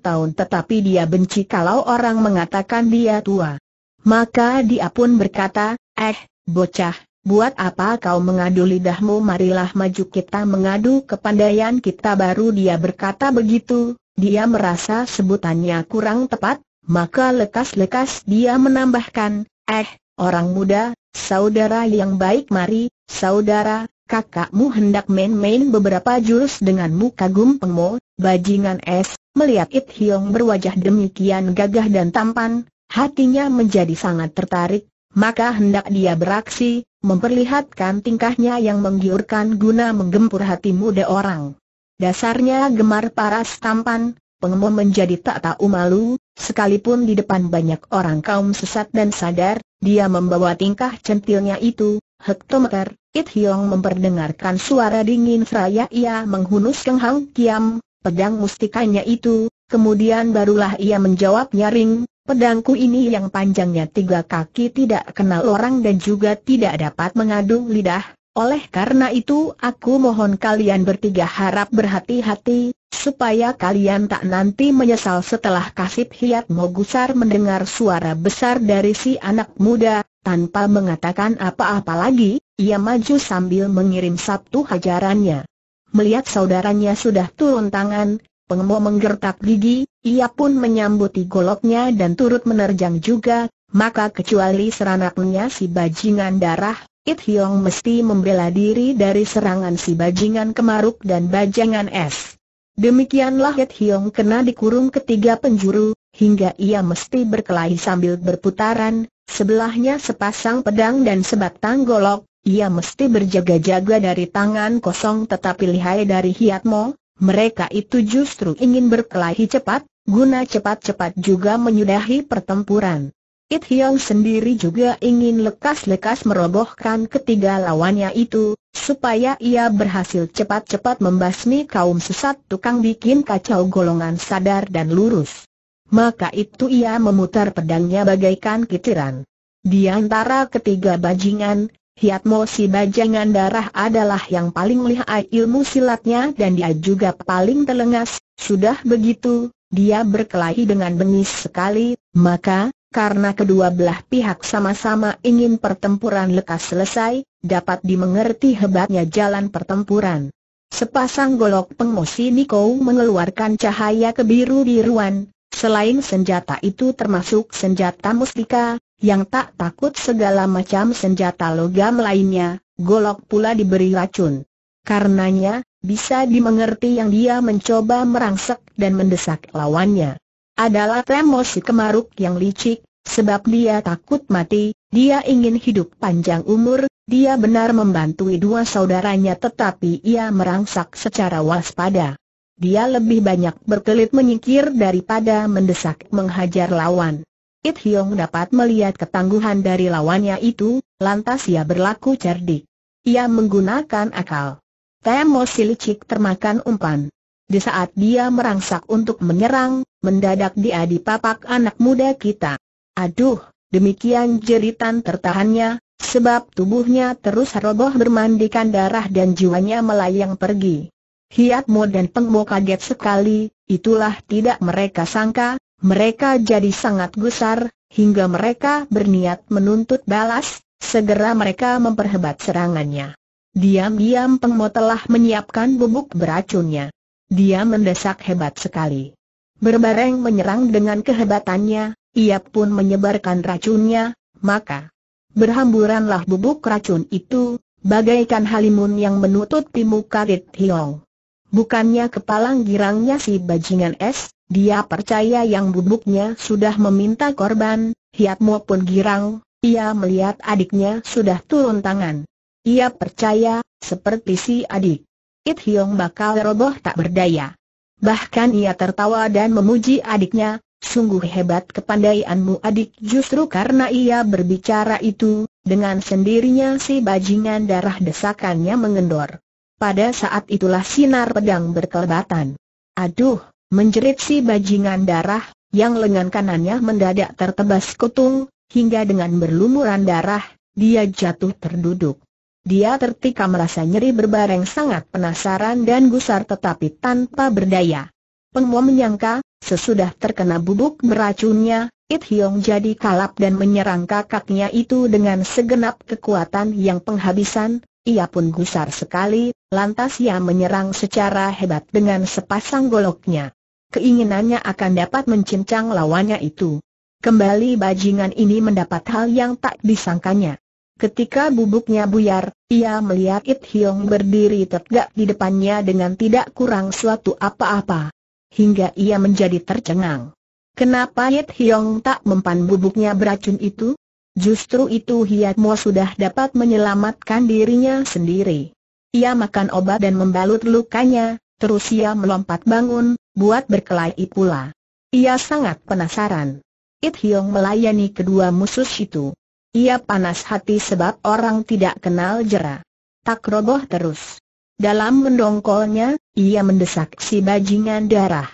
tahun tetapi dia benci kalau orang mengatakan dia tua. Maka dia pun berkata, eh, bocah, buat apa kau mengadu lidahmu marilah maju kita mengadu kepandaian kita baru dia berkata begitu, dia merasa sebutannya kurang tepat, maka lekas-lekas dia menambahkan, eh, orang muda, saudara yang baik mari, saudara, kakakmu hendak main-main beberapa jurus denganmu kagum pengmo, bajingan es, melihat It Hiong berwajah demikian gagah dan tampan, hatinya menjadi sangat tertarik, maka hendak dia beraksi, memperlihatkan tingkahnya yang menggiurkan guna menggempur hati muda orang. Dasarnya gemar paras tampan, pengemul menjadi tak tahu malu, Sekalipun di depan banyak orang kaum sesat dan sadar, dia membawa tingkah centilnya itu, hektometer, It Hiong memperdengarkan suara dingin seraya ia menghunus Keng Hang Kiam, pedang mustikanya itu, kemudian barulah ia menjawab nyaring, pedangku ini yang panjangnya tiga kaki tidak kenal orang dan juga tidak dapat mengadu lidah, oleh karena itu aku mohon kalian bertiga harap berhati-hati, supaya kalian tak nanti menyesal setelah kasih hiat Mogusar mendengar suara besar dari si anak muda, tanpa mengatakan apa-apa lagi, ia maju sambil mengirim sabtu hajarannya. Melihat saudaranya sudah turun tangan, pengemo menggertak gigi, ia pun menyambuti goloknya dan turut menerjang juga, maka kecuali seranaknya si bajingan darah, It Hiong mesti membela diri dari serangan si bajingan kemaruk dan bajangan es. Demikianlah It Hiong kena dikurung ketiga penjuru, hingga ia mesti berkelahi sambil berputaran, sebelahnya sepasang pedang dan sebatang golok, ia mesti berjaga-jaga dari tangan kosong tetapi lihai dari Hiat Mo. mereka itu justru ingin berkelahi cepat, guna cepat-cepat juga menyudahi pertempuran. It Hiong sendiri juga ingin lekas-lekas merobohkan ketiga lawannya itu, supaya ia berhasil cepat-cepat membasmi kaum sesat tukang bikin kacau golongan sadar dan lurus. Maka itu ia memutar pedangnya bagaikan kitiran. Di antara ketiga bajingan, Hiatmo si bajangan darah adalah yang paling lihai ilmu silatnya dan dia juga paling telengas, sudah begitu, dia berkelahi dengan bengis sekali, maka, karena kedua belah pihak sama-sama ingin pertempuran lekas selesai, dapat dimengerti hebatnya jalan pertempuran. Sepasang golok pengmosi Niko mengeluarkan cahaya kebiru-biruan, selain senjata itu termasuk senjata mustika, yang tak takut segala macam senjata logam lainnya, golok pula diberi racun. Karenanya, bisa dimengerti yang dia mencoba merangsek dan mendesak lawannya. Adalah Tremosi Kemaruk yang licik, Sebab dia takut mati, dia ingin hidup panjang umur, dia benar membantu dua saudaranya tetapi ia merangsak secara waspada. Dia lebih banyak berkelit menyingkir daripada mendesak menghajar lawan. It Hyong dapat melihat ketangguhan dari lawannya itu, lantas ia berlaku cerdik. Ia menggunakan akal. Temo Silicik termakan umpan. Di saat dia merangsak untuk menyerang, mendadak dia dipapak anak muda kita. Aduh, demikian jeritan tertahannya, sebab tubuhnya terus roboh bermandikan darah dan jiwanya melayang pergi. Hiatmo dan Pengmo kaget sekali, itulah tidak mereka sangka, mereka jadi sangat gusar, hingga mereka berniat menuntut balas, segera mereka memperhebat serangannya. Diam-diam Pengmo telah menyiapkan bubuk beracunnya. Dia mendesak hebat sekali. Berbareng menyerang dengan kehebatannya, ia pun menyebarkan racunnya, maka berhamburanlah bubuk racun itu, bagaikan halimun yang menutup muka Rit Hiong. Bukannya kepalang girangnya si bajingan es, dia percaya yang bubuknya sudah meminta korban, hiat maupun girang, ia melihat adiknya sudah turun tangan. Ia percaya, seperti si adik. It Hiong bakal roboh tak berdaya. Bahkan ia tertawa dan memuji adiknya, Sungguh hebat kepandaianmu adik justru karena ia berbicara itu, dengan sendirinya si bajingan darah desakannya mengendor. Pada saat itulah sinar pedang berkelebatan. Aduh, menjerit si bajingan darah, yang lengan kanannya mendadak tertebas kutung, hingga dengan berlumuran darah, dia jatuh terduduk. Dia tertika merasa nyeri berbareng sangat penasaran dan gusar tetapi tanpa berdaya. Pengmo menyangka, sesudah terkena bubuk beracunnya, It Hiong jadi kalap dan menyerang kakaknya itu dengan segenap kekuatan yang penghabisan, ia pun gusar sekali, lantas ia menyerang secara hebat dengan sepasang goloknya. Keinginannya akan dapat mencincang lawannya itu. Kembali bajingan ini mendapat hal yang tak disangkanya. Ketika bubuknya buyar, ia melihat It Hiong berdiri tegak di depannya dengan tidak kurang suatu apa-apa hingga ia menjadi tercengang. Kenapa Yit Hiong tak mempan bubuknya beracun itu? Justru itu Hiat Mo sudah dapat menyelamatkan dirinya sendiri. Ia makan obat dan membalut lukanya, terus ia melompat bangun, buat berkelahi pula. Ia sangat penasaran. It Hiong melayani kedua musuh itu. Ia panas hati sebab orang tidak kenal jera. Tak roboh terus. Dalam mendongkolnya, ia mendesak si bajingan darah.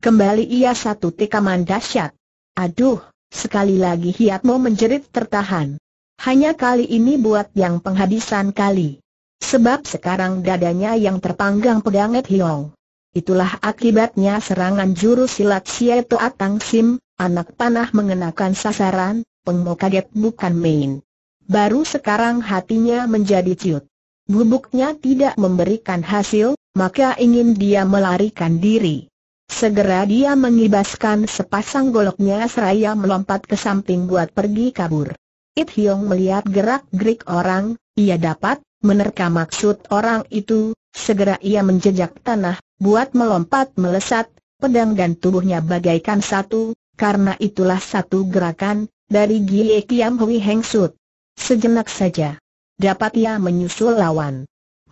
Kembali ia satu tikaman dahsyat. Aduh, sekali lagi Hiatmo menjerit tertahan. Hanya kali ini buat yang penghabisan kali. Sebab sekarang dadanya yang terpanggang pedanget Hiong. Itulah akibatnya serangan juru silat Sieto Atang Sim, anak panah mengenakan sasaran, pengmo kaget bukan main. Baru sekarang hatinya menjadi ciut. Bubuknya tidak memberikan hasil, maka ingin dia melarikan diri. Segera dia mengibaskan sepasang goloknya seraya melompat ke samping buat pergi kabur. It Hyong melihat gerak-gerik orang, ia dapat menerka maksud orang itu, segera ia menjejak tanah, buat melompat melesat, pedang dan tubuhnya bagaikan satu, karena itulah satu gerakan, dari Gie Kiam Hui Heng Sut. Sejenak saja. Dapat ia menyusul lawan.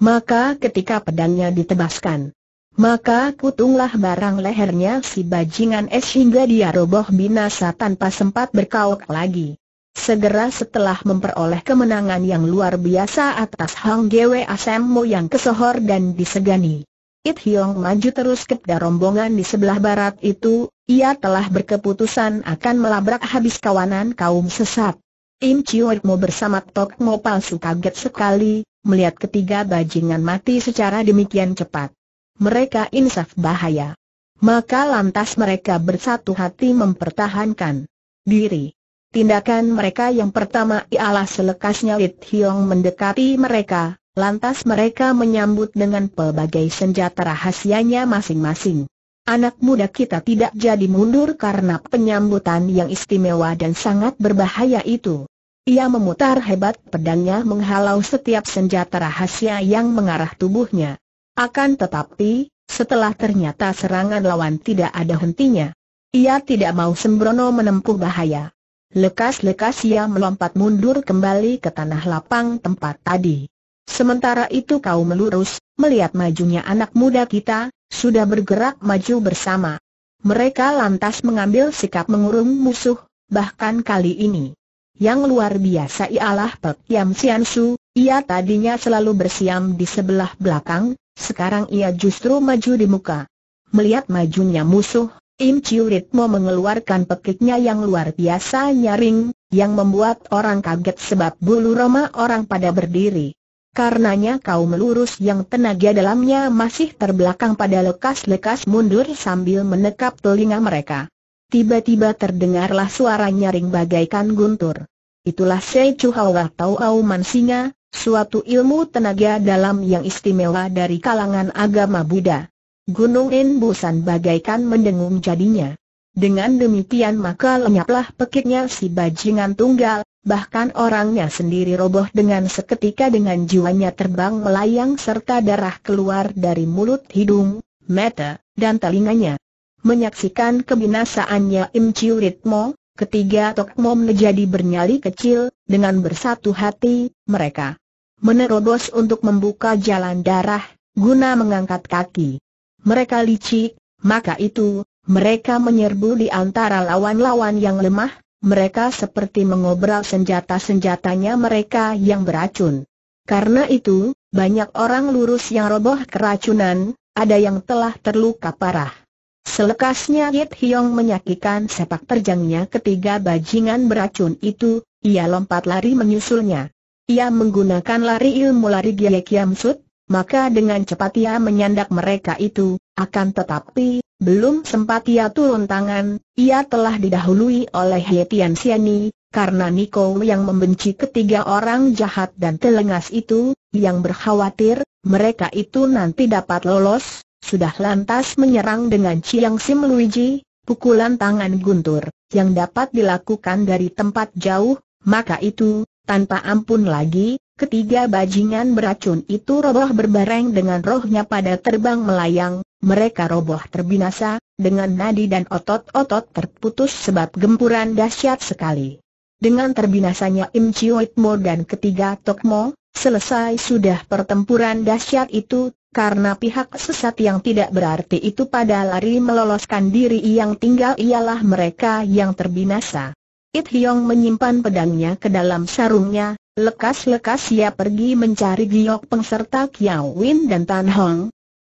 Maka ketika pedangnya ditebaskan, maka kutunglah barang lehernya si bajingan es hingga dia roboh binasa tanpa sempat berkauk lagi. Segera setelah memperoleh kemenangan yang luar biasa atas Hang Gwe Asemmo yang kesohor dan disegani. It Hiong maju terus ke rombongan di sebelah barat itu, ia telah berkeputusan akan melabrak habis kawanan kaum sesat. Im Chiuermo bersama Tok Mo palsu kaget sekali, melihat ketiga bajingan mati secara demikian cepat. Mereka insaf bahaya. Maka lantas mereka bersatu hati mempertahankan diri. Tindakan mereka yang pertama ialah selekasnya Lit Hiong mendekati mereka, lantas mereka menyambut dengan pelbagai senjata rahasianya masing-masing. Anak muda kita tidak jadi mundur karena penyambutan yang istimewa dan sangat berbahaya itu. Ia memutar hebat pedangnya menghalau setiap senjata rahasia yang mengarah tubuhnya. Akan tetapi, setelah ternyata serangan lawan tidak ada hentinya, ia tidak mau sembrono menempuh bahaya. Lekas-lekas ia melompat mundur kembali ke tanah lapang tempat tadi. Sementara itu kau melurus, melihat majunya anak muda kita, sudah bergerak maju bersama. Mereka lantas mengambil sikap mengurung musuh, bahkan kali ini. Yang luar biasa ialah Pek Yam Sian Su, ia tadinya selalu bersiam di sebelah belakang, sekarang ia justru maju di muka. Melihat majunya musuh, Im Chiu Ritmo mengeluarkan pekiknya yang luar biasa nyaring, yang membuat orang kaget sebab bulu roma orang pada berdiri. Karenanya kau melurus yang tenaga dalamnya masih terbelakang pada lekas-lekas mundur sambil menekap telinga mereka. Tiba-tiba terdengarlah suara nyaring bagaikan guntur. Itulah Sei Chu Tau mansinga, suatu ilmu tenaga dalam yang istimewa dari kalangan agama Buddha. Gunung Inbusan bagaikan mendengung jadinya. Dengan demikian maka lenyaplah pekiknya si bajingan tunggal, bahkan orangnya sendiri roboh dengan seketika dengan jiwanya terbang melayang serta darah keluar dari mulut hidung, mata, dan telinganya. Menyaksikan kebinasaannya Im Chiu Ritmo, ketiga Tok menjadi bernyali kecil, dengan bersatu hati, mereka menerobos untuk membuka jalan darah, guna mengangkat kaki. Mereka licik, maka itu, mereka menyerbu di antara lawan-lawan yang lemah, mereka seperti mengobral senjata-senjatanya mereka yang beracun. Karena itu, banyak orang lurus yang roboh keracunan, ada yang telah terluka parah. Selekasnya Yit Hiong menyakikan sepak terjangnya ketiga bajingan beracun itu, ia lompat lari menyusulnya. Ia menggunakan lari ilmu lari Gye Kiam Sut, maka dengan cepat ia menyandak mereka itu, akan tetapi, belum sempat ia turun tangan, ia telah didahului oleh Ye Tian Siani, karena Niko yang membenci ketiga orang jahat dan telengas itu, yang berkhawatir, mereka itu nanti dapat lolos, sudah lantas menyerang dengan Chiang Sim Luigi, pukulan tangan guntur, yang dapat dilakukan dari tempat jauh, maka itu, tanpa ampun lagi, ketiga bajingan beracun itu roboh berbareng dengan rohnya pada terbang melayang, mereka roboh terbinasa, dengan nadi dan otot-otot terputus sebab gempuran dahsyat sekali. Dengan terbinasanya Im Chioitmo dan ketiga Tokmo, selesai sudah pertempuran dahsyat itu, karena pihak sesat yang tidak berarti itu pada lari meloloskan diri yang tinggal ialah mereka yang terbinasa. It Hiong menyimpan pedangnya ke dalam sarungnya, lekas-lekas ia pergi mencari Giok Peng serta Kiao Win dan Tan Hong,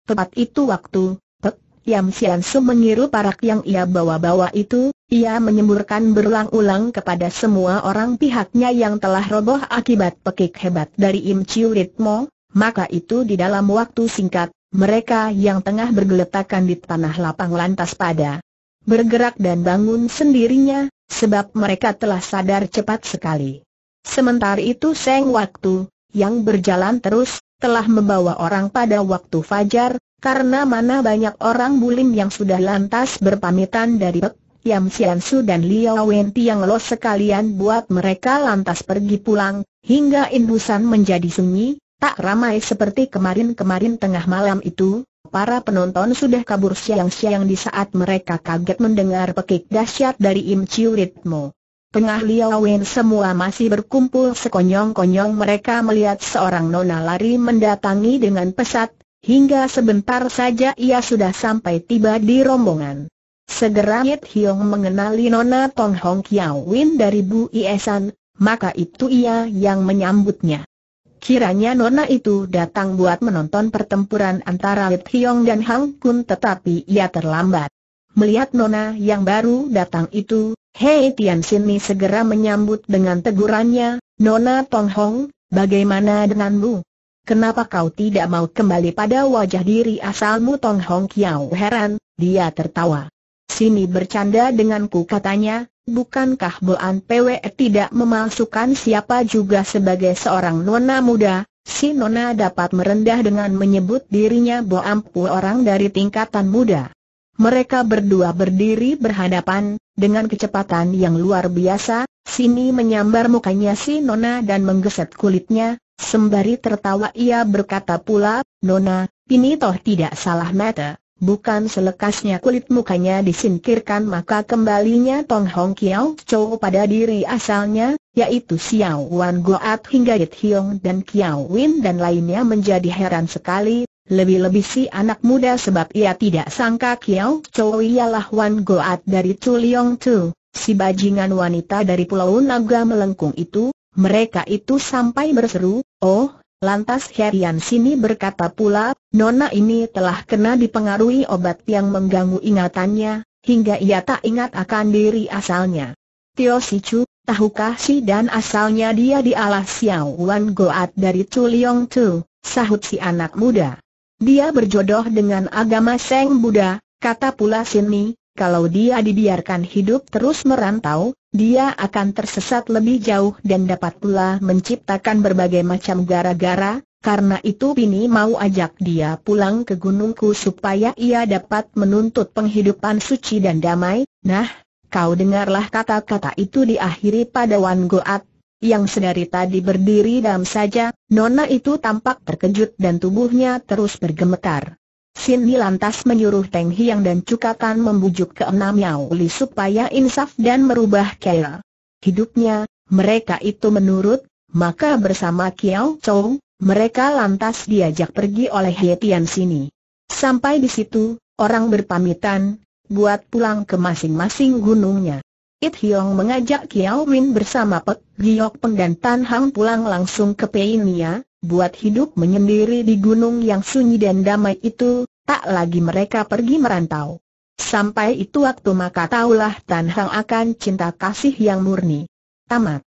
Tepat itu waktu, Pek, Yam Sian Su mengiru parak yang ia bawa-bawa itu, ia menyemburkan berulang-ulang kepada semua orang pihaknya yang telah roboh akibat pekik hebat dari Im Chiu Ritmo, maka itu di dalam waktu singkat, mereka yang tengah bergeletakan di tanah lapang lantas pada bergerak dan bangun sendirinya, sebab mereka telah sadar cepat sekali. Sementara itu seng waktu, yang berjalan terus, telah membawa orang pada waktu fajar, karena mana banyak orang bulim yang sudah lantas berpamitan dari Bek, Yam su dan Liao Wenti yang los sekalian buat mereka lantas pergi pulang, hingga Indusan menjadi sunyi, tak ramai seperti kemarin-kemarin tengah malam itu, para penonton sudah kabur siang-siang di saat mereka kaget mendengar pekik dahsyat dari Im Chiu Ritmo. Tengah Liao semua masih berkumpul sekonyong-konyong mereka melihat seorang nona lari mendatangi dengan pesat, hingga sebentar saja ia sudah sampai tiba di rombongan. Segera Yit Hiong mengenali nona Tong Hong Kiao Win dari Bu Iesan, maka itu ia yang menyambutnya. Kiranya nona itu datang buat menonton pertempuran antara Yit Hiong dan Hang Kun tetapi ia terlambat. Melihat nona yang baru datang itu, Hei Tian Sini segera menyambut dengan tegurannya, Nona Tong Hong, bagaimana denganmu? Kenapa kau tidak mau kembali pada wajah diri asalmu Tong Hong Kiao heran, dia tertawa. Sini bercanda denganku katanya, bukankah Boan PW tidak memalsukan siapa juga sebagai seorang nona muda, si nona dapat merendah dengan menyebut dirinya Boam Pu orang dari tingkatan muda. Mereka berdua berdiri berhadapan, dengan kecepatan yang luar biasa, Sini menyambar mukanya si Nona dan menggeset kulitnya, sembari tertawa ia berkata pula, Nona, ini toh tidak salah mata, bukan selekasnya kulit mukanya disingkirkan maka kembalinya Tong Hong Kiao Chow pada diri asalnya, yaitu Xiao Wan Goat hingga Yit Hiong dan Kiao Win dan lainnya menjadi heran sekali, lebih-lebih si anak muda sebab ia tidak sangka Kiao Chou ialah Wan Goat dari Tuliong Tu, si bajingan wanita dari Pulau Naga melengkung itu, mereka itu sampai berseru, oh, lantas Herian sini berkata pula, nona ini telah kena dipengaruhi obat yang mengganggu ingatannya, hingga ia tak ingat akan diri asalnya. Tio si Chu, tahukah si dan asalnya dia di alas Xiao Wan Goat dari Tuliong Tu? sahut si anak muda. Dia berjodoh dengan agama Seng Buddha, kata pula Sini, kalau dia dibiarkan hidup terus merantau, dia akan tersesat lebih jauh dan dapat pula menciptakan berbagai macam gara-gara, karena itu Pini mau ajak dia pulang ke gunungku supaya ia dapat menuntut penghidupan suci dan damai, nah, kau dengarlah kata-kata itu diakhiri pada Wan Goat, yang sedari tadi berdiri dalam saja, Nona itu tampak terkejut dan tubuhnya terus bergemetar. Sin Ni lantas menyuruh Teng Hiang dan Cukatan membujuk ke enam Yao Li supaya insaf dan merubah kaya hidupnya, mereka itu menurut, maka bersama Kiao Chou, mereka lantas diajak pergi oleh He Tian sini. Sampai di situ, orang berpamitan, buat pulang ke masing-masing gunungnya. It Hiong mengajak Kiao Win bersama Pek Giok Peng dan Tan Hang pulang langsung ke Peinia, buat hidup menyendiri di gunung yang sunyi dan damai itu, tak lagi mereka pergi merantau. Sampai itu waktu maka taulah Tan Hang akan cinta kasih yang murni. Tamat.